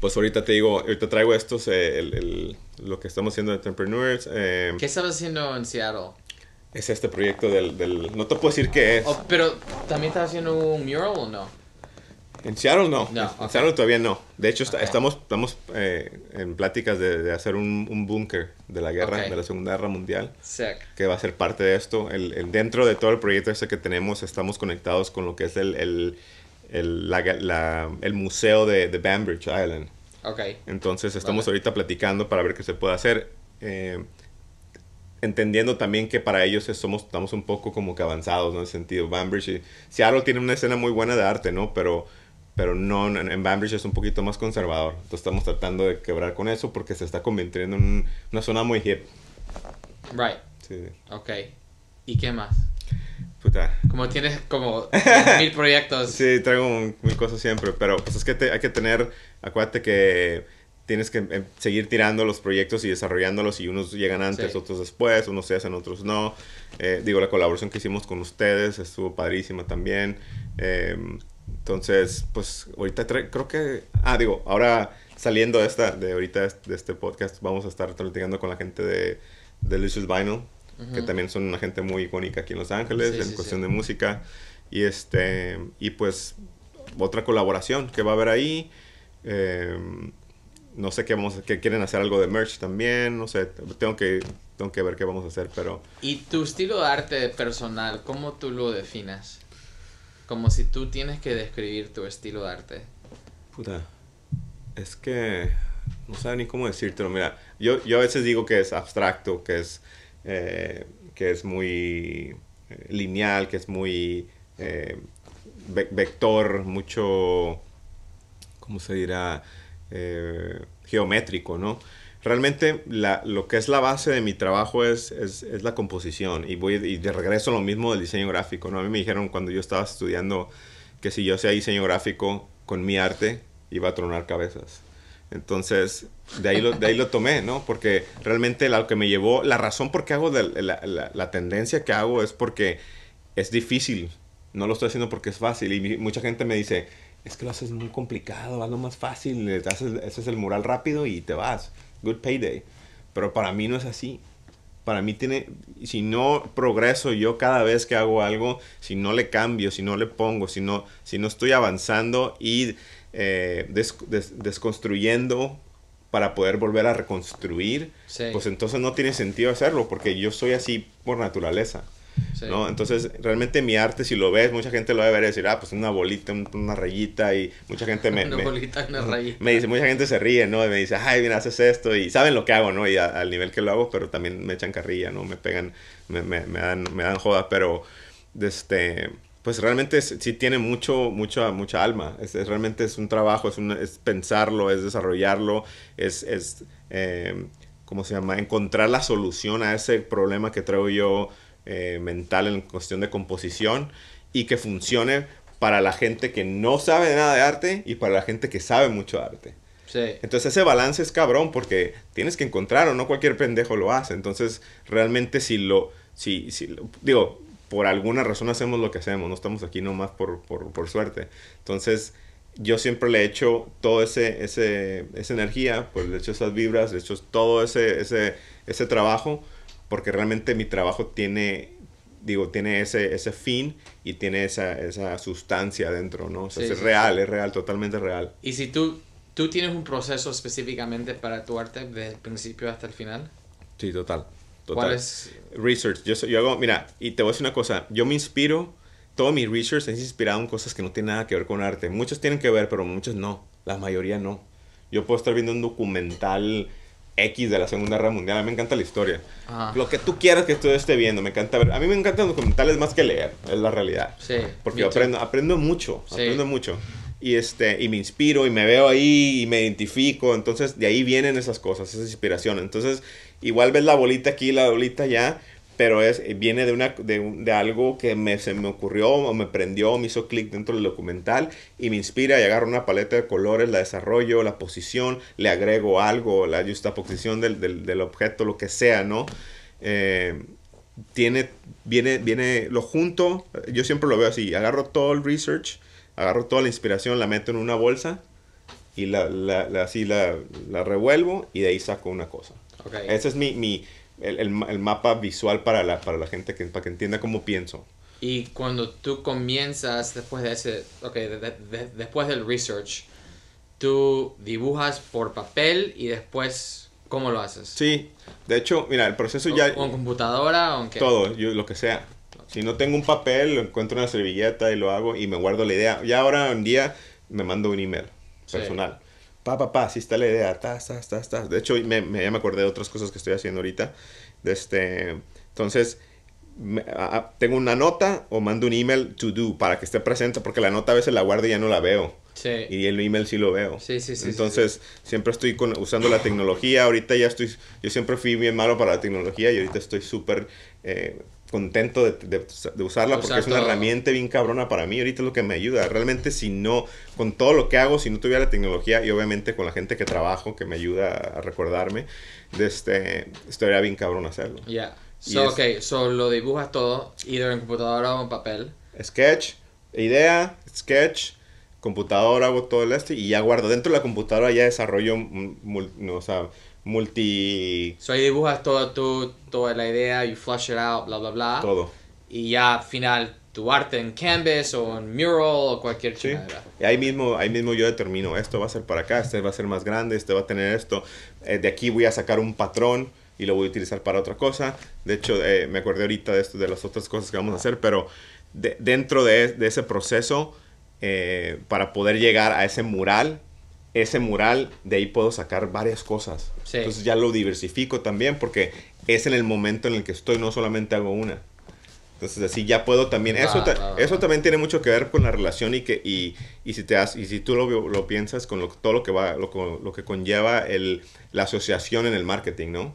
Pues ahorita te digo, ahorita traigo estos, eh, el, el, lo que estamos haciendo en Entrepreneurs. Em, ¿Qué estabas haciendo en Seattle? Es este proyecto del, del... No te puedo decir qué es. Oh, pero también estás haciendo un mural o no? En Seattle no. no en Seattle todavía no. De hecho, estamos, estamos eh, en pláticas de, hacer un, búnker de la guerra, de la Segunda Guerra Mundial, que va a ser parte de esto. dentro de todo el proyecto ese que tenemos, estamos conectados con lo que es el, el, museo de, de, Banbridge Island. Entonces, estamos ahorita platicando para ver qué se puede hacer. Eh, entendiendo también que para ellos somos, estamos un poco como que avanzados, En el sentido, Banbridge y Seattle tiene una escena muy buena de arte, ¿no? Pero pero no, en, en, es un poquito más conservador. Entonces estamos tratando de quebrar con eso porque se está convirtiendo en una zona muy hip. Right. Sí. Ok. ¿Y qué más? Como tienes como (laughs) mil proyectos. Sí, traigo mil cosas siempre, pero pues es que hay que tener, acuérdate que tienes que eh, seguir tirando los proyectos y desarrollándolos y unos llegan antes, otros después, unos se hacen, otros no. Eh, digo, la colaboración que hicimos con ustedes estuvo padrísima también. Eh, entonces, pues ahorita creo que, ah, digo, ahora saliendo de esta, de ahorita de este podcast, vamos a estar platicando con la gente de Delicious Vinyl, que también son una gente muy icónica aquí en Los Ángeles en cuestión de música. Y este, y pues otra colaboración que va a haber ahí. Em, no sé qué vamos que quieren hacer algo de merch también, no sé, tengo que tengo que ver qué vamos a hacer, pero Y tu estilo de arte personal, ¿cómo tú lo definas? Como si tú tienes que describir tu estilo de arte. Puta, es que no sabes ni cómo decírtelo. Mira, yo, yo a veces digo que es abstracto, que es, eh, que es muy eh, lineal, que es muy eh, vector, mucho, ¿cómo se dirá? geométrico, ¿no? realmente lo que es la base de mi trabajo es, es, la composición y voy de regreso lo mismo del diseño gráfico, ¿no? A mí me dijeron cuando yo estaba estudiando que si yo hacía diseño gráfico con mi arte iba a tronar cabezas. Entonces, de ahí lo, de ahí lo tomé, ¿no? Porque realmente lo que me llevó, la razón por qué hago la, tendencia que hago es porque es difícil, no lo estoy haciendo porque es fácil y mucha gente me dice, es que lo haces muy complicado, hazlo más fácil, Ese es el mural rápido y te vas good payday. Pero para mí no es así. Para mí tiene, si no progreso yo cada vez que hago algo, si no le cambio, si no le pongo, si no, si no estoy avanzando y eh, desconstruyendo para poder volver a reconstruir, pues entonces no tiene sentido hacerlo porque yo soy así por naturaleza. Entonces, realmente mi arte, si lo ves, mucha gente lo va a ver y decir, ah, pues una bolita, una rayita, y mucha gente me... (laughs) me, bolita, una rayita. Me dice, mucha gente se ríe, ¿no? Y me dice, ay, mira, haces esto, y saben lo que hago, ¿no? Y al nivel que lo hago, pero también me echan carrilla, ¿no? Me pegan, me, dan, me dan joda, pero, este... Pues realmente sí tiene mucho, mucha, mucha alma. realmente es un trabajo, es, pensarlo, es desarrollarlo, es, es eh, ¿cómo se llama? Encontrar la solución a ese problema que traigo yo, eh, mental en cuestión de composición y que funcione para la gente que no sabe nada de arte y para la gente que sabe mucho de arte. Entonces ese balance es cabrón porque tienes que encontrarlo, no cualquier pendejo lo hace. Entonces realmente si lo, si, si digo, por alguna razón hacemos lo que hacemos, no estamos aquí nomás por, suerte. Entonces yo siempre le echo Toda ese, esa energía, pues le echo esas vibras, le echo todo ese, ese, ese trabajo porque realmente mi trabajo tiene, digo, tiene ese, ese fin y tiene esa, esa sustancia dentro, ¿no? O sea, es real, es real, totalmente real. Y si tú, tú tienes un proceso específicamente para tu arte desde el principio hasta el final. Sí, total. total. ¿Cuál es? Research. Yo, yo hago, mira, y te voy a decir una cosa, yo me inspiro, todo mi research es inspirado en cosas que no tienen nada que ver con arte. Muchos tienen que ver, pero muchos no. La mayoría no. Yo puedo estar viendo un documental X de la Segunda Guerra Mundial. A mí me encanta la historia. Lo que tú quieras que tú esté viendo, me encanta ver. A mí me encantan los documentales más que leer, es la realidad. Sí. Porque aprendo, aprendo mucho, aprendo mucho. Y, este, y me inspiro y me veo ahí y me identifico. Entonces, de ahí vienen esas cosas, esa inspiración, Entonces, igual ves la bolita aquí, la bolita allá pero es, eh, viene de, una, de, de algo que me, se me ocurrió, o me prendió, me hizo clic dentro del documental y me inspira y agarro una paleta de colores, la desarrollo, la posición, le agrego algo, la justaposición del, del, del objeto, lo que sea, ¿no? Eh, tiene, viene, viene, lo junto, yo siempre lo veo así, agarro todo el research, agarro toda la inspiración, la meto en una bolsa y la, la, así la, la revuelvo y de ahí saco una cosa. Ese es mi, mi, el, el, el, mapa visual para la, para la gente, que, para que entienda cómo pienso. Y cuando tú comienzas después de ese, okay, después del research, tú dibujas por papel y después, ¿cómo lo haces? Sí, de hecho, mira, el proceso ya... ¿Con computadora o en Todo, yo, lo que sea. Si no tengo un papel, encuentro una servilleta y lo hago y me guardo la idea. Ya ahora un día me mando un email personal pa, pa, pa, si está la idea, ta De hecho, me, me, ya me acordé de otras cosas que estoy haciendo ahorita. Este, entonces, tengo una nota o mando un email to do para que esté presente, porque la nota a veces la guardo y ya no la veo. Sí. Y el email sí lo veo. Sí, sí, sí. Entonces, siempre estoy con, usando la tecnología. Ahorita ya estoy. Yo siempre fui bien malo para la tecnología y ahorita estoy súper eh, contento de, de, usarla porque es una herramienta bien cabrona para mí. Ahorita es lo que me ayuda. Realmente si no, con todo lo que hago, si no tuviera la tecnología y obviamente con la gente que trabajo, que me ayuda a recordarme, de este, estaría bien cabrón hacerlo. Ya. Yeah. So, lo dibujas todo, y en computadora o en papel. Sketch, idea, sketch, computadora, hago todo el este y ya guardo. Dentro de la computadora ya desarrollo, no, o sea, multi... soy ahí dibujas todo, todo, toda la idea, you flush it out, bla, bla, bla. Todo. Y ya al final tu arte en canvas o en mural o cualquier sí. Y ahí mismo, ahí mismo yo determino, esto va a ser para acá, este va a ser más grande, este va a tener esto. Eh, de aquí voy a sacar un patrón y lo voy a utilizar para otra cosa. De hecho, eh, me acordé ahorita de esto, de las otras cosas que vamos a ah. hacer, pero dentro de, ese proceso, eh, para poder llegar a ese mural, ese mural, de ahí puedo sacar varias cosas. Entonces ya lo diversifico también porque es en el momento en el que estoy, no solamente hago una. Entonces así ya puedo también... eso, eso también tiene mucho que ver con la relación y que y, y si, te y si tú lo, lo piensas con todo lo que, va, lo, lo que conlleva el, la asociación en el marketing, ¿no?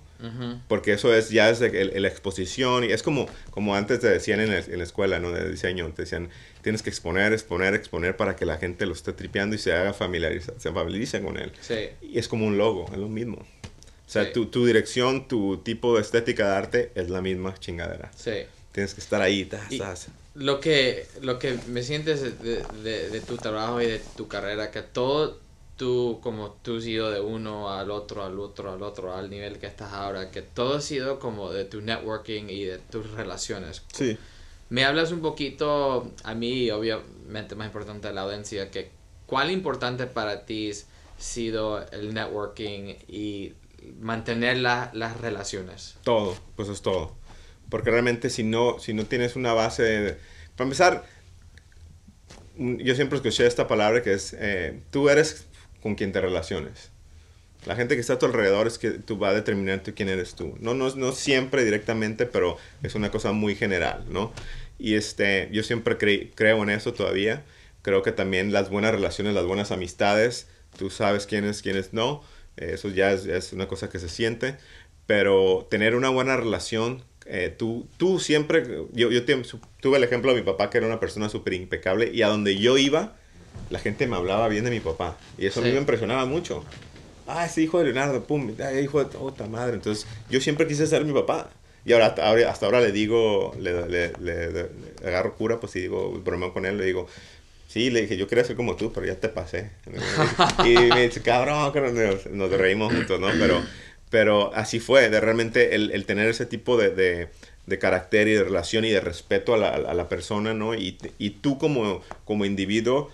Porque eso es ya es la exposición y es como, como antes te decían en, en la escuela, ¿no? De diseño, te decían, tienes que exponer, exponer, exponer para que la gente lo esté tripeando y se haga familiarizar, se familiarice con él. Sí. Y es como un logo, es lo mismo. O sea, tu, tu, dirección, tu tipo de estética de arte es la misma chingadera. Sí. Tienes que estar ahí. Taz, Lo, que, lo que me sientes de, de, de, tu trabajo y de tu carrera, que todo tú, como tú has ido de uno al otro, al otro, al otro, al nivel que estás ahora, que todo ha sido como de tu networking y de tus relaciones. Sí. Me hablas un poquito, a mí obviamente más importante a la audiencia, que cuál importante para ti ha sido el networking y mantener las relaciones? Todo, pues es todo. Porque realmente si no, si no tienes una base Para empezar, mm, yo siempre escuché esta palabra que es, eh, tú eres con quien te relaciones. La gente que está a tu alrededor es que tú va a determinar quién eres tú. No, no, no siempre directamente, pero es una cosa muy general, ¿no? Y este, yo siempre creo en eso todavía. Creo que también las buenas relaciones, las buenas amistades, tú sabes quién es, no. Eso ya es, una cosa que se siente. Pero tener una buena relación eh, tú, tú siempre, yo, yo tuve el ejemplo de mi papá que era una persona súper impecable y a donde yo iba, la gente me hablaba bien de mi papá. Y eso a mí me impresionaba mucho. Ah, ese hijo de Leonardo, pum, hijo de otra madre. Entonces, yo siempre quise ser mi papá. Y ahora, hasta ahora le digo, le, le, agarro cura, pues y digo, bromeo con él, le digo, sí, le dije, yo quería ser como tú, pero ya te pasé. y me dice, (laughs) cabrón, nos, nos reímos juntos, ¿no? Pero, pero así fue, de realmente el, el tener ese tipo de, de, de, carácter y de relación y de respeto a la, a la persona, ¿no? Y, y, tú como, como individuo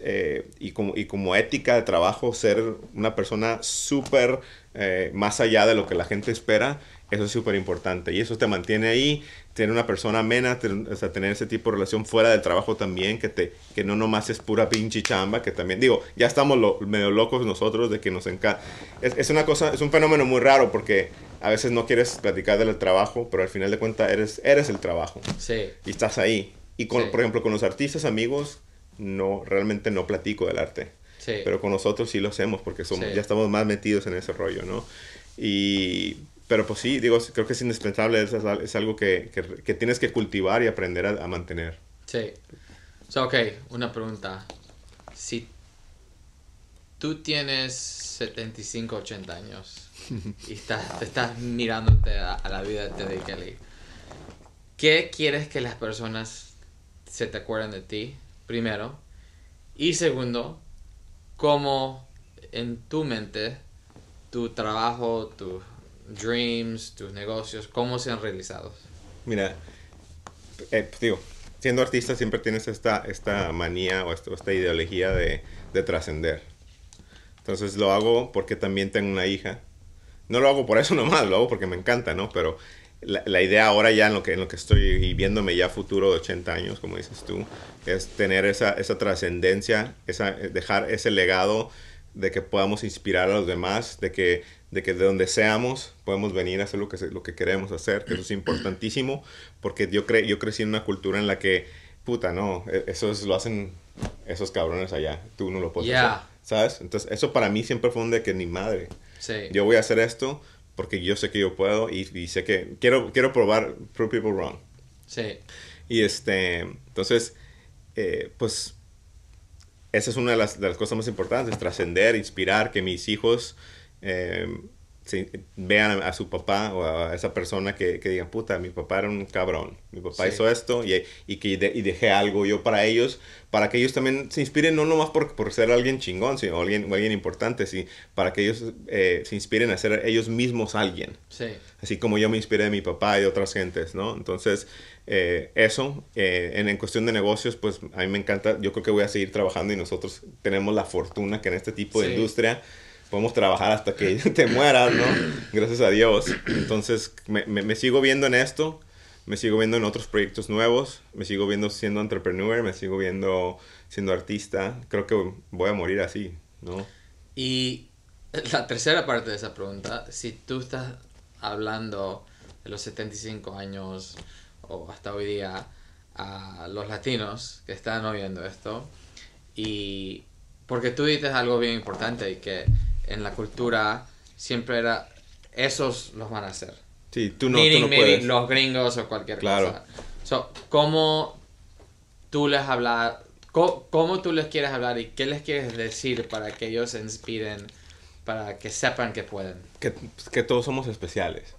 eh, y, como, y como ética de trabajo, ser una persona súper eh, más allá de lo que la gente espera eso es súper importante y eso te mantiene ahí, tener una persona amena, o sea, tener ese tipo de relación fuera del trabajo también, que, te, que no nomás es pura pinche chamba, que también, digo, ya estamos medio locos nosotros de que nos encanta. Es, es, una cosa, es un fenómeno muy raro porque a veces no quieres platicar del trabajo, pero al final de cuentas eres, eres el trabajo. Sí. Y estás ahí. Y por ejemplo, con los artistas amigos, no, realmente no platico del arte. Sí. Pero con nosotros sí lo hacemos porque somos, ya estamos más metidos en ese rollo, ¿no? Y pero pues sí, digo, creo que es indispensable, es, algo que, tienes que cultivar y aprender a, mantener. Sí. ok, una pregunta. Si tú tienes 75, 80 años (laughs) y estás, estás mirándote a, la vida de Teddy Kelly, ¿qué quieres que las personas se te acuerden de ti? Primero. Y segundo, ¿cómo en tu mente, tu trabajo, tu dreams, tus negocios, cómo se han realizado? Mira, eh, pues, siendo artista siempre tienes esta, esta manía o esta, ideología de, trascender. Entonces lo hago porque también tengo una hija. No lo hago por eso (laughs) nomás, lo hago porque me encanta, ¿no? Pero la, idea ahora ya en lo que, en lo que estoy viéndome ya futuro de 80 años, como dices tú, es tener esa, esa trascendencia, esa, dejar ese legado de que podamos inspirar a los demás, de que de que de donde seamos podemos venir a hacer lo que, lo que queremos hacer, eso es importantísimo, porque yo, yo crecí en una cultura en la que, puta, no, e, eso lo hacen esos cabrones allá, tú no lo puedes hacer, ¿sabes? Entonces, eso para mí siempre fue un de que ni madre, yo voy a hacer esto porque yo sé que yo puedo y, y sé que quiero, quiero probar Prove People Wrong. Sí. Y este, entonces, eh, pues, esa es una de las, de las cosas más importantes, trascender, inspirar, que mis hijos eh, vean a, su papá o a esa persona que, digan, puta, mi papá era un cabrón, mi papá hizo esto y, que dejé algo yo para ellos, para que ellos también se inspiren, no nomás por, por ser alguien chingón sino alguien, alguien importante, sí, para que ellos eh, se inspiren a ser ellos mismos alguien. Así como yo me inspiré de mi papá y de otras gentes, ¿no? Entonces, eh, eso, en, en, cuestión de negocios, pues a mí me encanta, yo creo que voy a seguir trabajando y nosotros tenemos la fortuna que en este tipo de industria podemos trabajar hasta que (laughs) te mueras, ¿no? Gracias a Dios. Entonces, me, me, sigo viendo en esto, me sigo viendo en otros proyectos nuevos, me sigo viendo siendo entrepreneur, me sigo viendo siendo artista. Creo que voy a morir así, ¿no? Y la tercera parte de esa pregunta, si tú estás hablando de los 75 años o hasta hoy día a los latinos que están oyendo esto, y porque tú dices algo bien importante y que en la cultura siempre era, esos los van a hacer. Sí, tú no, Los gringos o cualquier claro. cosa. So, ¿Cómo tú les hablas, cómo, tú les quieres hablar y qué les quieres decir para que ellos se inspiren, para que sepan que pueden? Que, que todos somos especiales.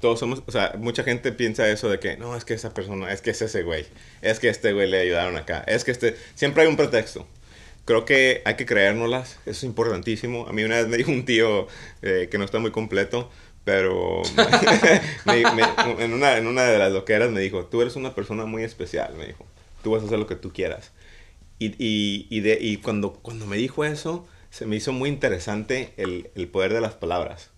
Todos somos, o sea, mucha gente piensa eso de que, no, es que esa persona, es que es ese güey, es que este güey le ayudaron acá, es que este, siempre hay un pretexto creo que hay que creérnoslas, eso es importantísimo. A mí una vez me dijo un tío eh, que no está muy completo, pero (laughs) en, una, en una de las loqueras me dijo, tú eres una persona muy especial, me dijo, tú vas a hacer lo que tú quieras. Y, y, y, de, y cuando, cuando me dijo eso, se me hizo muy interesante el, el poder de las palabras.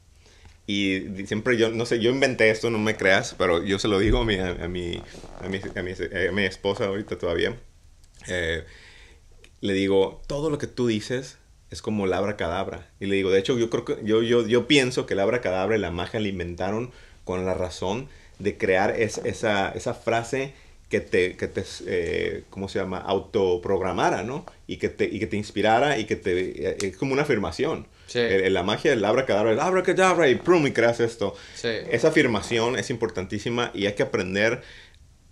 Y siempre yo, no sé, yo inventé esto, no me creas, pero yo se lo digo a mi, mi, a mi, a mi, a mi esposa ahorita todavía. Eh, le digo, todo lo que tú dices es como labra cadabra. Y le digo, de hecho, yo creo que yo, yo, yo pienso que labra cadabra y la magia la inventaron con la razón de crear esa, frase que te, que te eh, ¿cómo se llama? Autoprogramara, ¿no? Y que te, y inspirara y que te... Eh, es como una afirmación. Sí. la magia del abracadabra, el abracadabra y prum, y creas esto. Esa afirmación es importantísima y hay que aprender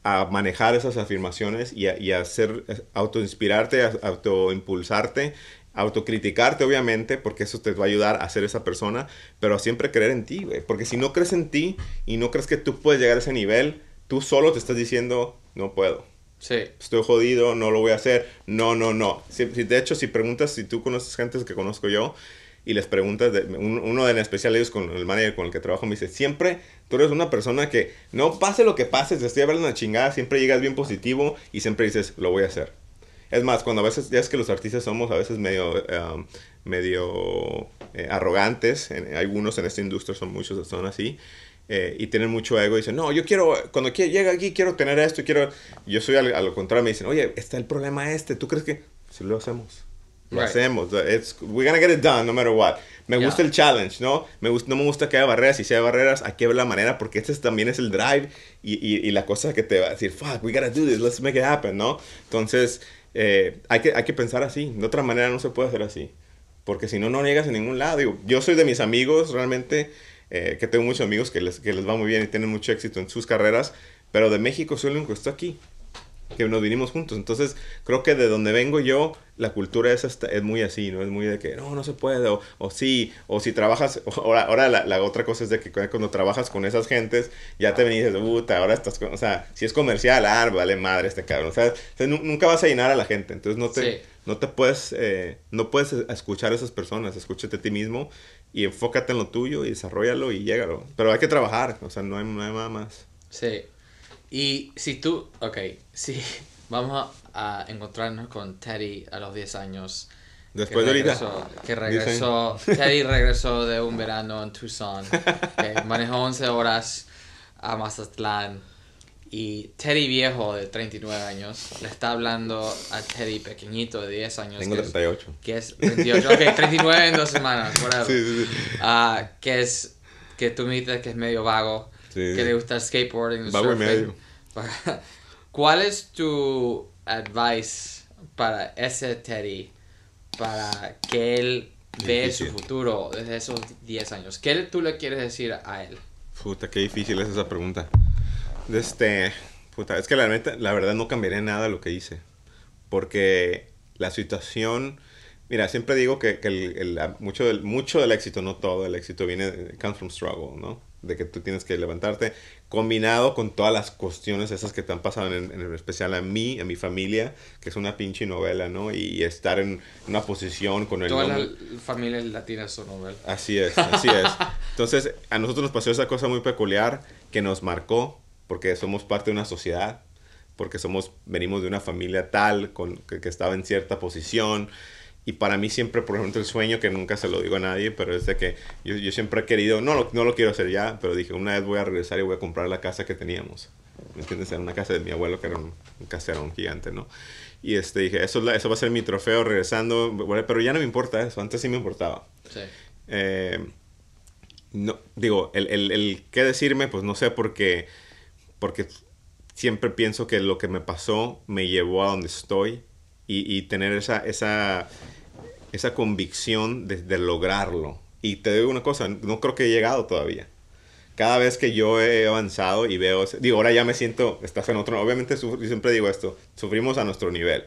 a manejar esas afirmaciones y a, y hacer, autoinspirarte, autoimpulsarte, autocriticarte obviamente, porque eso te va a ayudar a ser esa persona, pero a siempre creer en ti, güey. Porque si no crees en ti y no crees que tú puedes llegar a ese nivel, tú solo te estás diciendo, no puedo. Sí. Estoy jodido, no lo voy a hacer. No, no, no. Si, de hecho, si preguntas si tú conoces gente que conozco yo, y les preguntas, de, uno en especial ellos con el manager con el que trabajo me dice, siempre tú eres una persona que no pase lo que pase, te estoy hablando una chingada, siempre llegas bien positivo y siempre dices, lo voy a hacer. Es más, cuando a veces, ya es que los artistas somos a veces medio, um, medio eh, arrogantes, algunos en esta industria son muchos, son así, eh, y tienen mucho ego y dicen, no, yo quiero, cuando llega aquí, quiero tener esto, quiero, yo soy a lo contrario, me dicen, oye, está el problema este, ¿tú crees que si lo hacemos? Lo hacemos. It's, we're gonna get it done no matter what. Me gusta el challenge, ¿no? Me gusta, no me gusta que haya barreras. y si hay barreras, hay que ver la manera, porque este también es el drive y, la cosa que te va a decir, fuck, we gotta do this, let's make it happen, ¿no? Entonces, eh, hay, que, pensar así. De otra manera no se puede hacer así. Porque si no, no llegas a ningún lado. yo soy de mis amigos, realmente, eh, que tengo muchos amigos que les, que va muy bien y tienen mucho éxito en sus carreras, pero de México soy el único aquí que nos vinimos juntos. Entonces, creo que de donde vengo yo, la cultura es, es muy así, ¿no? Es muy de que no, no se puede, o, sí, o si trabajas, (laughs) ahora, la, otra cosa es de que cuando trabajas con esas gentes, ya te venís y dices, puta, ahora estás, con, o sea, si es comercial, ah, vale madre este cabrón, o sea, nunca vas a llenar a la gente, entonces no te, no te puedes, eh, no puedes escuchar a esas personas, escúchate a ti mismo y enfócate en lo tuyo y desarrollalo y llégalo, pero hay que trabajar, o sea, no hay, no hay nada más. Sí, y si tú, ok, si (laughs) vamos a, encontrarnos con Teddy a los 10 años. Después que regresó, de ahorita. Que regresó, (laughs) Teddy regresó de un verano en Tucson. Eh, (laughs) manejó 11 horas a Mazatlán. Y Teddy viejo de 39 años le está hablando a Teddy pequeñito de 10 años. Tengo que 38. Es, que es 38, ok, 39 en dos semanas, Sí, sí, sí. Ah, que es, que tú me dices que es medio vago este, que le gusta skateboarding, el surfing. (laughs) ¿Cuál es tu advice para ese Teddy para que él vea su futuro desde esos 10 años? ¿Qué tú le quieres decir a él? Puta, qué difícil es esa pregunta. Este, es que la, verdad no cambiaría nada lo que hice. Porque la situación, mira, siempre digo que, mucho, del, mucho del éxito, no todo el éxito, viene, comes from struggle, ¿no? de que tú tienes que levantarte, combinado con todas las cuestiones esas que te han pasado, en, especial a mí, a mi familia, que es una pinche novela, ¿no? Y estar en una posición con el... la familia latina es son novela Así es, así es. Entonces, a nosotros nos pasó esa cosa muy peculiar que nos marcó, porque somos parte de una sociedad, porque somos, venimos de una familia tal, con, que estaba en cierta posición y para mí siempre, por ejemplo, el sueño, que nunca se lo digo a nadie, pero es de que yo, yo siempre he querido, no lo, no lo quiero hacer ya, pero dije, una vez voy a regresar y voy a comprar la casa que teníamos. ¿Me entiendes? Era una casa de mi abuelo que era un, un caserón gigante, ¿no? Y este, dije, eso, eso va a ser mi trofeo regresando, pero ya no me importa eso, antes sí me importaba. Sí. Eh, no, digo, el, el, el qué decirme, pues no sé, por qué, porque siempre pienso que lo que me pasó me llevó a donde estoy y, y tener esa, esa, esa convicción de, lograrlo. Y te digo una cosa, no creo que he llegado todavía cada vez que yo he avanzado y veo, digo, ahora ya me siento, estás en otro, obviamente siempre digo esto, sufrimos a nuestro nivel.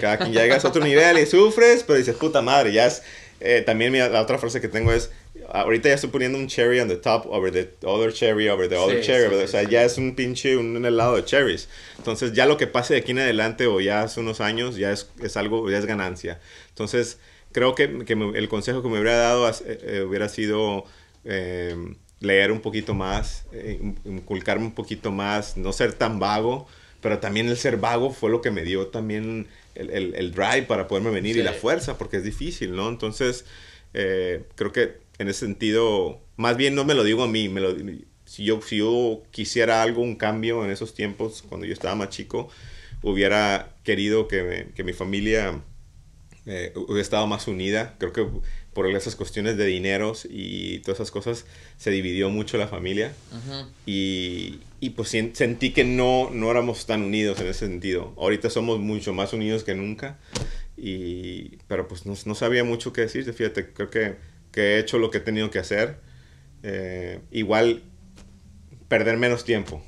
Cada quien llega a otro nivel y sufres, pero dices, puta madre, ya es, eh, también la otra frase que tengo es, ahorita ya estoy poniendo un cherry on the top, over the other cherry, over the other cherry, o sea, ya es un pinche, un, un, helado de cherries. Entonces ya lo que pase de aquí en adelante o ya hace unos años, ya es, es algo, ya es ganancia. Entonces creo que, el consejo que me hubiera dado eh, eh, hubiera sido eh, leer un poquito más, inculcarme un poquito más, no ser tan vago, pero también el ser vago fue lo que me dio también el, drive para poderme venir y la fuerza, porque es difícil, ¿no? Entonces, creo que en ese sentido, más bien no me lo digo a mí, me lo, si, yo, si quisiera algo, un cambio en esos tiempos, cuando yo estaba más chico, hubiera querido que, que mi familia he eh, estado más unida. Creo que por esas cuestiones de dineros y todas esas cosas se dividió mucho la familia. y, y, pues sentí que no, no éramos tan unidos en ese sentido. Ahorita somos mucho más unidos que nunca. Y, pero pues no, sabía mucho qué decir. Fíjate, creo que, que, he hecho lo que he tenido que hacer. Eh, igual perder menos tiempo.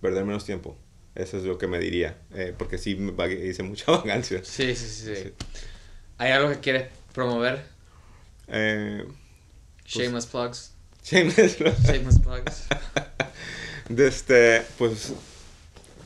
Perder menos tiempo. Eso es lo que me diría. Eh, porque sí, hice mucha (laughs) vagancia. sí, sí. sí. ¿Hay algo que quieres promover? Eh, pues shameless plugs. Shameless plugs. shameless plugs. (laughs) Este, pues,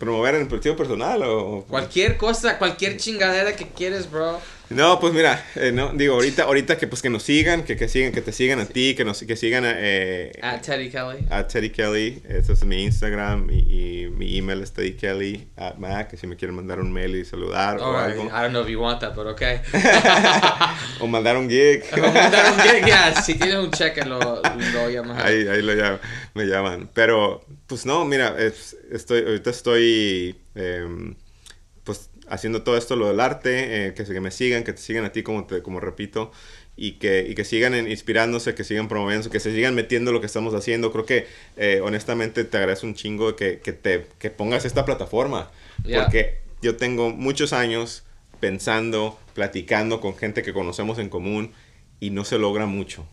promover en el partido personal o... Cualquier cosa, cualquier chingadera que quieres, bro. No, pues mira, eh, no, digo, ahorita, ahorita que pues que nos sigan, que, que sigan, que te sigan a ti, que nos que sigan a, eh, a Teddy Kelly. A Teddy Kelly, ese es mi Instagram y, mi email es Teddy Kelly at Mac, que si me quieren mandar un mail y saludar o algo. I don't know if you want that, but okay. (laughs) o mandar un gig. (laughs) o mandar un gig, yeah. (laughs) Si tienes un cheque lo, lo llamas. Ahí, ahí lo llaman, me llaman. Pero, pues no, mira, estoy, ahorita estoy em, haciendo todo esto, lo del arte, eh, que, que, me sigan, que te sigan a ti, como, te, como repito, y que, que sigan inspirándose, que sigan promoviendo, que se sigan metiendo lo que estamos haciendo. Creo que, eh, honestamente, te agradezco un chingo que, te, pongas esta plataforma, porque yo tengo muchos años pensando, platicando con gente que conocemos en común y no se logra mucho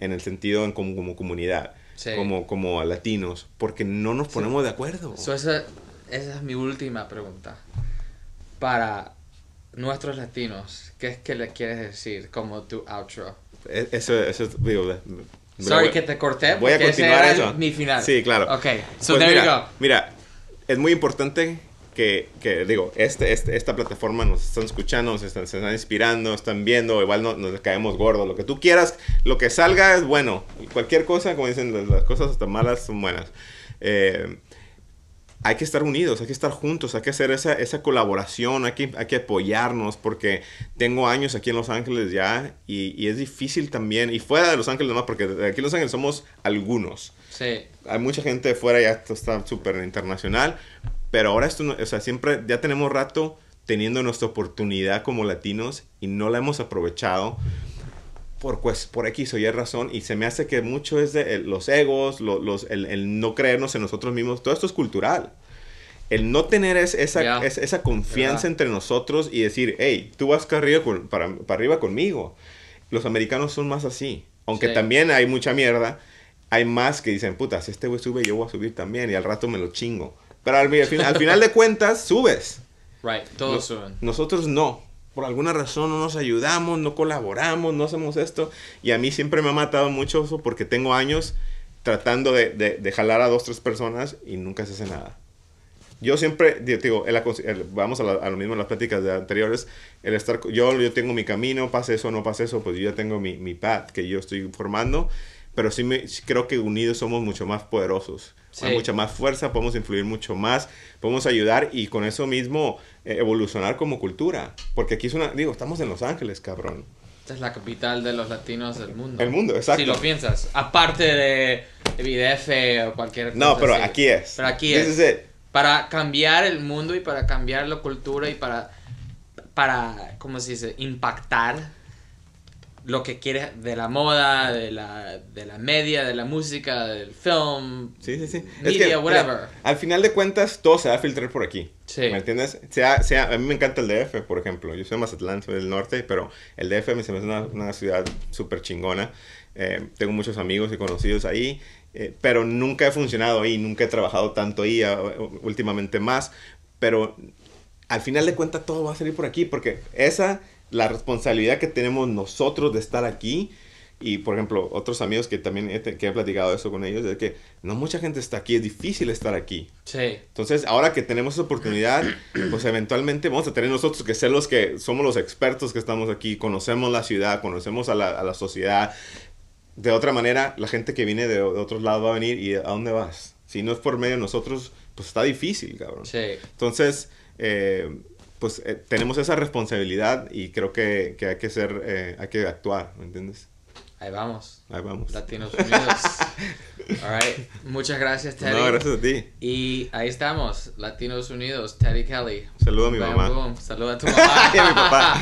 en el sentido en como, comunidad, como como, a latinos, porque no nos ponemos de acuerdo. esa, esa es mi última pregunta para nuestros latinos, ¿qué es que le quieres decir como tu outro? E, eso, eso digo, Sorry que te corté. Voy a mi final. Sí, claro. Pues there mira, go. Mira, es muy importante que, que digo, este, este, esta plataforma nos están escuchando, nos están, se están inspirando, están viendo, igual nos caemos gordos, lo que tú quieras, lo que salga es bueno. Cualquier cosa, como dicen, las, cosas hasta malas son buenas. Eh, hay que estar unidos, hay que estar juntos, hay que hacer esa, esa colaboración, hay que, hay que apoyarnos, porque tengo años aquí en Los Ángeles ya y, es difícil también, y fuera de Los Ángeles nomás, porque aquí en Los Ángeles somos algunos. Sí. Hay mucha gente de fuera, ya esto está súper internacional, pero ahora esto, o sea, siempre ya tenemos rato teniendo nuestra oportunidad como latinos y no la hemos aprovechado por, pues, por X o Y razón y se me hace que mucho es de eh, los egos, los, el, no creernos en nosotros mismos, todo esto es cultural. El no tener esa, esa confianza entre nosotros y decir, hey, tú vas para, arriba conmigo. Los americanos son más así, aunque también hay mucha mierda. Hay más que dicen, puta, si este güey sube, yo voy a subir también y al rato me lo chingo. Pero al, final de (laughs) cuentas, subes. Right, todos suben. Nosotros no por alguna razón no nos ayudamos, no colaboramos, no hacemos esto. Y a mí siempre me ha matado mucho eso porque tengo años tratando de, de, jalar a dos, tres personas y nunca se hace nada. Yo siempre, digo, vamos a, lo mismo en las pláticas de anteriores, el estar, yo, yo tengo mi camino, pase eso, no pase eso, pues yo ya tengo mi, mi path que yo estoy formando, pero sí, me, sí creo que unidos somos mucho más poderosos mucha más fuerza, podemos influir mucho más, podemos ayudar y con eso mismo eh, evolucionar como cultura. Porque aquí es una, digo, estamos en Los Ángeles, cabrón. Esta es la capital de los latinos del mundo. El mundo, exacto. Si lo piensas, aparte de BDF o cualquier cosa. No, pero aquí es. Pero aquí es. Para cambiar el mundo y para cambiar la cultura y para, para, ¿cómo se dice? Impactar lo que quieres de la moda, de la, media, de la música, del film, sí, sí, sí. media, whatever. al final de cuentas, todo se va a filtrar por aquí. Sí. ¿Me entiendes? Sea, sea, a mí me encanta el DF, por ejemplo. Yo soy de Mazatlán, soy del norte, pero el DF me parece una, ciudad súper chingona. Eh, tengo muchos amigos y conocidos ahí, eh, pero nunca he funcionado ahí, nunca he trabajado tanto ahí, últimamente más. Pero al final de cuentas, todo va a salir por aquí, porque esa la responsabilidad que tenemos nosotros de estar aquí. Y por ejemplo, otros amigos que también he, que he platicado eso con ellos, es que no mucha gente está aquí, es difícil estar aquí. Sí. Entonces, ahora que tenemos oportunidad, (clears throat) pues eventualmente vamos a tener nosotros que ser los que somos los expertos que estamos aquí, conocemos la ciudad, conocemos a la, a la sociedad. De otra manera, la gente que viene de, otros lados va a venir y ¿a dónde vas? Si no es por medio de nosotros, pues está difícil, cabrón. Sí. Entonces, eh, pues eh, tenemos esa responsabilidad y creo que, que hay que ser, eh, hay que actuar, ¿me entiendes? Ahí vamos. Ahí vamos. Latinos Unidos. (laughs) All Muchas gracias, Teddy. No, gracias a ti. Y ahí estamos, Latinos Unidos, Teddy Kelly. saludo a mi mamá. Boom. a tu mamá. y (laughs) a mi papá.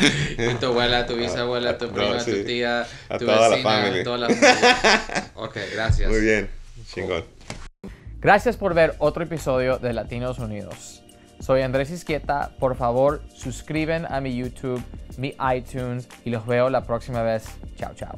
y (laughs) tu abuela, tu bisabuela, ah, tu prima, a tu tía, a tu toda vecina, la familia. toda la familia. Ok, gracias. Muy bien. Chingón. Gracias por ver otro episodio de Latinos Unidos. Soy Andrés Izquieta. por favor suscriben a mi YouTube, mi iTunes y los veo la próxima vez. Chao, chao.